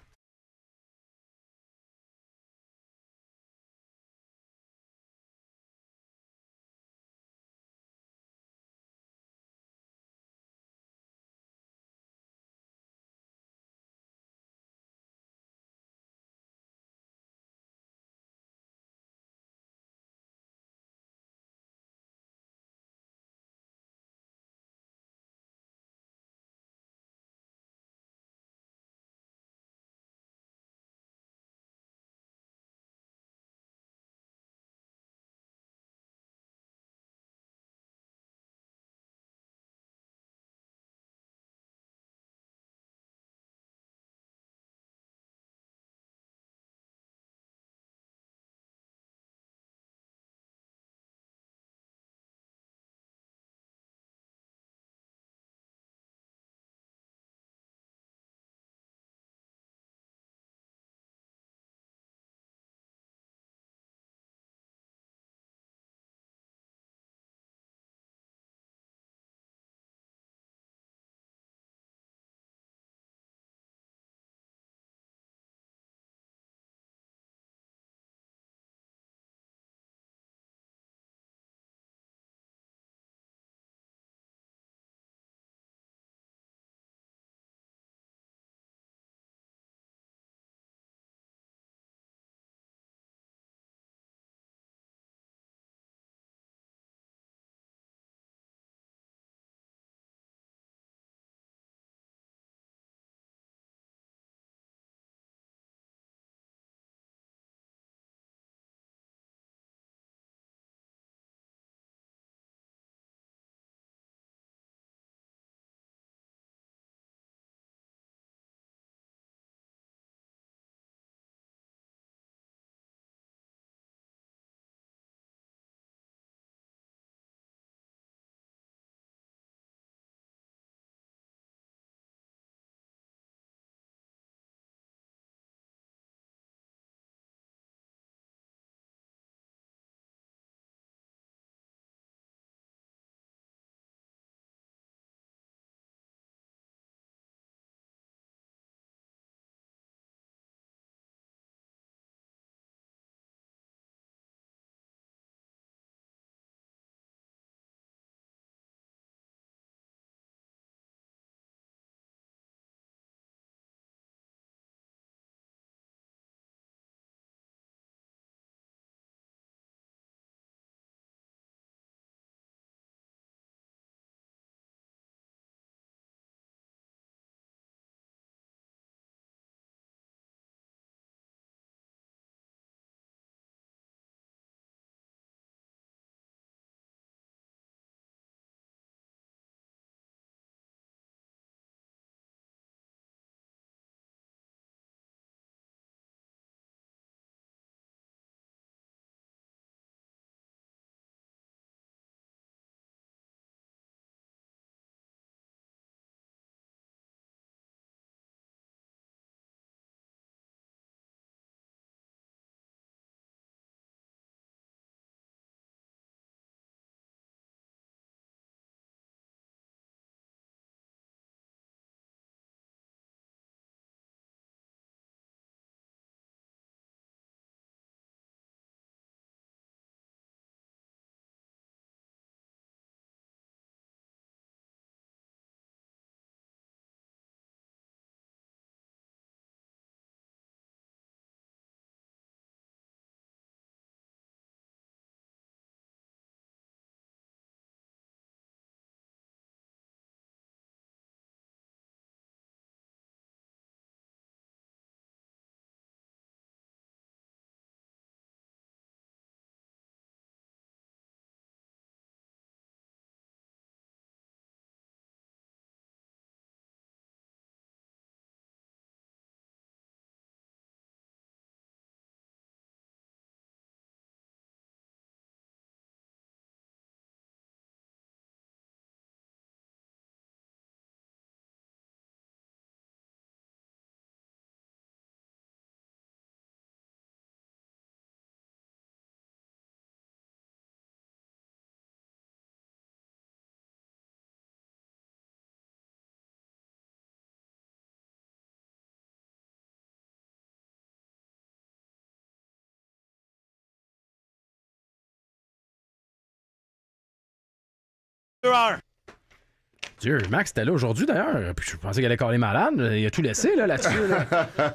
Dieu, Max était là aujourd'hui d'ailleurs. je pensais qu'il allait les malade. Il a tout laissé là, dessus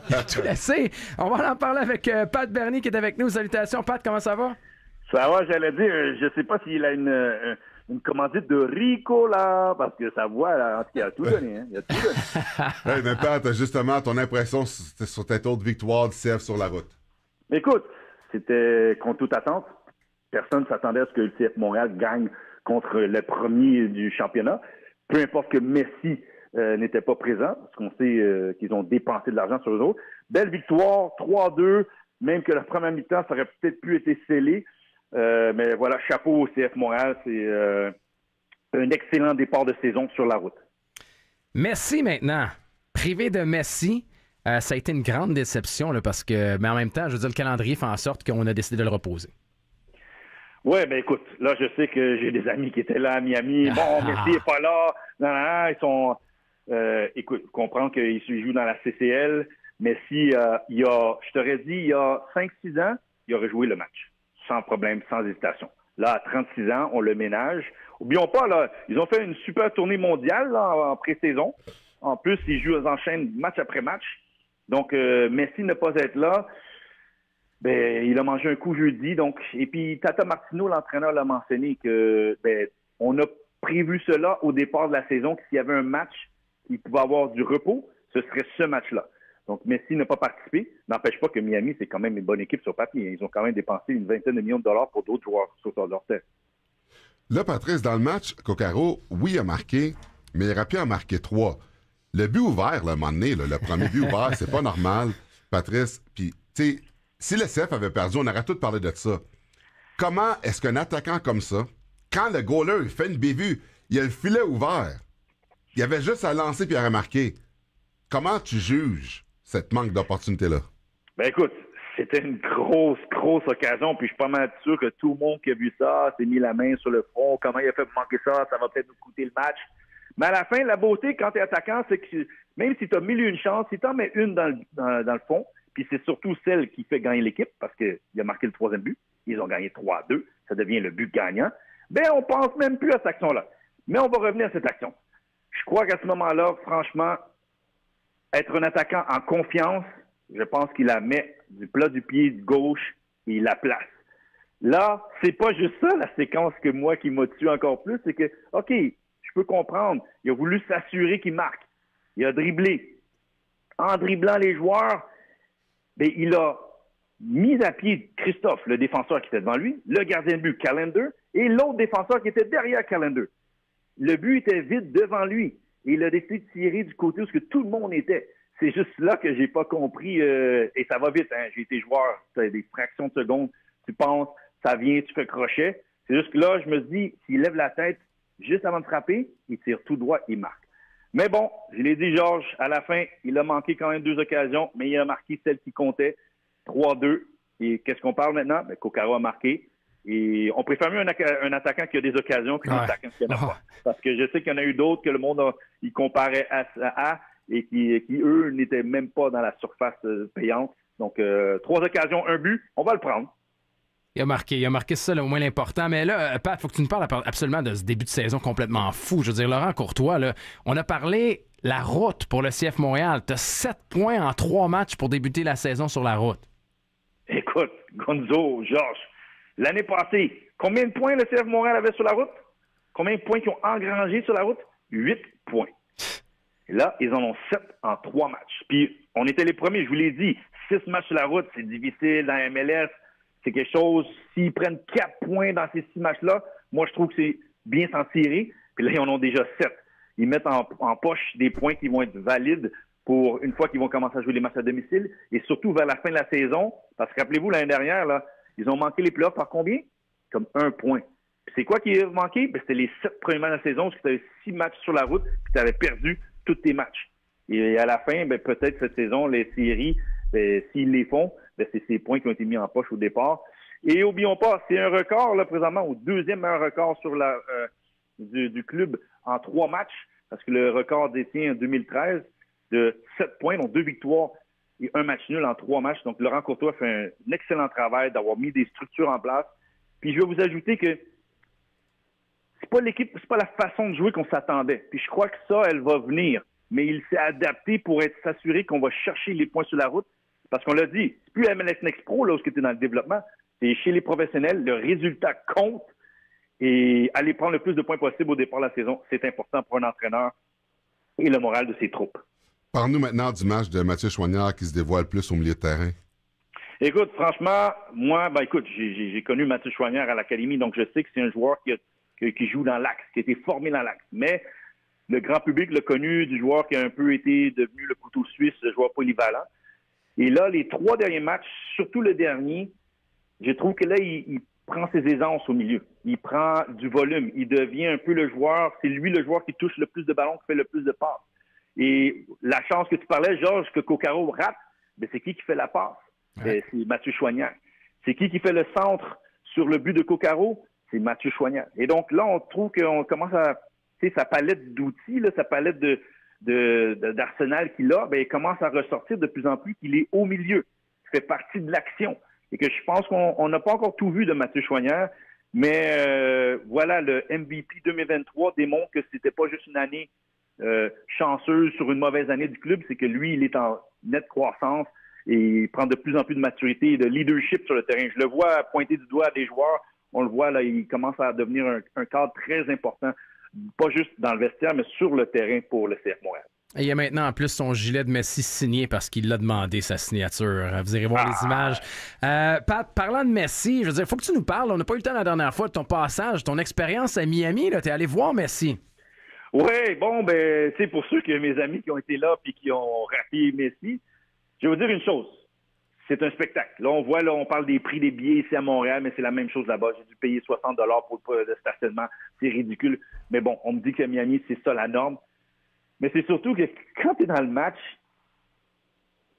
Il a tout laissé. On va en parler avec euh, Pat Bernie qui est avec nous. Salutations, Pat, comment ça va? Ça va, j'allais dire. Euh, je sais pas s'il a une, euh, une commandite de Ricola, parce que sa voix, en a tout donné. Il a tout donné. Hein. mais Pat, justement, ton impression sur taux de victoire du CF sur la route? Écoute, c'était contre toute attente. Personne ne s'attendait à ce que le CF Montréal gagne contre le premier du championnat. Peu importe que Messi euh, n'était pas présent, parce qu'on sait euh, qu'ils ont dépensé de l'argent sur eux autres. Belle victoire, 3-2, même que la première mi-temps, ça aurait peut-être pu être scellé. Euh, mais voilà, chapeau au CF Moral. c'est un excellent départ de saison sur la route. Messi maintenant, privé de Messi. ça a été une grande déception là, parce que, mais en même temps, je veux dire, le calendrier fait en sorte qu'on a décidé de le reposer. Oui, ben écoute, là, je sais que j'ai des amis qui étaient là à Miami. Bon, Messi n'est pas là. Non, ils sont. Euh, écoute, je comprends qu'ils jouent dans la CCL. Messi, euh, il y a, je t'aurais dit, il y a 5-6 ans, il aurait joué le match. Sans problème, sans hésitation. Là, à 36 ans, on le ménage. Oublions pas, là, ils ont fait une super tournée mondiale en pré-saison. En plus, ils jouent, aux enchaînent match après match. Donc, euh, Messi ne pas être là, ben, il a mangé un coup jeudi. Donc, et puis Tata Martino, l'entraîneur, l'a mentionné que ben, on a prévu cela au départ de la saison, que s'il y avait un match qui pouvait avoir du repos, ce serait ce match-là. Donc, Messi n'a pas participé. N'empêche pas que Miami, c'est quand même une bonne équipe sur papier. Ils ont quand même dépensé une vingtaine de millions de dollars pour d'autres joueurs sur leur tête. Là, Patrice, dans le match, Coccaro, oui, a marqué, mais il a marqué trois. Le but ouvert, là, à moment donné, le premier but ouvert, c'est pas normal, Patrice. Puis, tu sais, si le CF avait perdu, on aurait tout parlé de ça. Comment est-ce qu'un attaquant comme ça, quand le goaler fait une bévue, il a le filet ouvert, il avait juste à lancer puis à remarquer. Comment tu juges cette manque d'opportunité-là? Ben écoute, c'était une grosse, grosse occasion, puis je suis pas mal sûr que tout le monde qui a vu ça s'est mis la main sur le front. Comment il a fait manquer ça? Ça va peut-être nous coûter le match. Mais à la fin, la beauté quand tu es attaquant, c'est que même si tu as mille une chance, si tu en mets une dans le fond, puis c'est surtout celle qui fait gagner l'équipe parce qu'il a marqué le troisième but. Ils ont gagné 3-2. Ça devient le but gagnant. Ben, on pense même plus à cette action-là. Mais on va revenir à cette action. Je crois qu'à ce moment-là, franchement, être un attaquant en confiance, je pense qu'il la met du plat du pied de gauche et il la place. Là, c'est pas juste ça la séquence que moi qui m'a tué encore plus, c'est que, OK, je peux comprendre. Il a voulu s'assurer qu'il marque. Il a dribblé. En dribblant les joueurs, il a mis à pied Christophe, le défenseur qui était devant lui, le gardien de but Calendar et l'autre défenseur qui était derrière Calendar. Le but était vide devant lui et il a décidé de tirer du côté où tout le monde était. C'est juste là que j'ai pas compris euh, et ça va vite. Hein, j'ai été joueur, as des fractions de secondes, tu penses, ça vient, tu fais crochet. C'est juste que là, je me dis, s'il lève la tête juste avant de frapper, il tire tout droit, il marque. Mais bon, je l'ai dit, Georges, à la fin, il a manqué quand même deux occasions, mais il a marqué celle qui comptait, 3-2. Et qu'est-ce qu'on parle maintenant? Ben, Kokaro a marqué. Et on préfère mieux un, attaquant qui a des occasions qu'un attaquant qui n'en a pas. Parce que je sais qu'il y en a eu d'autres que le monde il comparait à, et qui, eux, n'étaient même pas dans la surface euh, payante. Donc, euh, trois occasions, un but, on va le prendre. Il a marqué, il a marqué ça, là, au moins l'important. Mais là, euh, Pat, faut que tu nous parles absolument de ce début de saison complètement fou. Je veux dire, Laurent Courtois, là, on a parlé la route pour le CF Montréal. Tu as 7 points en 3 matchs pour débuter la saison sur la route. Écoute, Gonzo, Georges, l'année passée, combien de points le CF Montréal avait sur la route? Combien de points qu'ils ont engrangés sur la route? 8 points. là, ils en ont 7 en 3 matchs. Puis, on était les premiers, je vous l'ai dit, 6 matchs sur la route, c'est difficile dans MLS c'est quelque chose, s'ils prennent quatre points dans ces six matchs-là, moi, je trouve que c'est bien s'en tirer. Puis là, ils en ont déjà sept. Ils mettent en, poche des points qui vont être valides pour une fois qu'ils vont commencer à jouer les matchs à domicile et surtout vers la fin de la saison. Parce que rappelez-vous, l'année dernière, là, ils ont manqué les playoffs par combien? Comme un point. C'est quoi qui est manqué? Ben, c'était les sept premiers matchs de la saison, parce que tu avais six matchs sur la route, puis tu avais perdu tous tes matchs. Et à la fin, ben, peut-être cette saison, les séries, ben, s'ils les font, ben, c'est ces points qui ont été mis en poche au départ. Et oublions pas, c'est un record, là, présentement, au deuxième meilleur record sur euh, du, club en trois matchs, parce que le record détient en 2013 de sept points, donc deux victoires et un match nul en trois matchs. Donc, Laurent Courtois fait un excellent travail d'avoir mis des structures en place. Puis, je vais vous ajouter que c'est pas l'équipe, c'est pas la façon de jouer qu'on s'attendait. Puis, je crois que ça, elle va venir. Mais il s'est adapté pour être s'assurer qu'on va chercher les points sur la route. Parce qu'on l'a dit, c'est plus MLS Next Pro, là, où était dans le développement, c'est chez les professionnels, le résultat compte et aller prendre le plus de points possible au départ de la saison, c'est important pour un entraîneur et le moral de ses troupes. Parle-nous maintenant du match de Mathieu Choignard qui se dévoile plus au milieu de terrain. Écoute, franchement, moi, ben écoute, j'ai connu Mathieu Choignard à l'académie, donc je sais que c'est un joueur qui, qui joue dans l'axe, qui a été formé dans l'axe. Mais le grand public l'a connu du joueur qui a un peu été devenu le couteau suisse, le joueur polyvalent. Et là, les trois derniers matchs, surtout le dernier, je trouve que là, il, prend ses aisances au milieu. Il prend du volume. Il devient un peu le joueur. C'est lui le joueur qui touche le plus de ballons, qui fait le plus de passes. Et la chance que tu parlais, Georges, que Cocaro rate, ben, c'est qui qui fait la passe? Ben, c'est Mathieu Choignard. C'est qui qui fait le centre sur le but de Cocaro? C'est Mathieu Choignard. Et donc là, on trouve qu'on commence à... Tu sais, sa palette d'outils, sa palette de, d'arsenal qu'il a, ben, il commence à ressortir de plus en plus qu'il est au milieu, Il fait partie de l'action. Et que je pense qu'on n'a pas encore tout vu de Mathieu Choignard, mais euh, voilà, le MVP 2023 démontre que ce n'était pas juste une année euh, chanceuse sur une mauvaise année du club, c'est que lui, il est en nette croissance et il prend de plus en plus de maturité et de leadership sur le terrain. Je le vois pointer du doigt à des joueurs, on le voit là, il commence à devenir un cadre très important pas juste dans le vestiaire, mais sur le terrain pour le CF il y a maintenant en plus son gilet de Messi signé parce qu'il l'a demandé, sa signature. Vous irez voir les ah. images. Euh, Pat, parlant de Messi, je veux dire, il faut que tu nous parles. On n'a pas eu le temps la dernière fois de ton passage, de ton expérience à Miami. Tu es allé voir Messi. Oui, bon, ben, c'est pour ceux que mes amis qui ont été là et qui ont raté Messi, je vais vous dire une chose c'est un spectacle. Là, on voit, là, on parle des prix des billets ici à Montréal, mais c'est la même chose là-bas. J'ai dû payer 60 dollars pour le stationnement. C'est ridicule. Mais bon, on me dit que Miami, c'est ça la norme. Mais c'est surtout que quand tu es dans le match,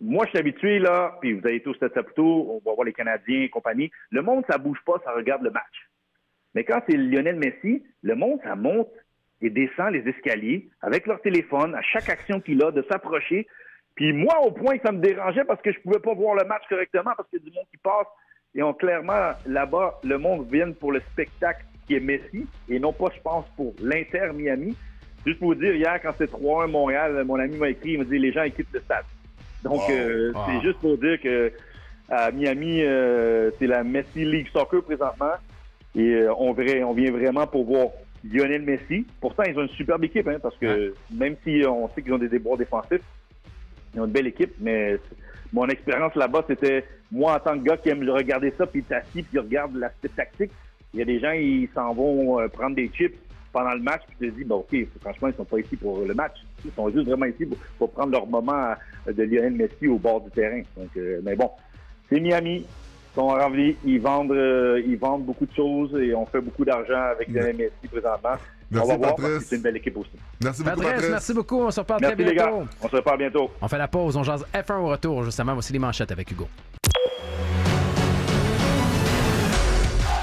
moi, je suis habitué, là, puis vous allez tous à Saputo, on va voir les Canadiens et compagnie. Le monde, ça bouge pas, ça regarde le match. Mais quand c'est Lionel Messi, le monde, ça monte et descend les escaliers avec leur téléphone, à chaque action qu'il a, de s'approcher, puis moi, au point que ça me dérangeait parce que je pouvais pas voir le match correctement parce qu'il y a du monde qui passe. Et on clairement, là-bas, le monde vient pour le spectacle qui est Messi et non pas, je pense, pour l'Inter Miami. Juste pour vous dire, hier, quand c'était 3-1 Montréal, mon ami m'a écrit, il m'a dit les gens équipent le stade. Donc, euh, ah. c'est juste pour dire que à Miami, euh, c'est la Messi League Soccer présentement. Et euh, on, on vient vraiment pour voir Lionel Messi. Pourtant, ils ont une superbe équipe, hein, parce que même si on sait qu'ils ont des déboires défensifs, ils ont une belle équipe, mais mon expérience là-bas, c'était moi en tant que gars qui aime regarder ça, puis t'assis puis regarde l'aspect tactique. Il y a des gens, ils s'en vont euh, prendre des chips pendant le match, puis tu te dis, OK, franchement, ils sont pas ici pour le match. Ils sont juste vraiment ici pour, prendre leur moment euh, de Lionel Messi au bord du terrain. Donc, euh, mais bon, c'est Miami. Ils sont ravis. Ils vendent, ils vendent beaucoup de choses et on fait beaucoup d'argent avec Lionel Messi présentement. Merci, on c'est une belle équipe aussi. Merci beaucoup, Merci beaucoup. On se reparle très bientôt. On se reparle bientôt. On fait la pause. On jase F1 au retour, justement. Voici les manchettes avec Hugo.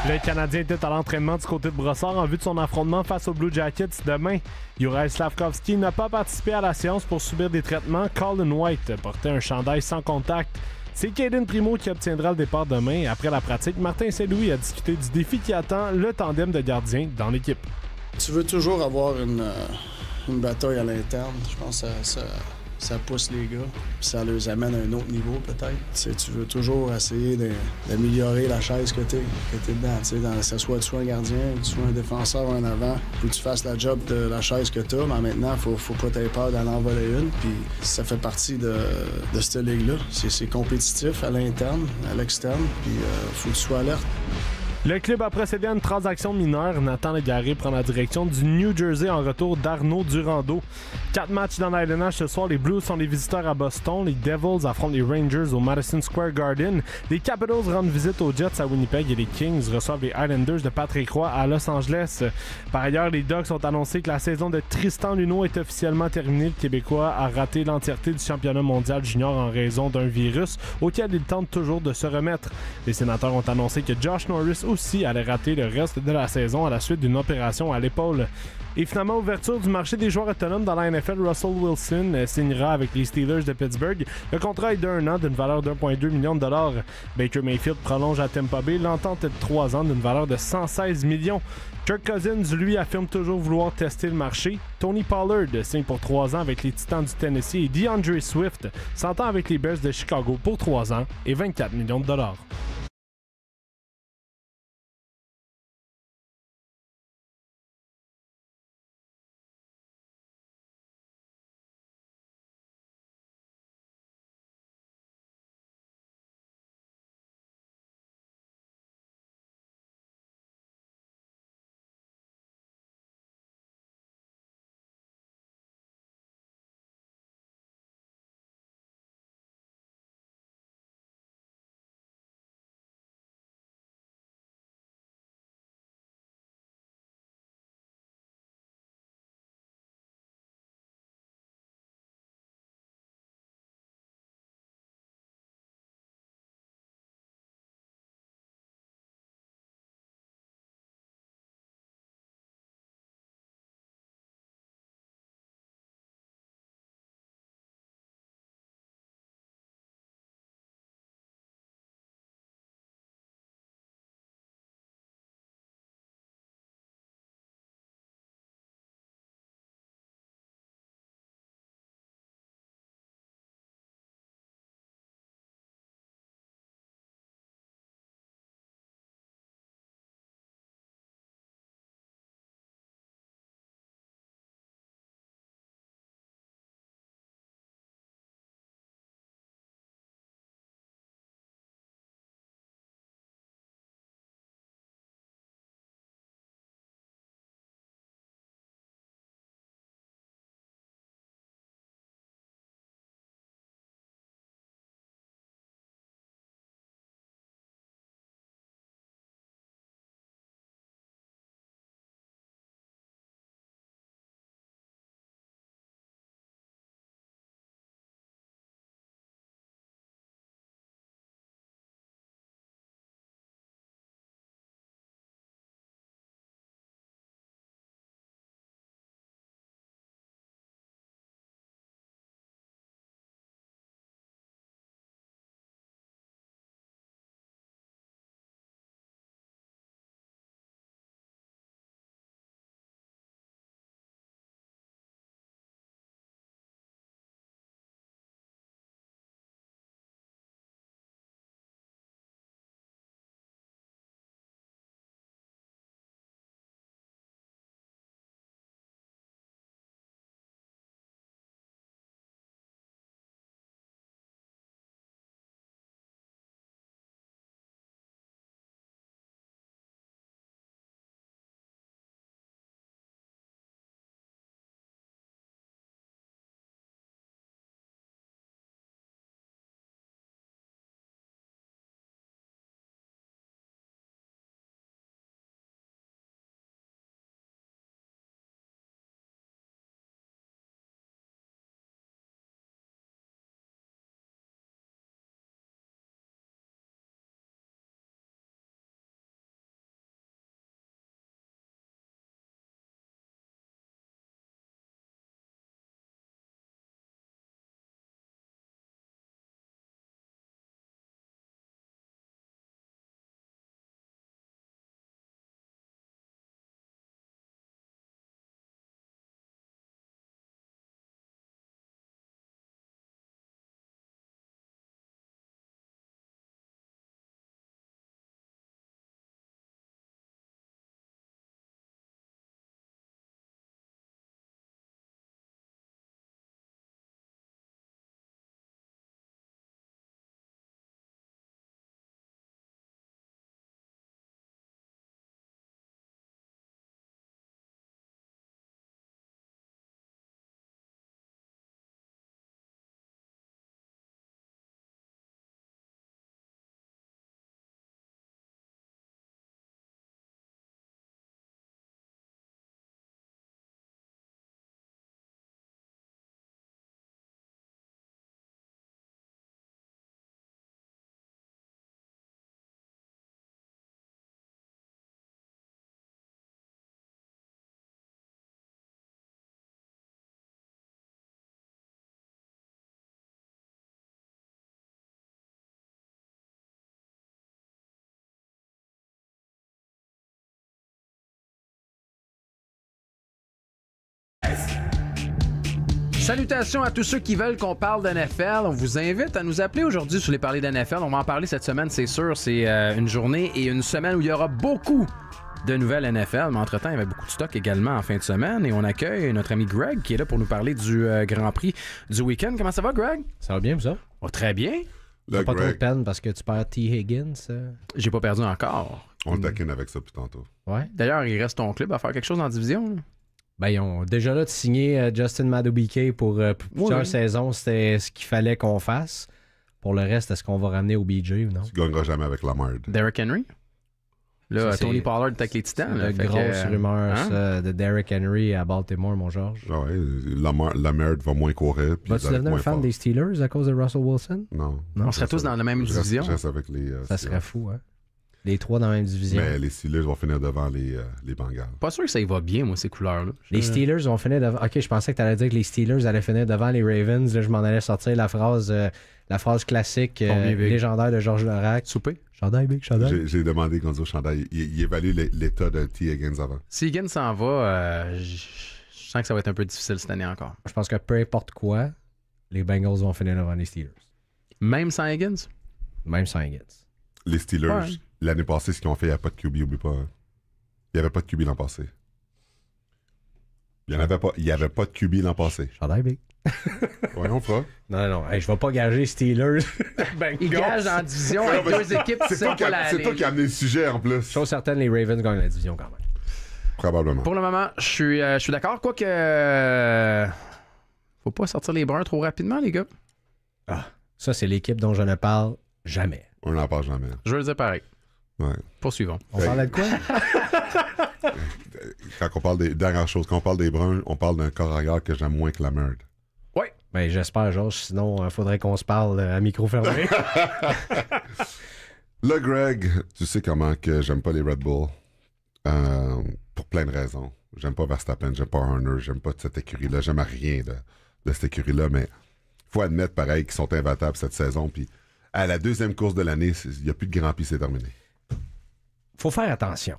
Le Canadien était à l'entraînement du côté de Brossard en vue de son affrontement face aux Blue Jackets demain. Juraj Slavkovski n'a pas participé à la séance pour subir des traitements. Colin White portait un chandail sans contact. C'est Caden Primo qui obtiendra le départ demain. Après la pratique, Martin Saint-Louis a discuté du défi qui attend le tandem de gardiens dans l'équipe. Tu veux toujours avoir euh, une, bataille à l'interne. Je pense que ça, pousse les gars. Ça les amène à un autre niveau, peut-être. Tu, veux toujours essayer d'améliorer la chaise que tu dedans. Tu dans, soit tu sois un gardien, soit un défenseur ou un avant, que tu fasses la job de la chaise que tu as. Mais maintenant, faut, faut pas t'avoir peur d'en une. Puis ça fait partie de, cette ligue-là. C'est compétitif à l'interne, à l'externe. Puis euh, faut que tu sois alerte. Le club a procédé à une transaction mineure. Nathan gary prend la direction du New Jersey en retour d'Arnaud Durando. Quatre matchs dans l'ALNH ce soir. Les Blues sont les visiteurs à Boston. Les Devils affrontent les Rangers au Madison Square Garden. Les Capitals rendent visite aux Jets à Winnipeg et les Kings reçoivent les Islanders de Patrick Roy à Los Angeles. Par ailleurs, les Ducks ont annoncé que la saison de Tristan Luneau est officiellement terminée. Le Québécois a raté l'entièreté du championnat mondial junior en raison d'un virus auquel il tente toujours de se remettre. Les sénateurs ont annoncé que Josh Norris aussi allait rater le reste de la saison à la suite d'une opération à l'épaule. Et finalement, ouverture du marché des joueurs autonomes dans la NFL, Russell Wilson euh, signera avec les Steelers de Pittsburgh. Le contrat est d'un an d'une valeur de 1,2 million de dollars. Baker Mayfield prolonge à Tampa Bay l'entente de 3 ans d'une valeur de 116 millions. Kirk Cousins, lui, affirme toujours vouloir tester le marché. Tony Pollard signe pour 3 ans avec les Titans du Tennessee et DeAndre Swift s'entend avec les Bears de Chicago pour 3 ans et 24 millions de dollars. Salutations à tous ceux qui veulent qu'on parle d'NFL. On vous invite à nous appeler aujourd'hui sur les parler d'NFL. On va en parler cette semaine, c'est sûr. C'est euh, une journée et une semaine où il y aura beaucoup de nouvelles NFL, mais entre-temps, il y avait beaucoup de stock également en fin de semaine. Et on accueille notre ami Greg qui est là pour nous parler du euh, Grand Prix du week-end. Comment ça va, Greg? Ça va bien, vous ça oh, très bien. pas trop de peine parce que tu perds T. Higgins. Euh. J'ai pas perdu encore. On le taquine avec ça plus tantôt. D'ailleurs, il reste ton club à faire quelque chose en division. Ben, ils ont déjà là de signer euh, Justin Madubike euh, pour, plusieurs saisons, c'était ce qu'il fallait qu'on fasse. Pour le reste, est-ce qu'on va ramener au BJ ou non? Tu gagneras jamais avec la merde. Derrick Henry? Là, Tony Pollard avec les Titans. la grosse euh, rumeur hein? de Derrick Henry à Baltimore, mon George. Ah ouais, la, merde va moins courir. Vas-tu devenir un fan des Steelers à cause de Russell Wilson? Non. on serait tous dans la même division. ça serait fou, hein? Les trois dans la même division. Mais les Steelers vont finir devant les, euh, les Bengals. Pas sûr que ça y va bien, moi, ces couleurs-là. Les Steelers vont finir devant. Ok, je pensais que tu allais dire que les Steelers allaient finir devant les Ravens. Là, je m'en allais sortir la phrase, euh, la phrase classique euh, légendaire de Georges Lorac. Souper. Chandail, big, chandail. J'ai demandé qu'on dise au chandail. Il, évalue l'état de T. Higgins avant. Si Higgins s'en va, je sens que ça va être un peu difficile cette année encore. Je pense que peu importe quoi, les Bengals vont finir devant les Steelers. Même sans Higgins Même sans Higgins. Les Steelers l'année passée, ce qu'ils ont fait, il n'y a pas de QB, oublie pas. Il n'y avait pas de QB hein. l'an passé. Il n'y avait, pas, il y avait pas de QB l'an passé. J'en ai big. Voyons, pas. Non, non, je ne vais pas gager Steelers. il ben, Ils gagent en division avec deux équipes. C'est toi, qui as amené le sujet en plus. Je suis certain les Ravens gagnent la division quand même. Probablement. Pour le moment, je suis, euh, je suis d'accord. Quoique. Euh, faut pas sortir les bruns trop rapidement, les gars. Ah, ça, c'est l'équipe dont je ne parle jamais. On n'en parle jamais. Je veux le dire pareil. Ouais. Poursuivons. On parle de quoi? Quand on parle des dernières choses, quand on parle des bruns, on parle d'un corps arrière que j'aime moins que la merde. Oui. mais ben, j'espère, George. Sinon, il euh, faudrait qu'on se parle euh, à micro fermé. Le Greg, tu sais comment que j'aime pas les Red Bull. Euh, pour plein de raisons. J'aime pas Verstappen, j'aime pas Horner, j'aime pas cette écurie-là, j'aime rien de, cette écurie-là, mais faut admettre pareil qu'ils sont invatables cette saison. Puis à la deuxième course de l'année, il n'y a plus de Grand Prix, c'est terminé faut faire attention.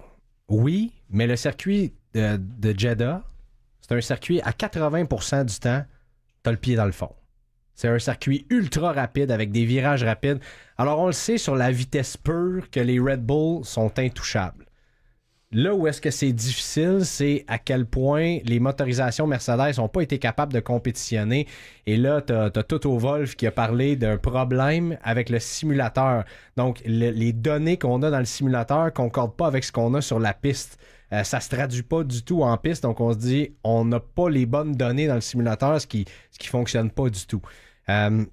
Oui, mais le circuit de, Jeddah, c'est un circuit à 80 du temps, t'as le pied dans le fond. C'est un circuit ultra rapide avec des virages rapides. Alors on le sait sur la vitesse pure que les Red Bull sont intouchables. Là où est-ce que c'est difficile, c'est à quel point les motorisations Mercedes n'ont pas été capables de compétitionner. Et là, tu as, Toto Wolf qui a parlé d'un problème avec le simulateur. Donc, les données qu'on a dans le simulateur ne concordent pas avec ce qu'on a sur la piste. Euh, ça ne se traduit pas du tout en piste. Donc, on se dit, on n'a pas les bonnes données dans le simulateur, ce qui ne fonctionne pas du tout. Euh,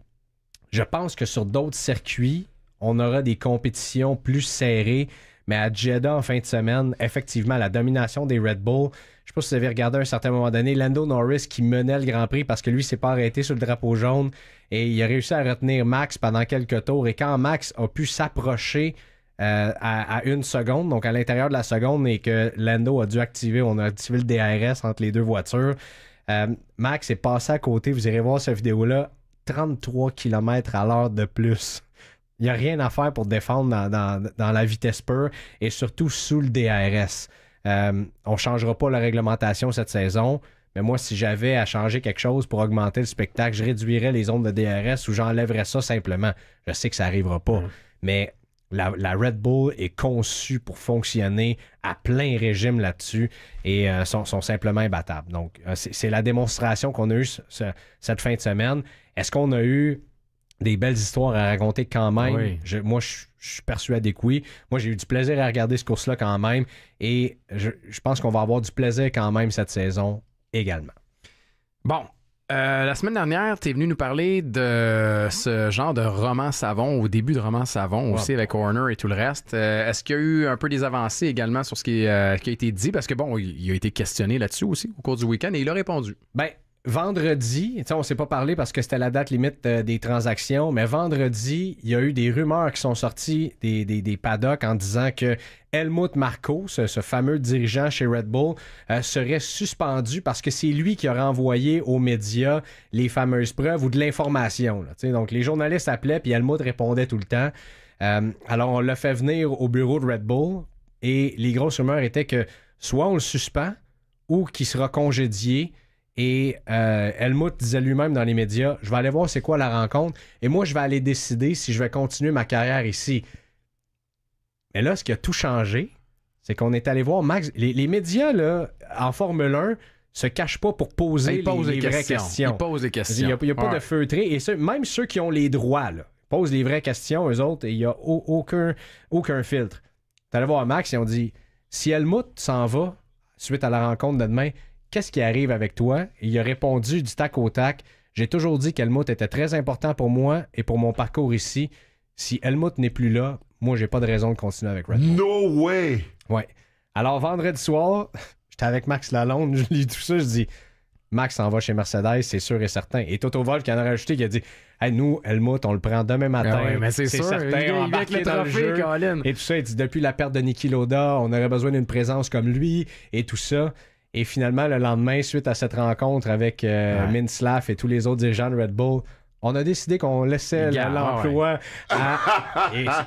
je pense que sur d'autres circuits, on aura des compétitions plus serrées. Mais à Jeddah en fin de semaine, effectivement, la domination des Red Bull. Je sais pas si vous avez regardé à un certain moment donné Lando Norris qui menait le Grand Prix parce que lui s'est pas arrêté sur le drapeau jaune et il a réussi à retenir Max pendant quelques tours. Et quand Max a pu s'approcher euh, à, une seconde, donc à l'intérieur de la seconde, et que Lando a dû activer, on a activé le DRS entre les deux voitures. Euh, Max est passé à côté, vous irez voir cette vidéo-là, 33 km à l'heure de plus. Il n'y a rien à faire pour défendre dans, la vitesse pure et surtout sous le DRS. Euh, on ne changera pas la réglementation cette saison, mais moi, si j'avais à changer quelque chose pour augmenter le spectacle, je réduirais les ondes de DRS ou j'enlèverais ça simplement. Je sais que ça n'arrivera pas, mm. mais la, Red Bull est conçue pour fonctionner à plein régime là-dessus et euh, sont, simplement imbattables. Donc, euh, c'est la démonstration qu'on a eue cette fin de semaine. Est-ce qu'on a eu des belles histoires à raconter quand même. moi, je, suis persuadé que oui. Moi, j'ai eu du plaisir à regarder ce course-là quand même. Et je, pense qu'on va avoir du plaisir quand même cette saison également. Bon. Euh, la semaine dernière, tu es venu nous parler de ce genre de roman savon, au début de roman savon aussi avec Horner et tout le reste. Euh, est-ce qu'il y a eu un peu des avancées également sur ce qui, euh, qui a été dit? Parce que bon, il a été questionné là-dessus aussi au cours du week-end et il a répondu. Ben, vendredi, on ne s'est pas parlé parce que c'était la date limite euh, des transactions, mais vendredi, il y a eu des rumeurs qui sont sorties des, paddocks en disant que Helmut Marco, ce, fameux dirigeant chez Red Bull, euh, serait suspendu parce que c'est lui qui aurait envoyé aux médias les fameuses preuves ou de l'information. Donc les journalistes appelaient puis Helmut répondait tout le temps. Euh, alors on l'a fait venir au bureau de Red Bull et les grosses rumeurs étaient que soit on le suspend ou qu'il sera congédié et euh, Helmut disait lui-même dans les médias Je vais aller voir c'est quoi la rencontre et moi, je vais aller décider si je vais continuer ma carrière ici. Mais là, ce qui a tout changé, c'est qu'on est allé voir Max. Les, médias, là, en Formule 1, se cachent pas pour poser les, vraies questions. Ils posent des questions. Il n'y a, pas de feutré. Et même ceux qui ont les droits, là, posent les vraies questions, aux autres, et il n'y a aucun, aucun filtre. allé voir Max et on dit si Helmut s'en va suite à la rencontre de demain, Qu'est-ce qui arrive avec toi? il a répondu du tac au tac. J'ai toujours dit qu'Helmut était très important pour moi et pour mon parcours ici. Si Helmut n'est plus là, moi, j'ai pas de raison de continuer avec Red No way! Ouais. Alors, vendredi soir, j'étais avec Max Lalonde, je lis tout ça, je dis Max s'en va chez Mercedes, c'est sûr et certain. Et Toto Wolf qui en a rajouté, qui a dit hey, Nous, Helmut, on le prend demain ah matin. Oui, mais c'est certain, on va le trophée, Colin. Et tout ça, il dit Depuis la perte de Niki Loda, on aurait besoin d'une présence comme lui et tout ça. Et finalement, le lendemain, suite à cette rencontre avec euh, et tous les autres dirigeants de Red Bull, on a décidé qu'on laissait l'emploi.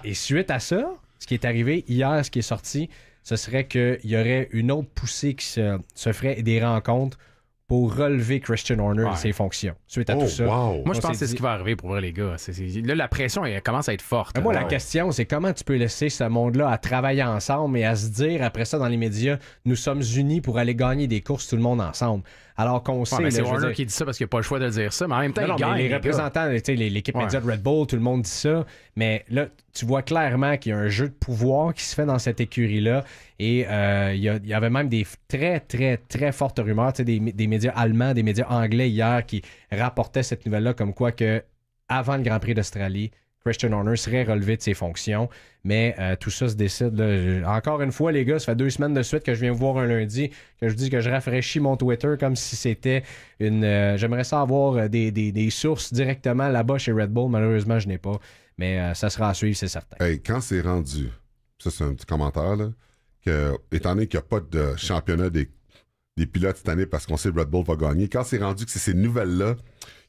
et, suite à ça, ce qui est arrivé hier, ce qui est sorti, ce serait qu'il y aurait une autre poussée qui se, se ferait des rencontres pour relever Christian Horner et ses fonctions suite à oh, tout ça. Moi, je pense que c'est ce qui va arriver pour vrai, les gars. Là, la pression commence à être forte. Moi, la question, c'est comment tu peux laisser ce monde-là à travailler ensemble et à se dire après ça dans les médias, nous sommes unis pour aller gagner des courses tout le monde ensemble. Alors qu'on ouais, sait. c'est Horner qui dit ça parce qu'il a pas le choix de dire ça, mais en même temps, les, représentants, l'équipe média de Red Bull, tout le monde dit ça. Mais là, tu vois clairement qu'il y a un jeu de pouvoir qui se fait dans cette écurie-là. Et euh, il, y avait même des très, très, très fortes rumeurs, des, médias allemands, des médias anglais hier qui rapportaient cette nouvelle-là comme quoi que avant le Grand Prix d'Australie, Christian Horner serait relevé de ses fonctions. Mais euh, tout ça se décide. Encore une fois, les gars, ça fait deux semaines de suite que je viens vous voir un lundi, que je vous dis que je rafraîchis mon Twitter comme si c'était une. Euh, j'aimerais ça avoir des, sources directement là-bas chez Red Bull. Malheureusement, je n'ai pas. Mais ça sera à suivre, c'est certain. Hey, quand c'est rendu, ça c'est un petit commentaire, là, étant donné qu'il n'y a pas de championnat des, pilotes cette année parce qu'on sait que Red Bull va gagner, quand c'est rendu que c'est ces nouvelles-là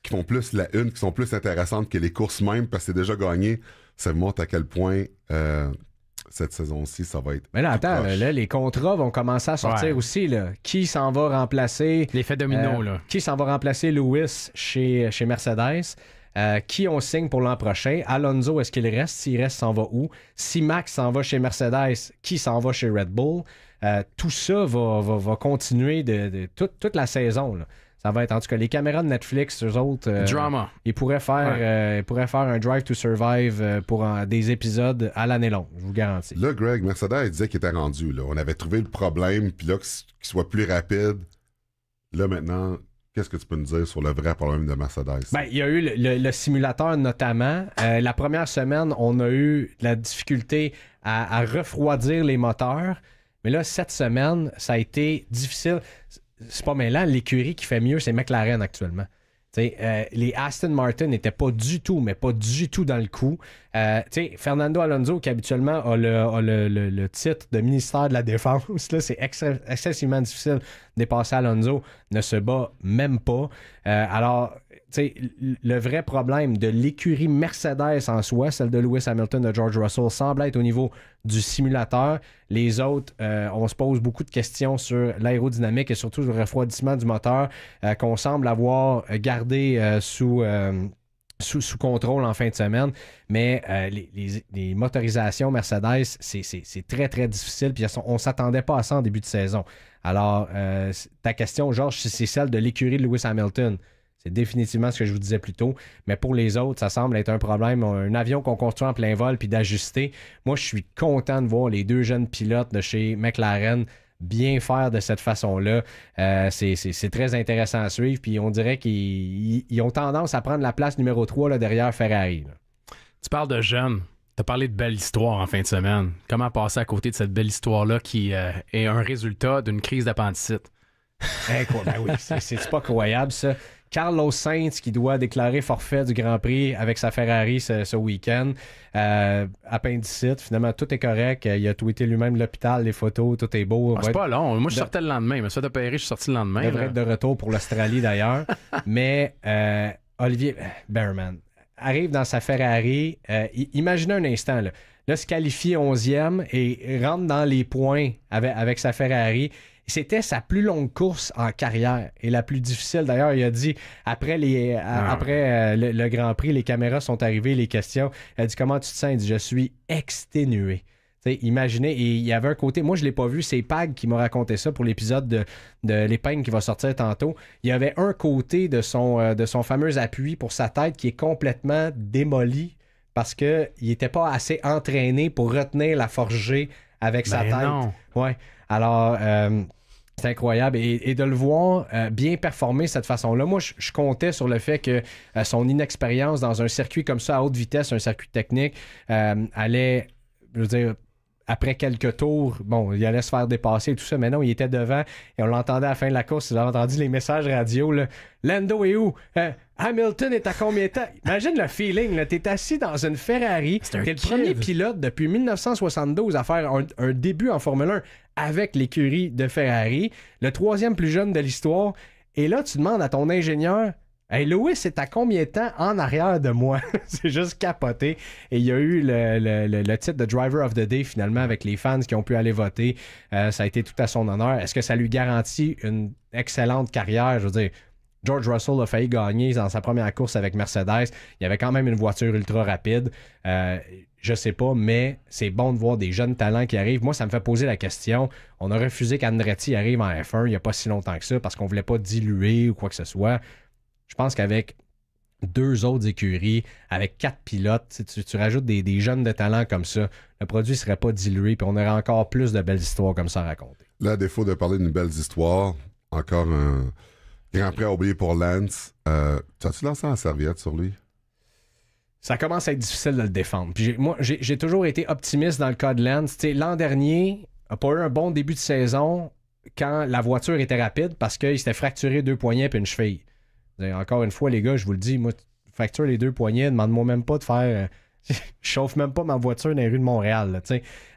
qui font plus la une, qui sont plus intéressantes que les courses même parce que c'est déjà gagné, ça montre à quel point euh, cette saison-ci, ça va être. Mais là, attends, les contrats vont commencer à sortir aussi. Là. Qui s'en va remplacer L'effet domino, euh, là. Qui s'en va remplacer Lewis chez, chez Mercedes euh, qui on signe pour l'an prochain? Alonso, est-ce qu'il reste? S'il reste, s'en va où? Si Max s'en va chez Mercedes, qui s'en va chez Red Bull? Euh, tout ça va, continuer de, toute, la saison. Ça va être en tout cas les caméras de Netflix, eux autres. Euh, Drama. Ils pourraient faire, faire un Drive to Survive pour des épisodes à l'année longue, je vous garantis. Là, Greg Mercedes disait qu'il était rendu. On avait trouvé le problème, puis là, qu'il soit plus rapide. Là, maintenant, Qu'est-ce que tu peux nous dire sur le vrai problème de Mercedes? Ben, il y a eu le, simulateur notamment. Euh, la première semaine, on a eu la difficulté à, refroidir les moteurs. Mais là, cette semaine, ça a été difficile. C'est pas Là, L'écurie qui fait mieux, c'est McLaren actuellement. Euh, les Aston Martin n'étaient pas du tout, mais pas du tout dans le coup. Euh, Fernando Alonso, qui habituellement a le, titre de ministère de la Défense, c'est excessivement difficile de dépasser Alonso, ne se bat même pas. Euh, alors, le vrai problème de l'écurie Mercedes en soi, celle de Lewis Hamilton, de George Russell, semble être au niveau du simulateur. Les autres, euh, on se pose beaucoup de questions sur l'aérodynamique et surtout le refroidissement du moteur euh, qu'on semble avoir gardé euh, sous... Sous, contrôle en fin de semaine, mais les, motorisations Mercedes, c'est très, très difficile. Puis on ne s'attendait pas à ça en début de saison. Alors, ta question, George, c'est celle de l'écurie de Lewis Hamilton. C'est définitivement ce que je vous disais plus tôt. Mais pour les autres, ça semble être un problème. Un avion qu'on construit en plein vol puis d'ajuster. Moi, je suis content de voir les deux jeunes pilotes de chez McLaren bien faire de cette façon-là. Euh, c'est très intéressant à suivre. Puis on dirait qu'ils ont tendance à prendre la place numéro 3 derrière Ferrari. Tu parles de jeunes. Tu as parlé de belle histoire en fin de semaine. Comment passer à côté de cette belle histoire-là qui euh, est un résultat d'une crise d'appendicite? Eh, ben oui, c'est pas croyable ça. Carlos Sainz qui doit déclarer forfait du Grand Prix avec sa Ferrari ce, week-end. Euh, appendicite, finalement, tout est correct. Euh, il a tweeté lui-même l'hôpital, les photos, tout est beau. Ah, c'est pas long. Moi, je sortais le lendemain. mais ça devait être je suis sorti le lendemain. Il devrait être de retour pour l'Australie d'ailleurs. Mais euh, Olivier euh, Behrman arrive dans sa Ferrari. imagine imaginez un instant, là. se qualifie 11e et rentre dans les points avec sa Ferrari. C'était sa plus longue course en carrière et la plus difficile. D'ailleurs, il a dit après, les, euh, ah. après euh, le, Grand Prix, les caméras sont arrivées, les questions. Il a dit Comment tu te sens Il dit Je suis exténué. imaginez, il y avait un côté, moi je ne l'ai pas vu, c'est Pag qui m'a raconté ça pour l'épisode de, de l'épingle qui va sortir tantôt. Il y avait un côté de son, euh, de son fameux appui pour sa tête qui est complètement démoli parce qu'il n'était pas assez entraîné pour retenir la forgée avec sa ben tête. Ouais. Alors, c'est incroyable. Et, de le voir euh, bien performer de cette façon-là, moi, je, comptais sur le fait que euh, son inexpérience dans un circuit comme ça, à haute vitesse, un circuit technique, euh, allait, je veux dire, après quelques tours, bon, il allait se faire dépasser et tout ça, mais non, il était devant et on l'entendait à la fin de la course. il avait entendu les messages radio, là, Lando est où? Hamilton est à combien de temps? Imagine le feeling, là. T'es assis dans une Ferrari. T'es le premier pilote depuis 1972 à faire un, début en Formule 1 avec l'écurie de Ferrari. Le troisième plus jeune de l'histoire. Et là, tu demandes à ton ingénieur, Hey Lewis, c'est à combien de temps en arrière de moi? c'est juste capoté. Et il y a eu le, titre de Driver of the Day finalement avec les fans qui ont pu aller voter. Euh, ça a été tout à son honneur. Est-ce que ça lui garantit une excellente carrière? Je veux dire, George Russell a failli gagner dans sa première course avec Mercedes. Il y avait quand même une voiture ultra rapide. Je euh, je sais pas, mais c'est bon de voir des jeunes talents qui arrivent. Moi, ça me fait poser la question. On a refusé qu'Andretti arrive en F1 il n'y a pas si longtemps que ça parce qu'on voulait pas diluer ou quoi que ce soit. Je pense qu'avec deux autres écuries, avec quatre pilotes, tu, tu rajoutes des, jeunes de talent comme ça, le produit ne serait pas dilué, puis on aurait encore plus de belles histoires comme ça à raconter. Là, à défaut de parler d'une belle histoire. encore un Grand prêt à oublier pour Lance. Euh, as tu lancé la serviette sur lui? Ça commence à être difficile de le défendre. moi, j'ai toujours été optimiste dans le cas de Lance. L'an dernier, n'a pas eu un bon début de saison quand la voiture était rapide parce qu'il s'était fracturé deux poignets et une cheville. Encore une fois, les gars, je vous le dis, moi, fracture les deux poignets, demande-moi même pas de faire euh, je chauffe même pas ma voiture dans les rues de Montréal.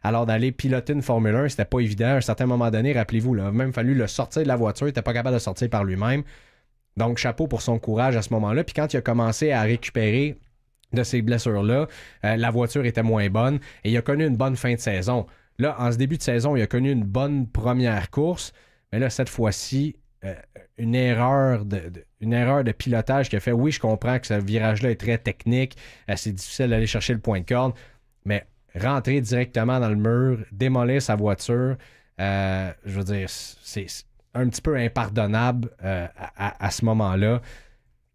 Alors d'aller piloter une Formule 1, c'était pas évident. À un certain moment donné, rappelez-vous, il a même fallu le sortir de la voiture, il n'était pas capable de sortir par lui-même. Donc chapeau pour son courage à ce moment-là. Puis quand il a commencé à récupérer de ces blessures-là, euh, la voiture était moins bonne et il a connu une bonne fin de saison. Là, en ce début de saison, il a connu une bonne première course, mais là, cette fois-ci, euh, une erreur de, erreur de pilotage qui a fait oui, je comprends que ce virage-là est très technique, euh, c'est difficile d'aller chercher le point de corde, mais rentrer directement dans le mur, démolir sa voiture, euh, je veux dire, c'est un petit peu impardonnable euh, à, ce moment-là.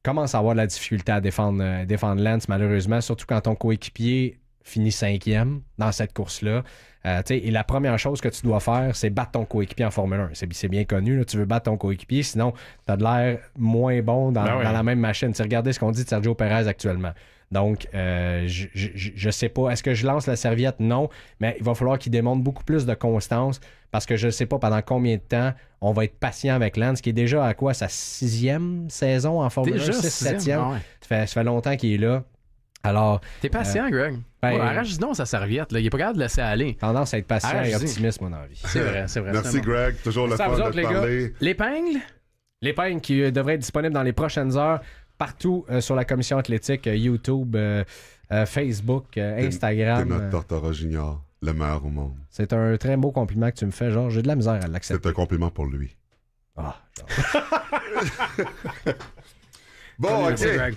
Commence à avoir de la difficulté à défendre, défendre Lance, malheureusement, surtout quand ton coéquipier finit cinquième dans cette course-là. Euh, et la première chose que tu dois faire, c'est battre ton coéquipier en Formule 1. C'est bien connu. tu veux battre ton coéquipier, sinon, tu as de l'air moins bon dans, ben la même machine. regardez ce qu'on dit de Sergio Perez actuellement. Donc, euh, je ne sais pas. Est-ce que je lance la serviette? Non. Mais il va falloir qu'il démontre beaucoup plus de constance parce que je ne sais pas pendant combien de temps on va être patient avec Lance, qui est déjà à quoi? Sa sixième saison en Formule 1, sixième, septième. Ah ça fait longtemps qu'il est là. Alors. T'es patient, euh, Greg. Ben, ouais, arrache donc sa serviette. Là. Il est pas capable de laisser aller. Tendance à être patient et optimiste, mon envie. C'est vrai, c'est vrai. Merci, Greg. Toujours le fun de parler. L'épingle? L'épingle qui euh, devrait être disponible dans les prochaines heures partout euh, sur la commission athlétique, YouTube, Facebook, Instagram. T'es notre Tortora Junior, le meilleur au monde. C'est un très beau compliment que tu me fais, genre j'ai de la misère à l'accepter. C'est un compliment pour lui. Ah, genre. bon, ok.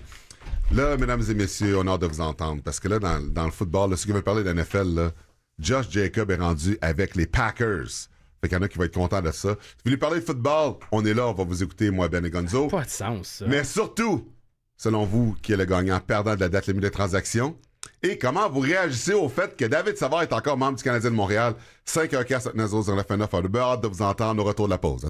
Là, mesdames et messieurs, on a hâte de vous entendre parce que là, dans, le football, là, ceux qui veulent parler de NFL, Josh Jacob est rendu avec les Packers. Fait qu'il y en a qui vont être contents de ça. Si vous voulez parler de football, on est là, on va vous écouter, moi, Ben Gonzo. Pas de sens, ça. Mais surtout, selon vous, qui est le gagnant perdant de la date limite des transactions, Et comment vous réagissez au fait que David Savard est encore membre du Canadien de Montréal? 5 h 4 9 0 9 Hâte de vous entendre au retour de la pause.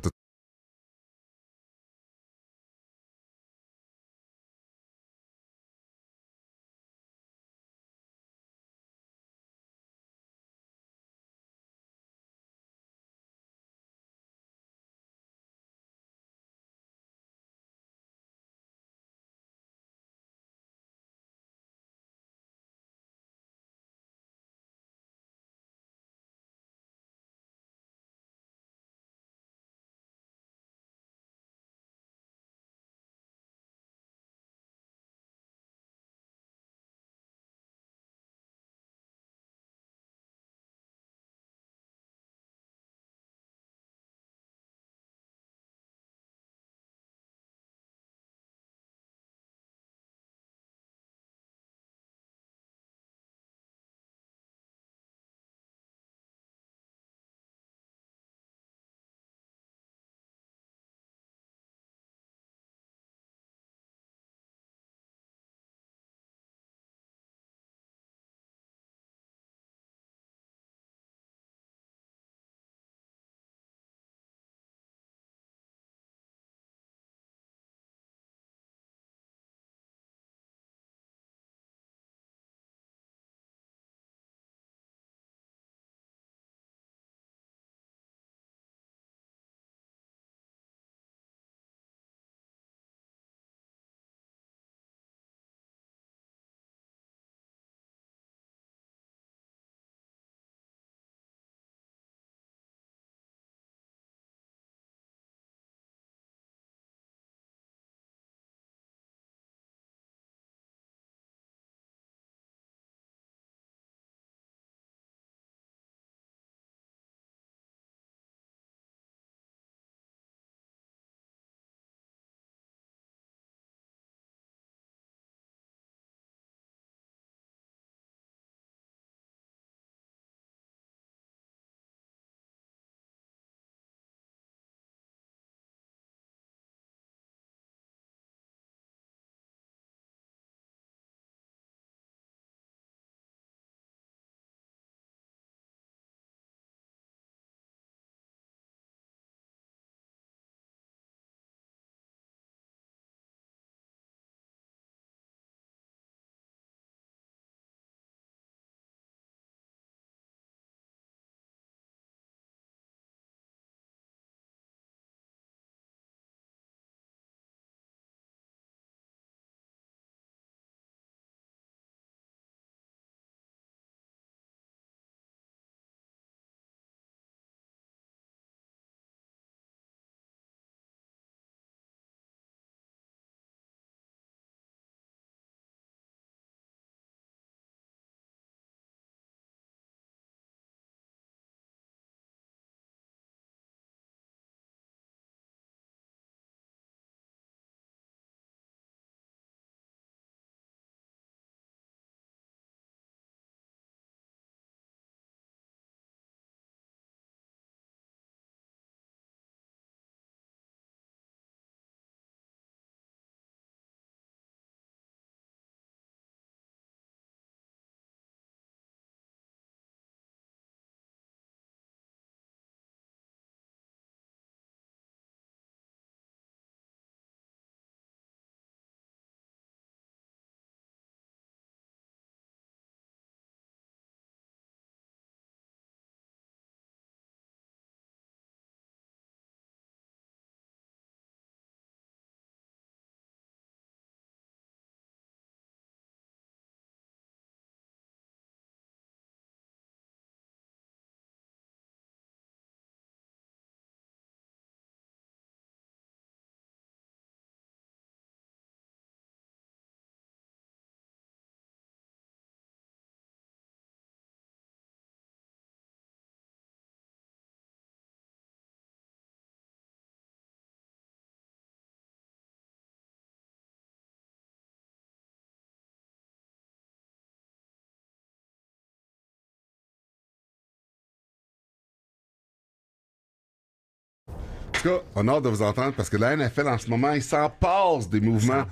tout cas, on a hâte de vous entendre parce que la NFL en ce moment, il s'en passe des mouvements.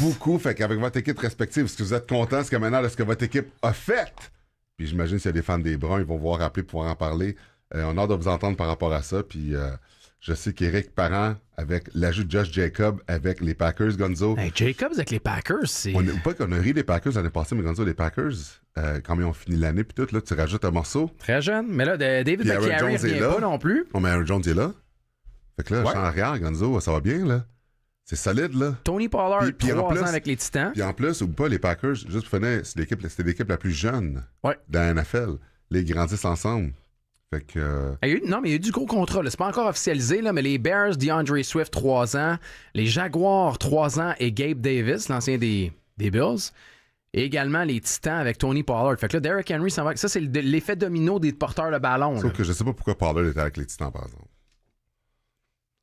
Beaucoup. Fait qu'avec votre équipe respective, est-ce que vous êtes content ce que maintenant de ce que votre équipe a fait? Puis j'imagine s'il y a des fans des Bruns, ils vont vous rappeler pour en parler. Euh, on a hâte de vous entendre par rapport à ça. Puis euh, je sais qu'Éric Parent, avec l'ajout de Josh Jacob, avec les Packers, Gonzo. Ben, Jacobs avec les Packers, c'est. On, pas qu'on a ri des Packers l'année passée, mais Gonzo, les Packers, euh, quand ils ont fini l'année, puis tout, là, tu rajoutes un morceau. Très jeune. Mais là, David McCarry n'est pas non plus. Oh, mais Aaron Jones est là. Fait que là, ouais. en Arrière, Gonzo, ça va bien, là. C'est solide, là. Tony Pollard, puis, trois ans avec les Titans. Puis en plus, ou pas, les Packers, juste pour finir, c'était l'équipe la plus jeune de dans la NFL. Les grandissent ensemble. Fait que... Euh, non, mais il y a eu du gros contrat. C'est pas encore officialisé, là, mais les Bears, DeAndre Swift, 3 ans. Les Jaguars, 3 ans. Et Gabe Davis, l'ancien des, des Bills. Et également les Titans avec Tony Pollard. Fait que là, Derrick Henry va. Ça, c'est l'effet domino des porteurs de ballon. Sauf que je sais pas pourquoi Pollard était avec les Titans, par exemple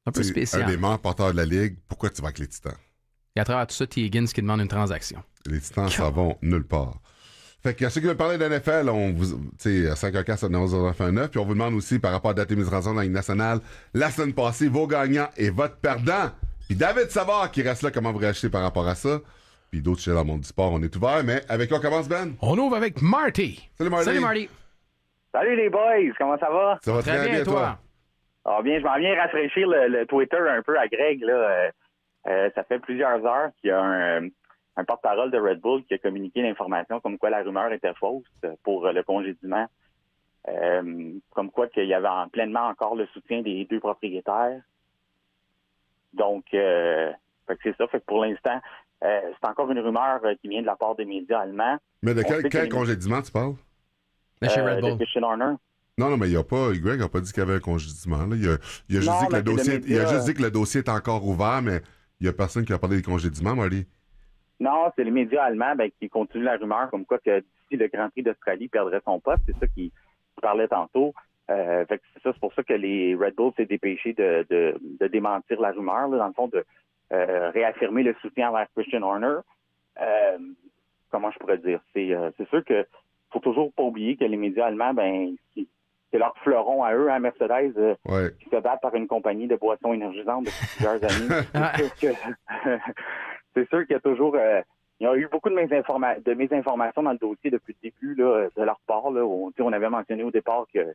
un peu spécial. Un des meilleurs porteurs de la ligue, pourquoi tu vas avec les Titans? Et à travers tout ça, T. Higgins qui demande une transaction. Les Titans ça vont nulle part. Fait que ceux qui veulent parler de NFL, on vous, tu sais, 11 h 9 puis on vous demande aussi par rapport à date et mise en dans la Ligue nationale, la semaine passée, vos gagnants et votre perdant. Puis David Savard qui reste là, comment vous réagissez par rapport à ça? Puis d'autres chez dans le monde du sport, on est ouvert, mais avec quoi on commence, Ben? On ouvre avec Marty. Salut Marty. Salut Marty. Salut les boys, comment ça va? Ça va très, bien, toi bien, je m'en viens rafraîchir le, Twitter un peu à Greg. Euh, euh, ça fait plusieurs heures qu'il y a euh, un, porte-parole de Red Bull qui a communiqué l'information comme quoi la rumeur était fausse pour le congédiement. comme quoi qu'il y avait en, pleinement encore le soutien des deux propriétaires. Donc, c'est ça. Fait pour l'instant, c'est encore une rumeur qui vient de la part des médias allemands. Mais de quel, congédiment, congédiement tu parles? chez Red Bull. Non, non, mais il a pas, Greg n'a pas dit qu'il y avait un congédiement. Il, a, juste dit que le dossier, il a juste dit que le dossier est encore ouvert, mais il n'y a personne qui a parlé des congédiements, Molly. Non, c'est les médias allemands ben, qui continuent la rumeur comme quoi que d'ici le Grand Prix d'Australie perdrait son poste. C'est ça qui parlait tantôt. Euh, c'est ça, c'est pour ça que les Red Bulls s'est dépêchés de, démentir la rumeur, là, dans le fond, de euh, réaffirmer le soutien vers Christian Horner. Euh, comment je pourrais dire? C'est sûr que faut toujours pas oublier que les médias allemands, ben, c'est leur fleuron à eux, à hein, Mercedes, euh, qui se bat par une compagnie de boissons énergisantes depuis plusieurs années. c'est sûr qu'il y a toujours. Euh, il y a eu beaucoup de, de mésinformations dans le dossier depuis le début de leur part. on, avait mentionné au départ que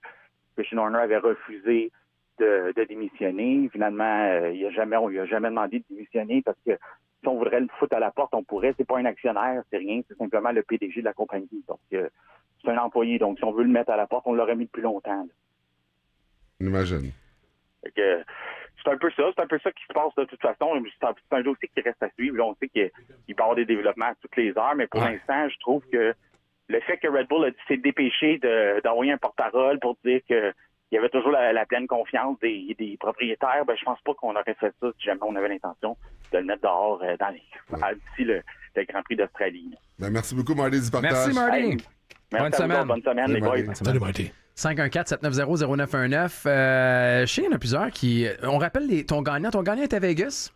Christian Horner avait refusé de, démissionner. Finalement, euh, il a jamais, on lui a jamais demandé de démissionner parce que si on voudrait le foutre à la porte, on pourrait. C'est pas un actionnaire, c'est rien. C'est simplement le PDG de la compagnie. Donc, c'est un employé. Donc, si on veut le mettre à la porte, on l'aurait mis plus longtemps. imagine. c'est un peu ça. C'est un peu ça qui se passe de toute façon. C'est un dossier qui reste à suivre. on sait qu'il va y avoir des développements à toutes les heures, mais pour l'instant, je trouve que le fait que Red Bull s'est dépêché d'envoyer un porte-parole pour dire qu'il y avait toujours la, pleine confiance des, propriétaires, ben, je pense pas qu'on aurait fait ça si jamais on avait l'intention de le mettre dehors euh, dans les, d'ici le, Grand Prix d'Australie. Ben, merci beaucoup, Marty, du partage. Merci, Marty bonne, semaine. bonne semaine. les boys. Salut, 514-790-0919. Euh, je sais, il y en a plusieurs qui. Euh, on rappelle ton gagnant. Ton gagnant était Vegas.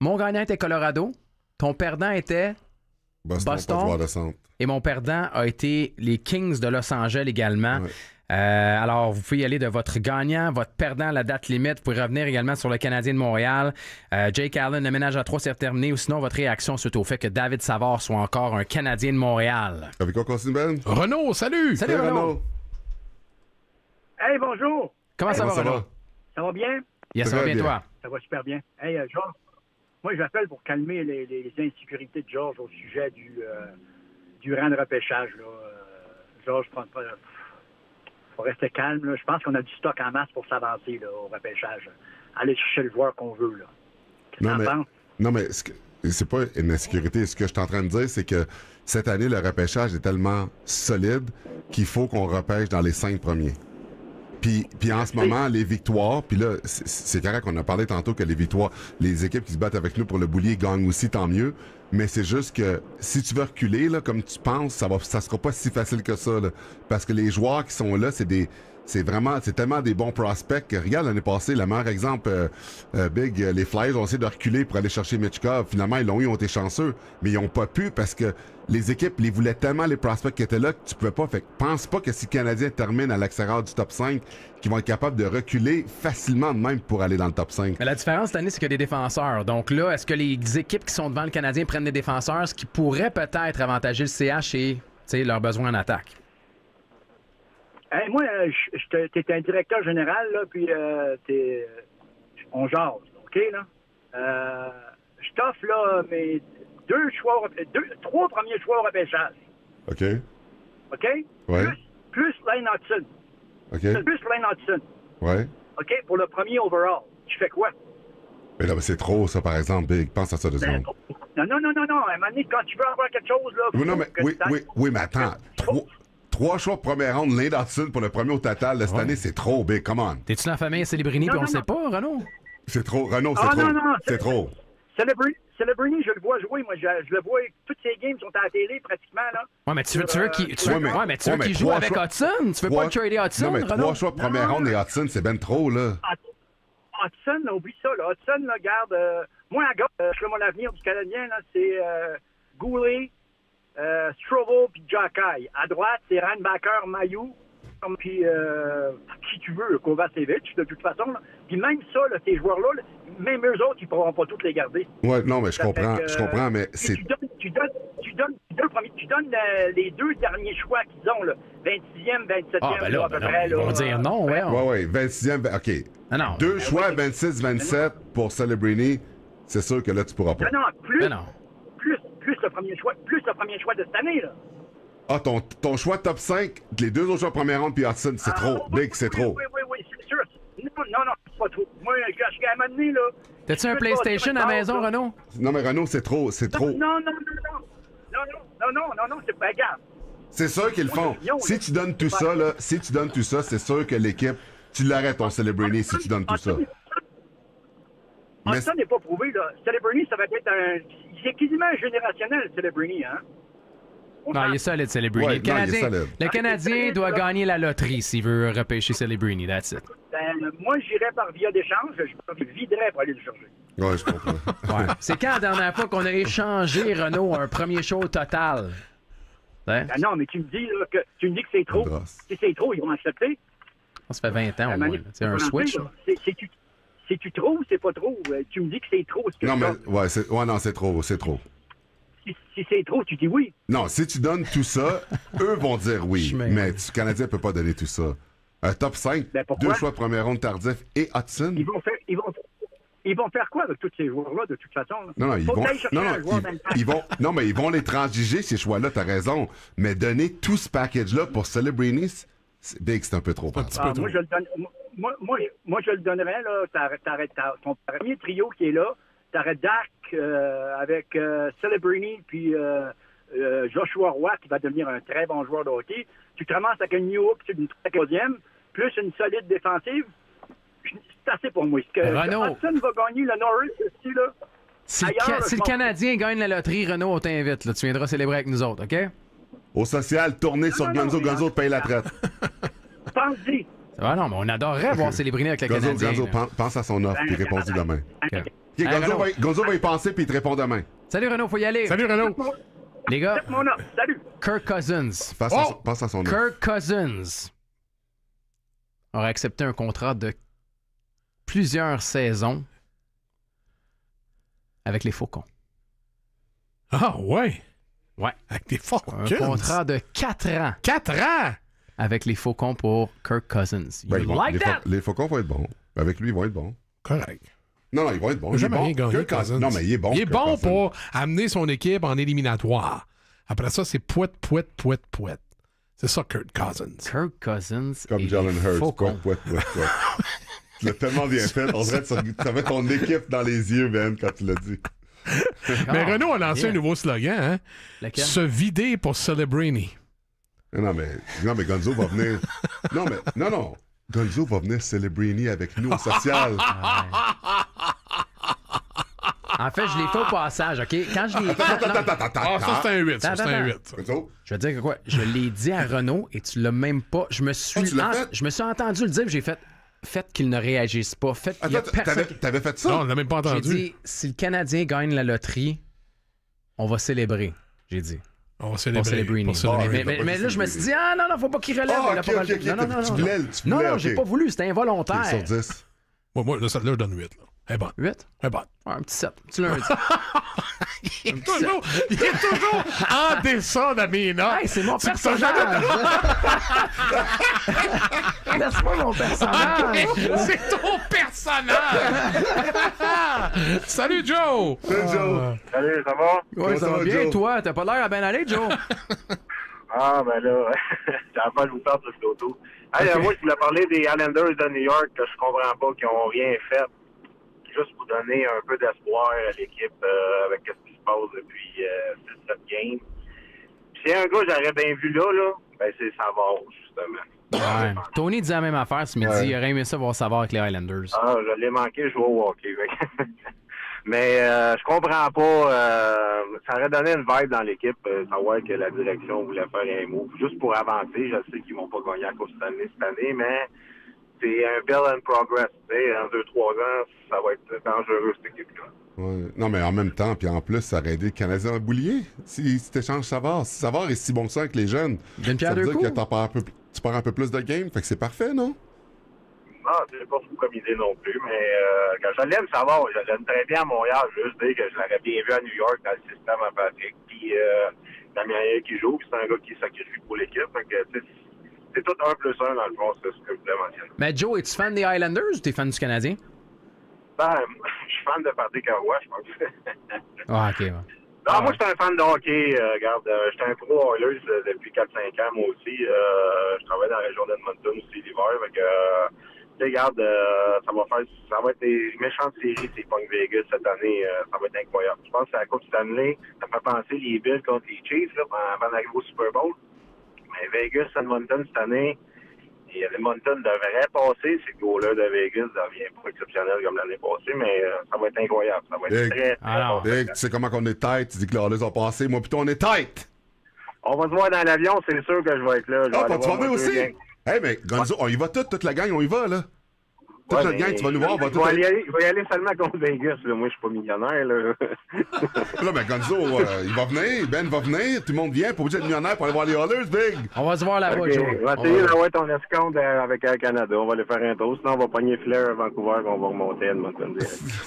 Mon gagnant était Colorado. Ton perdant était Boston. Boston. Et mon perdant a été les Kings de Los Angeles également. Euh, alors, vous pouvez y aller de votre gagnant, votre perdant, la date limite. Vous pouvez revenir également sur le Canadien de Montréal. Euh, Jake Allen, le ménage à trois, c'est terminé. Ou sinon, votre réaction suite au fait que David Savard soit encore un Canadien de Montréal. Avec quoi Ben? Renaud, salut! Salut, Renaud. Hey, bonjour! Comment ça, va, Renaud? Ça va bien? ça, va bien, toi? Ça va super bien. Hey, euh, Georges, moi, j'appelle pour calmer les, insécurités de Georges au sujet du, du rang de repêchage. Là. prends pas rester calme. Je pense qu'on a du stock en masse pour s'avancer au repêchage. Aller chercher le joueur qu'on veut. Non, mais, non, mais, ce c'est pas une insécurité. Ce que je suis en train de dire, c'est que cette année, le repêchage est tellement solide qu'il faut qu'on repêche dans les cinq premiers. Puis, en ce moment, les victoires, puis là, c'est carré qu'on a parlé tantôt que les victoires, les équipes qui se battent avec nous pour le boulier gagnent aussi, tant mieux. Mais c'est juste que si tu veux reculer, là, comme tu penses, ça va, ça sera pas si facile que ça, Parce que les joueurs qui sont là, c'est des, c'est vraiment, c'est tellement des bons prospects. Regarde l'année passée, le meilleur exemple, euh, euh, Big, euh, les Flyers ont essayé de reculer pour aller chercher Mitchkov. Finalement, ils l'ont eu, ils ont été chanceux, mais ils n'ont pas pu parce que les équipes les voulaient tellement les prospects qui étaient là que tu pouvais pas. Fait pense pas que si le Canadien termine à l'extérieur du top 5, qu'ils vont être capables de reculer facilement même pour aller dans le top 5. Mais la différence cette année, c'est que des défenseurs. Donc là, est-ce que les équipes qui sont devant le Canadien prennent des défenseurs, ce qui pourrait peut-être avantager le CH et leurs besoins en attaque? Hey, moi, euh, t'es un directeur général, là, puis euh, es, euh, on jase, OK, là? Euh, je t'offre, là, mes deux choix, deux, trois premiers choix au repêchage. OK. OK? Plus, Lane Hudson. Plus Lane Hudson. Ouais. OK, pour le premier overall. Tu fais quoi? Mais là, c'est trop, ça, par exemple, Big. Pense à ça deux ben, secondes. Non, non, non, non, non. quand tu veux avoir quelque chose, là. Oui, mais, oui, mais attends. Trop, trois choix première ronde, l'un Hudson pour le premier au total de cette année, c'est trop big, come on. T'es-tu dans la famille Celebrini puis on le sait pas, Renaud? C'est trop, Renaud, c'est ah, trop. c'est trop. Celebrini, je le vois jouer, moi, je, le vois, toutes ses games sont à la télé pratiquement, là. Ouais, mais tu veux, tu veux euh, qu'il tu veux, mais, tu veux joue avec Hudson? Tu veux pas pas trader Hudson? Non, mais trois choix première ronde et Hudson, c'est ben trop, là. Hudson, là, oublie ça, là. Hudson, là, garde. Euh, moi, à gauche, suis euh, mon avenir du Canadien, là, c'est euh, Goulet, Strovo euh, Strobo puis À droite, c'est Randbacker, Mayou, puis euh, qui tu veux, Kovacevic, de toute façon. Puis même ça, ces joueurs-là, même eux autres, ils ne pourront pas tous les garder. Oui, non, mais je comprends, je comprends, euh, mais Tu donnes, tu donnes, tu donnes, les deux derniers choix qu'ils ont, 26e, 27e, ah, ben à ben peu près. Ils vont dire non, ouais. Ah, ben oui, oui, 26e, OK. deux choix, 26, 27 pour Celebrini, c'est sûr que là, tu pourras pas. non, plus, plus le premier choix, plus premier choix de cette année, là. Ah, ton, ton choix top 5, les deux autres choix première ronde puis Hudson, c'est ah, trop. Big, c'est trop. Oui, oui, oui, c'est sûr. Non, non, non, c'est pas trop. Moi, je suis à m'amener, là. T'as-tu un PlayStation à la maison, Renaud? Non, mais Renaud, c'est trop, c'est trop. Non, non, non, non. Non, non, non, non, non, c'est pas grave. C'est sûr qu'ils le font. Si tu donnes tout ça, là, si tu donnes tout ça, c'est sûr que l'équipe, tu l'arrêtes ton Celebrity si tu donnes tout ça. Mais... Ah, ça n'est pas prouvé. Là. Celebrity, ça va être un. C'est quasiment générationnel, Celebrity, hein? Non, il est solide, le Canadien, ah, le Canadien doit gagner la loterie s'il veut repêcher Celebrini, that's it. Ben, moi, j'irais par via d'échange. Je viderais pour aller le chercher. Ouais, je comprends. C'est quand la dernière fois qu'on a échangé, Renault, un premier show total? Hein? Ben non, mais tu me dis là, que, tu me dis que c'est trop. Si c'est trop, ils vont accepter. Ça fait 20 ans au moins. C'est un switch. C'est si tu trouves, c'est pas trop? Euh, tu me dis que c'est trop. Ce non, mais, ouais, c'est, ouais, non, c'est trop, c'est trop. Si, c'est trop, tu dis oui. Non, si tu donnes tout ça, eux vont dire oui. mais le Canadien ne peut pas donner tout ça. Un top 5, ben, deux choix de première ronde tardif et Hudson. Ils vont faire, quoi avec tous ces joueurs-là, de toute façon? Non, ils vont, non, mais ils vont les transiger, ces choix-là, t'as raison. Mais donner tout ce package-là pour Celebrinis, c'est, c'est un peu trop. Un petit peu ah, trop. je le donne, moi, moi, moi, je le donnerais, là. ton premier trio qui est là, t'arrêtes Dark euh, avec euh, Celebrini puis euh, Joshua Roy, qui va devenir un très bon joueur de hockey. Tu commences avec un New es une troisième, plus une solide défensive. C'est assez pour moi. Que va gagner le Norris là. Si, le, Canadien gagne la loterie, Renault, on t'invite. Tu viendras célébrer avec nous autres, OK? Au social, tournez sur Gonzo. Gonzo paye la traite. Pense-y. Ah non, mais on adorerait voir Célébriner avec la Gonzo, Gonzo, pense à son offre, puis réponds demain. Gonzo, va, y- penser, puis il te répond demain. Salut Renaud, faut y aller. Salut Renaud. Les gars, Kirk Cousins. Pense, oh! à son offre. Kirk Cousins aurait accepté un contrat de plusieurs saisons avec les Faucons. Ah ouais. Ouais. Avec des Un contrat de 4 ans. 4 ans avec les Faucons pour Kirk Cousins. Ben, like les, les Faucons vont être bons. Avec lui, ils vont être bons. Correct. Non, non, ils vont être bons. Il Kirk Cousins. Non, mais il est bon. Il est bon pour amener son équipe en éliminatoire. Après ça, c'est pouet, pouet, pouet, pouet. C'est ça, Kirk Cousins. Kirk Cousins. Comme Jalen Hurts. Pouet, pouet, pouet. tu l'as tellement bien fait. On dirait que tu avais ton équipe dans les yeux, Ben, quand tu l'as dit. Mais ah. Renault a lancé un nouveau slogan, hein? Se vider pour Celebrini. Non, mais, non, mais Gonzo va venir. Non, mais, non, non. Gonzo va venir ni avec nous au social. En fait, je l'ai fait au passage, OK? Quand je l'ai fait. Attends, attends, attends, Ah, ça, c'est un 8. Ça, c'est un 8. Je veux dire que quoi? Je l'ai dit à Renaud et tu l'as même pas. Je me suis, ah, je me suis entendu le dire, et j'ai fait. Faites qu'il ne réagisse pas. Faites qu'il a t'avais, fait ça? Non, on l'a même pas entendu J'ai dit si le Canadien gagne la loterie, on va célébrer. J'ai dit. On va célébrer. Pour ah, mais, mais, là, je me suis dit, ah non, non, faut pas qu'il relève. Ah, okay, okay, okay. Non, non, non, tu voulais, tu voulais, non, non j'ai pas voulu, c'était involontaire. Sur 10. moi, là, là, donne 8. Là. Eh bon. 8? un petit 7. Un petit lundi. il, est toujours, il est toujours en dessin d'Amina. c'est mon personnage. mon personnage. C'est ton personnage. Salut, Joe. Salut, Joe. Ah. Salut, ça va? Ouais, ça, va, bien, et toi? T'as pas l'air à bien aller, Joe? ah, ben là, j'ai pas vous sur cette photo. Allez, moi, je voulais parler des Islanders de New York que je comprends pas, qui ont rien fait juste pour donner un peu d'espoir à l'équipe euh, avec ce puis depuis cette euh, game. Puis si un gars j'aurais bien vu là, là ben c'est Savard, justement. Tony dit la même affaire ce midi. Ouais. Il aurait aimé ça voir Savard avec les Highlanders. Ah, je l'ai manqué, je vois au hockey. Mais euh, je comprends pas. Euh, ça aurait donné une vibe dans l'équipe, savoir que la direction voulait faire un move. Juste pour avancer, je sais qu'ils vont pas gagner à cause de cette année, mais c'est un bel and progress. Dans en deux trois ans, ça va être dangereux, cette équipe-là. Ouais. Non, mais en même temps, puis en plus, ça aurait aidé le Canadien à boulier. Si, si tu échanges Savard, si Savard est si bon que ça avec les jeunes, ça veut dire que un peu, tu pars un peu plus de game, fait que c'est parfait, non? Non, c'est pas fou comme idée non plus, mais quand euh, je l'aime Savard, je l'aime très bien à Montréal, juste dire que je l'aurais bien vu à New York dans le système à Patrick, puis euh, a un joue, c'est un gars qui sacrifie pour l'équipe, fait c'est tout un plus 1 dans le fond, c'est ce que je voulais Mais Joe, es-tu fan des Highlanders ou t'es fan du Canadien? Ben, je suis fan de Patrick Roy, je pense. ah, ok. Non, ah. moi, je suis un fan de hockey. Euh, regarde, euh, j'étais un pro Oilers euh, depuis 4-5 ans, moi aussi. je travaille dans la région d'Edmonton aussi l'hiver. Fait que, tu regarde, ça va faire, ça va être une méchante série, ces Punk Vegas cette année. ça va être incroyable. Je pense que la Coupe Stanley, ça me fait penser les Bills contre les Chiefs, là, avant la grosse Super Bowl. Ben, Vegas, Mountain cette année, et Edmonton devrait passer. Ces gros là de Vegas devient pas exceptionnel comme l'année passée, mais euh, ça va être incroyable. Ça va être très, très Alors, tu sais comment on est tête. Tu dis que les ont passé. Moi, plutôt, on est tête. On va te voir dans l'avion, c'est sûr que je vais être là. Je ah, tu vas aussi? Hey, mais Gonzo, on y va toute, toute la gang, on y va, là. Toute tu vas nous voir. Va je, aller, aller, y aller seulement contre Vegas. Moi, je suis pas millionnaire. Là, là ben Gonzo, euh, il va venir. Ben va venir. Tout le monde vient. pour vous être millionnaire pour aller voir les Hollers, Big. On va se voir là-bas, Joe. On va essayer d'avoir ton escompte euh, avec Air Canada. On va aller faire un tour. Sinon, on va pogner Flair à Vancouver On va remonter à Edmonton.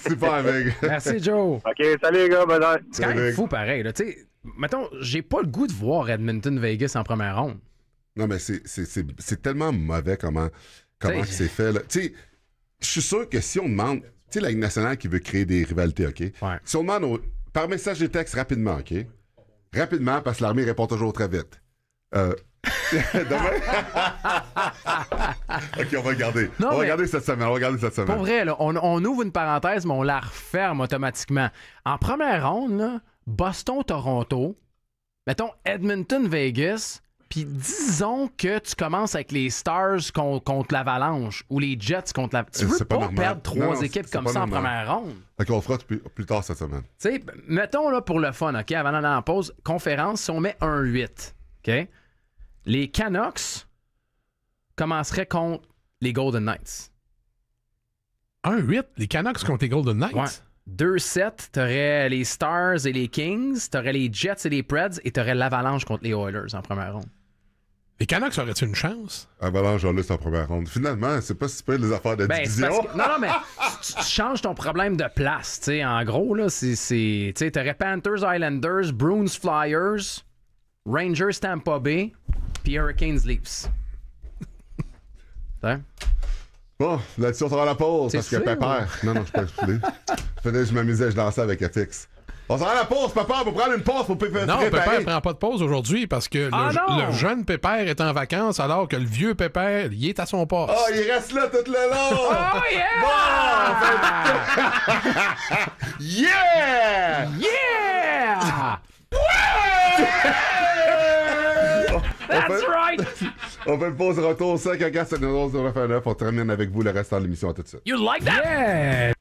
Super, Big. Merci, Joe. OK, salut, les gars. Bonne C'est quand même fou, pareil. Là. sais, mettons, j'ai pas le goût de voir Edmonton-Vegas en première ronde. Non, mais c'est tellement mauvais comment, comment c'est fait. Tu sais je suis sûr que si on demande, tu sais, la Ligue nationale qui veut créer des rivalités, OK? Si on demande par message de texte rapidement, OK? Rapidement, parce que l'armée répond toujours très vite. Euh, ok, on va regarder. on va regarder cette semaine. On va regarder cette semaine. Pour vrai, on, on, ouvre une parenthèse, mais on la referme automatiquement. En première ronde, Boston-Toronto, mettons Edmonton-Vegas, puis disons que tu commences avec les Stars contre l'Avalanche ou les Jets contre la. Tu euh, veux pas, perdre trois équipes comme ça en première ronde. Fait qu'on fera plus, tard cette semaine. Tu sais, mettons là pour le fun, OK, avant d'aller en pause, conférence, si on met un 8, OK, les Canucks commenceraient contre les Golden Knights. 1-8, les Canucks contre les Golden Knights? Ouais. 2-7, t'aurais les Stars et les Kings, t'aurais les Jets et les Preds, et t'aurais l'Avalanche contre les Oilers en première ronde. Les Canucks aurait ils une chance? Ah Avalanche, ben là, c'est en première ronde. Finalement, c'est pas si peu les affaires de ben, division. non, non, mais tu, changes ton problème de place. En gros, là, c'est. Tu t'aurais Panthers, Islanders, Bruins, Flyers, Rangers, Tampa Bay, puis Hurricanes, Leafs. Hein? bon, là-dessus, on sera à la pause parce que pépère. Non, non, je suis pas expliqué. je m'amusais, je dansais avec FX. On s'en va à la pause, papa. On va prendre une pause pour Pépère. Non, Pépère ne prend pas de pause aujourd'hui parce que ah, le, jeune Pépère est en vacances alors que le vieux Pépère, il est à son poste. Oh, il reste là tout le long. oh, yeah! Bon, yeah! Yeah! That's right! On fait une pause retour 5 à 4, 9, 9, On termine avec vous le restant de l'émission. À tout de You like that? Yeah!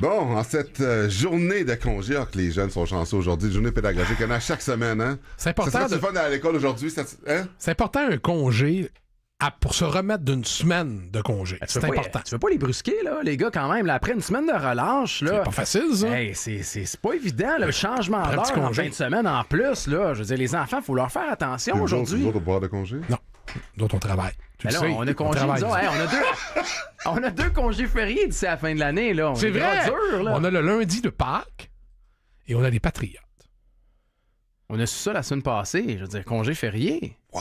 Bon, en cette euh, journée de congé, ah, que les jeunes sont chanceux aujourd'hui, journée pédagogique, qu'on a chaque semaine, hein? C'est important. Ça de... fun à l'école aujourd'hui, hein? C'est important un congé pour se remettre d'une semaine de congé. Ben, c'est important. tu veux pas les brusquer, là, les gars, quand même. après une semaine de relâche, là. C'est pas facile, ça. c'est pas évident, le euh, changement d'heure en fin de semaine en plus, là. Je veux dire, les enfants, faut leur faire attention aujourd'hui. D'autres au de congé? Non. D'autres, on travaille on a deux, congés fériés d'ici la fin de l'année. là. C'est vrai. On a le lundi de Pâques et on a les Patriotes. On a su ça la semaine passée. Je veux dire, congé fériés. Wow.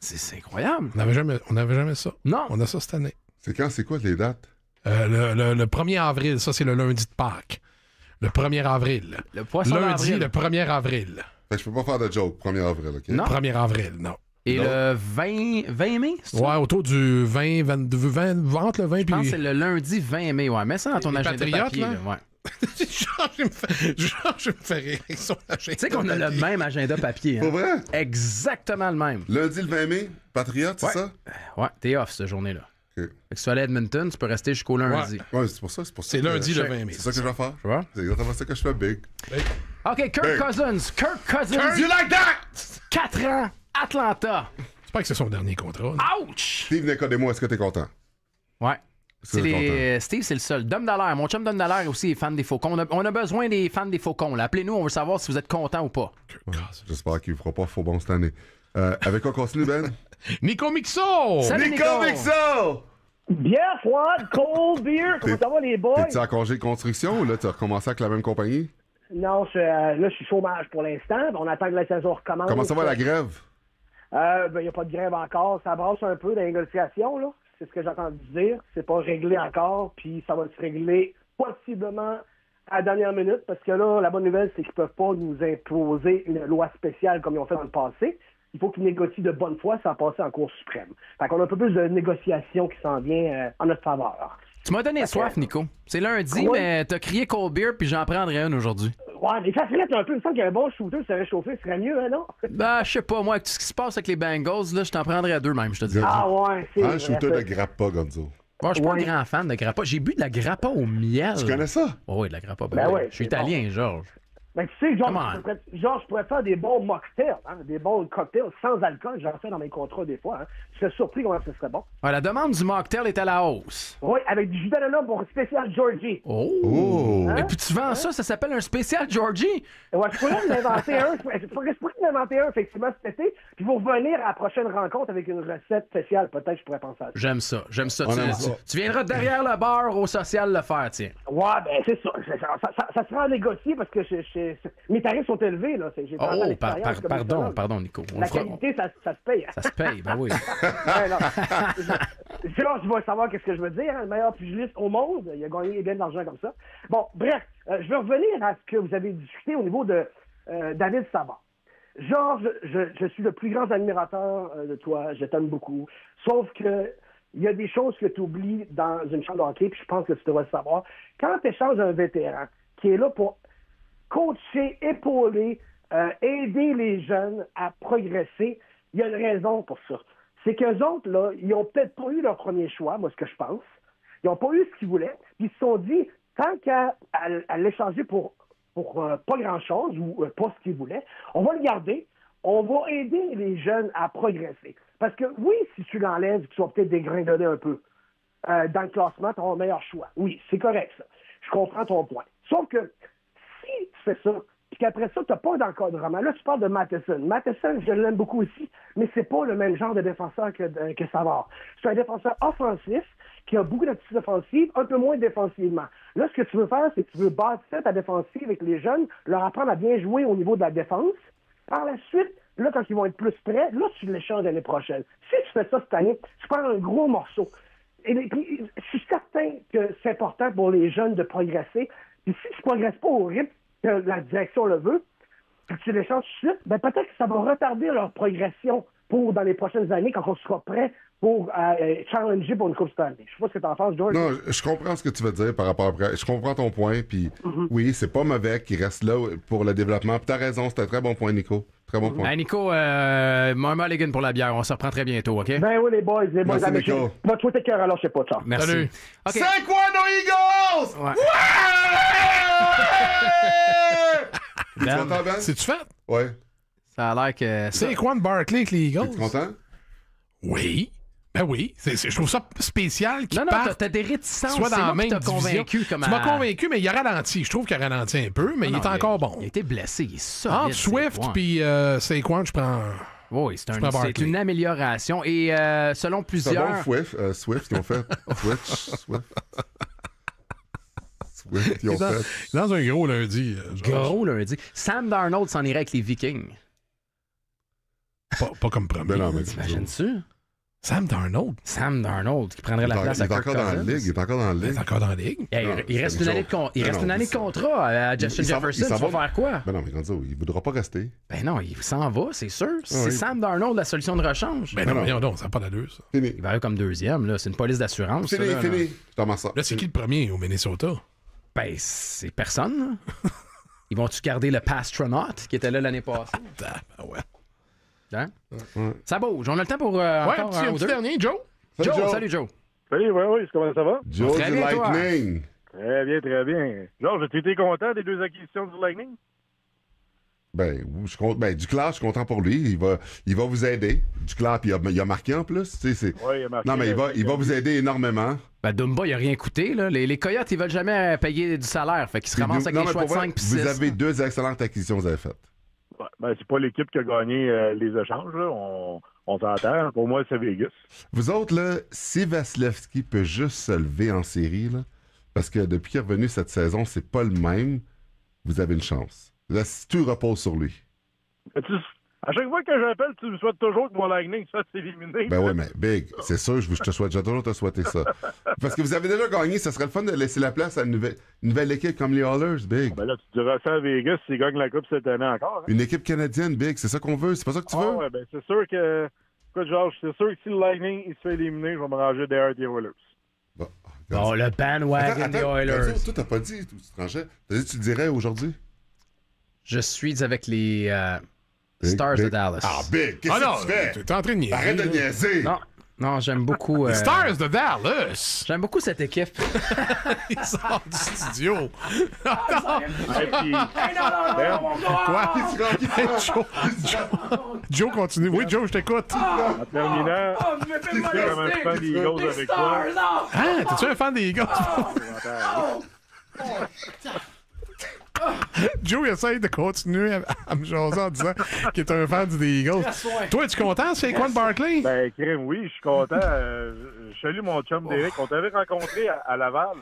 C'est incroyable. On n'avait jamais, jamais ça. Non. On a ça cette année. C'est quand? C'est quoi les dates? Euh, le, 1er avril, ça, c'est le lundi de Pâques. Le 1er avril. Le poisson Lundi, le 1er avril. Je ne je peux pas faire de joke, 1er avril, OK? Non. 1er avril, non. Et le 20, 20 mai, c'est Ouais, autour du 20, 20... 20, Vente le 20 Je pense que c'est le lundi 20 mai, ouais. Mets ça dans ton agenda papier, là. ouais. Genre, je me me faire rire avec Tu sais qu'on a le même agenda papier. Hein? Pour vrai? Exactement le même. Lundi le 20 mai, Patriote, c'est ça? Ouais, t'es off cette journée-là. Fait que si tu à Edmonton, tu peux rester jusqu'au lundi. Ouais, c'est pour ça. C'est pour ça. C'est lundi le 20 mai. C'est ça que je vais faire. Tu vois? C'est exactement ça que je fais, Big. OK, Kirk Cousins. Kirk Cousins. Kirk, you like that? 4 ans. Atlanta. J'espère que c'est son dernier contrat. Ouch! Steve Nicodemo, est-ce que t'es content? Ouais. est Steve, c'est le seul. Dom Dallaire, mon chum Dom Dallaire aussi est fan des Faucons. On a, besoin des fans des Faucons. Appelez-nous, on veut savoir si vous êtes content ou pas. Ah, j'espère qu'il ne fera pas faux bon cette année. Euh, avec quoi continue, Ben? Nico Mixo! Nico! Mixo. Bière froide, cold beer, comment ça va les boys? T'es-tu en congé de construction ou là, tu as recommencé avec la même compagnie? Non, euh, là, je suis chômage pour l'instant. On attend que la saison recommence. Comment ça va la grève? Il euh, n'y ben, a pas de grève encore. Ça branche un peu la négociation, là. C'est ce que j'ai entendu dire. C'est pas réglé encore, puis ça va se régler possiblement à la dernière minute, parce que là, la bonne nouvelle, c'est qu'ils peuvent pas nous imposer une loi spéciale comme ils ont fait dans le passé. Il faut qu'ils négocient de bonne foi sans passer en Cour suprême. Fait qu'on a un peu plus de négociation qui s'en vient euh, en notre faveur. Tu m'as donné soif, Nico. C'est lundi, ah mais t'as crié cold beer, puis j'en prendrais une aujourd'hui. Ouais, mais ça serait un peu. Il me qu'un bon shooter se ce serait mieux, hein, non? Ben, je sais pas, moi, avec tout ce qui se passe avec les Bengals, là, je t'en prendrais deux même, je te dis. Ah ouais, c'est. Un shooter de grappa, Gonzo. Moi, je suis pas un grand fan de grappa. J'ai bu de la grappa au miel. Tu connais ça? oui, de la grappa. Ben, ben Je suis italien, Georges tu sais, genre, je pourrais, faire des bons mocktails, hein, des bons cocktails sans alcool. J'en fais dans mes contrats des fois. Hein. Je serais surpris comment ce serait bon. la demande du mocktail est à la hausse. Oui, avec du jus d'ananas pour spécial Georgie. Oh! oh! Et puis tu vends ça, ça s'appelle un spécial Georgie? Ouais, je pourrais en inventer un. Je pourrais, je un, effectivement, cet été. Puis vous revenir à la prochaine rencontre avec une recette spéciale. Peut-être je pourrais penser à ça. J'aime ça, j'aime ça. tu, viendras derrière le bar au social le faire, tiens. Ouais, ben c'est ça. Ça, sera à négocier parce que je, je mes tarifs sont élevés, là. Oh, oh, pardon, pardon, Nico. la qualité, ça, se paye. Ça se paye, ben oui. ouais, non. je, savoir ce que je veux dire. Hein, le meilleur pugiliste au monde, il a gagné bien de l'argent comme ça. Bon, bref, euh, je veux revenir à ce que vous avez discuté au niveau de euh, David Savard. Georges, je, suis le plus grand admirateur euh, de toi, je t'aime beaucoup. Sauf que il y a des choses que tu oublies dans une chambre de puis je pense que tu devrais le savoir. Quand tu échanges un vétéran qui est là pour coacher, épauler, euh, aider les jeunes à progresser, il y a une raison pour ça. C'est qu'eux autres, là, ils n'ont peut-être pas eu leur premier choix, moi, ce que je pense. Ils n'ont pas eu ce qu'ils voulaient. Puis ils se sont dit, tant qu'à l'échanger pour, pour euh, pas grand-chose ou euh, pas ce qu'ils voulaient, on va le garder. On va aider les jeunes à progresser. Parce que oui, si tu l'enlèves, tu vas peut-être dégringonner un peu dans le classement, tu un meilleur choix. Oui, c'est correct, ça. Je comprends ton point. Sauf que si tu fais ça, puis qu'après ça, tu n'as pas d'encadrement. Là, tu parles de Matheson. Matheson, je l'aime beaucoup aussi, mais c'est pas le même genre de défenseur que, euh, que Savard. C'est un défenseur offensif qui a beaucoup d'attitudes offensives, un peu moins défensivement. Là, ce que tu veux faire, c'est que tu veux bâtir ta défensive avec les jeunes, leur apprendre à bien jouer au niveau de la défense. Par la suite, là, quand ils vont être plus prêts, là, tu les changes l'année prochaine. Si tu fais ça cette année, tu prends un gros morceau. Et puis, je suis certain que c'est important pour les jeunes de progresser, et si tu progresses pas au rythme que la direction le veut, que tu les tout de suite, ben peut-être que ça va retarder leur progression pour dans les prochaines années quand on sera prêt pour euh, euh, challenger pour une Coupe Stanley. Je sais pas ce que t'en penses, George. Non, je comprends ce que tu veux dire par rapport à... Je comprends ton point, puis mm-hmm. oui, c'est pas mauvais qu'il reste là pour le développement. Puis t'as raison, c'est un très bon point, Nico. Très bon mm-hmm. point. Hey, ben, Nico, euh, Mama pour la bière. On se reprend très bientôt, OK? Ben oui, les boys, les boys. Merci, Nico. Va te cœur, alors je sais pas, ça. Merci. C'est quoi nos Eagles? Ouais! Ben, c'est-tu fait? Ouais. Ça que. C'est Quan Barkley avec les Eagles. content? Oui. Ben oui, je trouve ça spécial qu'il Non, non, t'as, des réticences. Soit dans la même convaincu comme Tu m'as convaincu, mais il a ralenti. Je trouve qu'il a ralenti un peu, mais il est encore bon. Il a été blessé, il est solide. Entre Swift puis euh, c'est Saquon, je prends... Oui, c'est, une amélioration. Et euh, selon C'est plusieurs. bon, euh, Swift, ils ont fait. Swift, Swift. Swift, ils ont Dans, fait. dans un gros lundi. Gros lundi. Sam Darnold s'en irait avec les Vikings pas, comme premier. Ben non, T'imagines-tu? Sam Darnold. Sam Darnold qui prendrait la place à Kirk Il est encore dans la ligue. Il est encore dans la ligue. Il, il reste une année, de, il reste une année de contrat à Justin Jefferson. Va, il va faire quoi? Ben non, il voudra pas rester. Ben non, il s'en va, c'est sûr. Ah c'est Sam Darnold la solution de rechange. Ben, non, non, non, ça pas ça. Il va être comme deuxième, là. C'est une police d'assurance. Fini, ça, fini. ça. là c'est qui le premier au Minnesota? Ben, c'est personne, Ils vont-tu garder le Pastronaut qui était là l'année passée? Ah, ben ouais. Hein? Ça bouge. On a le temps pour. Euh, encore, un petit, dernier, Joe. Joe. salut Joe. Salut, oui, oui, comment ça va? Joe très du bien, Lightning. Très bien, très bien. Georges, tu étais content des deux acquisitions du Lightning? Ben, je compte, ben, Duclair, je suis content pour lui. Il va, il va vous aider. Duclair, puis il a, marqué en plus. Oui, il a marqué non, mais il va, il va vous aider énormément. Ben, Dumba, il n'a rien coûté. Là. Les, Coyotes, ils veulent jamais payer du salaire. Fait qu'ils se ramassent avec non, choix de 5 puis Vous avez deux excellentes acquisitions que vous avez faites. Ben, c'est pas l'équipe qui a gagné euh, les échanges. On, s'entend. Pour moi, c'est Vegas. Vous autres, là, si Vasilevski peut juste se lever en série, parce que depuis qu'il est revenu cette saison, c'est pas le même, vous avez une chance. Là, si tout repose sur lui. À chaque fois que j'appelle, tu me souhaites toujours que mon Lightning soit éliminé. Ben oui, mais Big, c'est sûr, je, je te souhaite, j'ai toujours te souhaité ça. Parce que vous avez déjà gagné, ça serait le fun de laisser la place à une nouvelle, équipe comme les Oilers, Big. Ah ben là, tu diras ça à Vegas s'ils gagnent la Coupe cette année encore. Hein. Une équipe canadienne, Big, c'est ça qu'on veut, c'est pas ça que tu ah, veux? Ouais, ben c'est sûr que, écoute, Georges, c'est sûr que si le Lightning il se fait éliminer, je vais me ranger derrière les Oilers. Bon, le bandwagon des Oilers. Toi, t'as pas dit, tout, tu te T'as dit, tu dirais aujourd'hui? Je suis avec les. Euh, Stars de Dallas. Ah, Big, qu'est-ce ah, que tu fais? T'es en train de niaiser. Arrête de niaiser. Non, non j'aime beaucoup. Euh, Stars de Dallas. J'aime beaucoup cette équipe. Ils sortent du studio. Ah, non, non, ben, non, non, Quoi? Ah. Joe, Joe, continue. Oui, Joe, je t'écoute. en terminant, oh, je un fan des Eagles avec toi. Hein? T'es-tu un fan des Eagles? Joe essaie essaye de continuer à, me jaser en disant qu'il est un fan des Eagles. Toi, es-tu content, c'est quoi Barkley? Ben, Krim, oui, je suis content. Salut, euh, je mon chum oh. Derek. On t'avait rencontré à, Laval.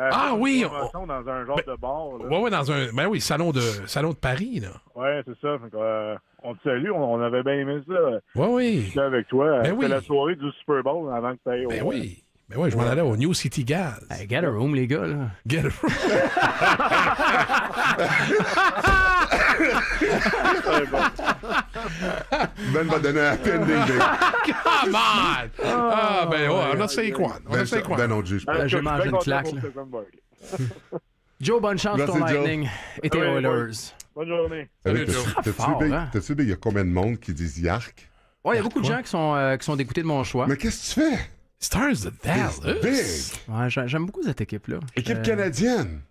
Ah oui! On... Dans un genre ben, de bar. Oui, ouais, dans un. Ben oui, salon de, salon de Paris, là. Oui, c'est ça. Euh, on te salue, on, avait bien aimé ça. Oui, oui. avec toi. Ben C'était la soirée du Super Bowl avant que tu ailles au. oui. Mais ben ouais, je m'en allais au New City Gas. get a room, les gars, là. Get a room. Ben va donner un peine des Come on! Ah, ben ouais, on a 5 quoi. quoi. Ben, on ben ben, pas. Je mange une claque, là. Joe, bonne chance pour ton Lightning et tes Oilers. Bonne journée. T'as-tu vu il hein? y a combien de monde qui disent Yark? Ouais, il y a beaucoup de gens euh, qui sont dégoûtés de mon choix. Mais qu'est-ce que tu fais? Stars of Dallas. Big. Ouais, j'aime beaucoup cette équipe-là. Équipe euh, canadienne.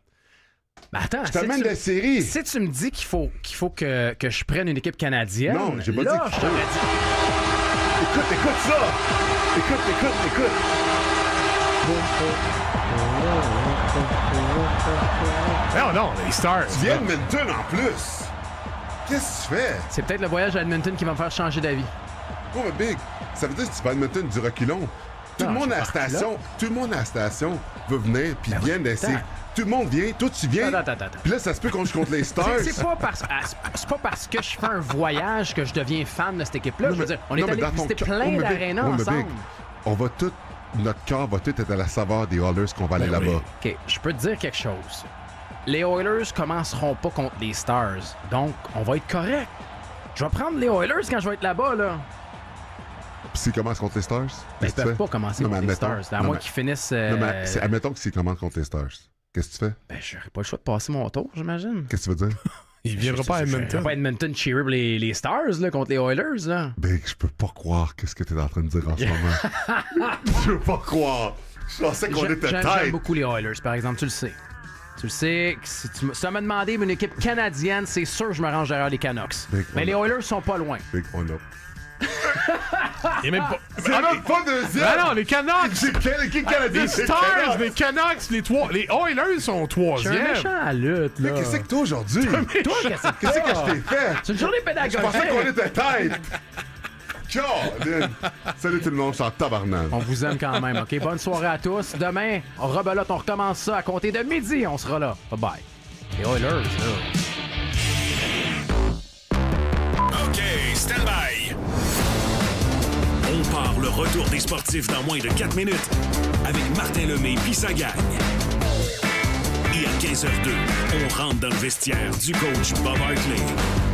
Ben attends, je t'amène la série. Si tu me dis qu'il faut, qu'il faut que, que, je prenne une équipe canadienne. Non, j'ai pas dit. Que je dit. Écoute, écoute ça. Écoute, écoute, écoute. Non, non, les Stars. Tu viens en plus. Qu'est-ce que tu fais? C'est peut-être le voyage à Edmonton qui va me faire changer d'avis. Oh, Big, ça veut dire que tu vas à Edmonton du reculon. Tout le ah, monde à la station, tout le monde à la station veut venir, puis ben vient d'essayer tout le monde vient, toi tu viens. Attends, Puis là, ça se peut qu'on je contre les stars. c'est pas parce ah, pas parce que je fais un voyage que je deviens fan de cette équipe-là. Je veux dire, on est allé visiter plein d'arénas ensemble. On va tout, notre corps va tout être à la saveur des Oilers qu'on va aller ben là-bas. Ok, je peux te dire quelque chose. Les Oilers commenceront pas contre les Stars, donc on va être correct. Je vais prendre les Oilers quand je vais être là-bas là s'ils commencent contre les Stars. Ben, ils peuvent pas commencer contre les Stars. À moins qu'ils finissent. Non, mais euh, admettons que s'ils commencent contre les Stars, qu'est-ce que tu fais Ben, j'aurais pas le choix de passer mon tour, j'imagine. Qu'est-ce que tu veux dire Il viendra pas à Edmonton. Il pas à Edmonton cheerer les, les, Stars là, contre les Oilers. Là. Ben, je peux pas croire qu'est-ce que tu es en train de dire en ce moment. je peux pas croire. Je pensais qu'on était tête. J'aime beaucoup les Oilers, par exemple, tu le sais. Tu le sais, si tu m'a demandé une équipe canadienne, c'est sûr que je me range derrière les Canucks. Mais les Oilers sont pas loin. Et même pas. C'est ah, deuxième! Ah non, les Canucks! Ah, les Stars, les Canucks, les trois. Les Oilers sont troisième! méchant lutte, Mais qu'est-ce que toi aujourd'hui? Toi, qu'est-ce que je t'ai fait? C'est une journée pédagogique! Je pensais qu'on était tête! Salut tout le monde, je suis en tabarnak. On vous aime quand même, OK? Bonne soirée à tous. Demain, on rebelote, on recommence ça à compter de midi, on sera là. Bye-bye. Les Oilers, là. OK, stand by. On part le retour des sportifs dans moins de 4 minutes avec Martin Lemay puis sa gang. Et à 15h02, on rentre dans le vestiaire du coach Bob Hartley.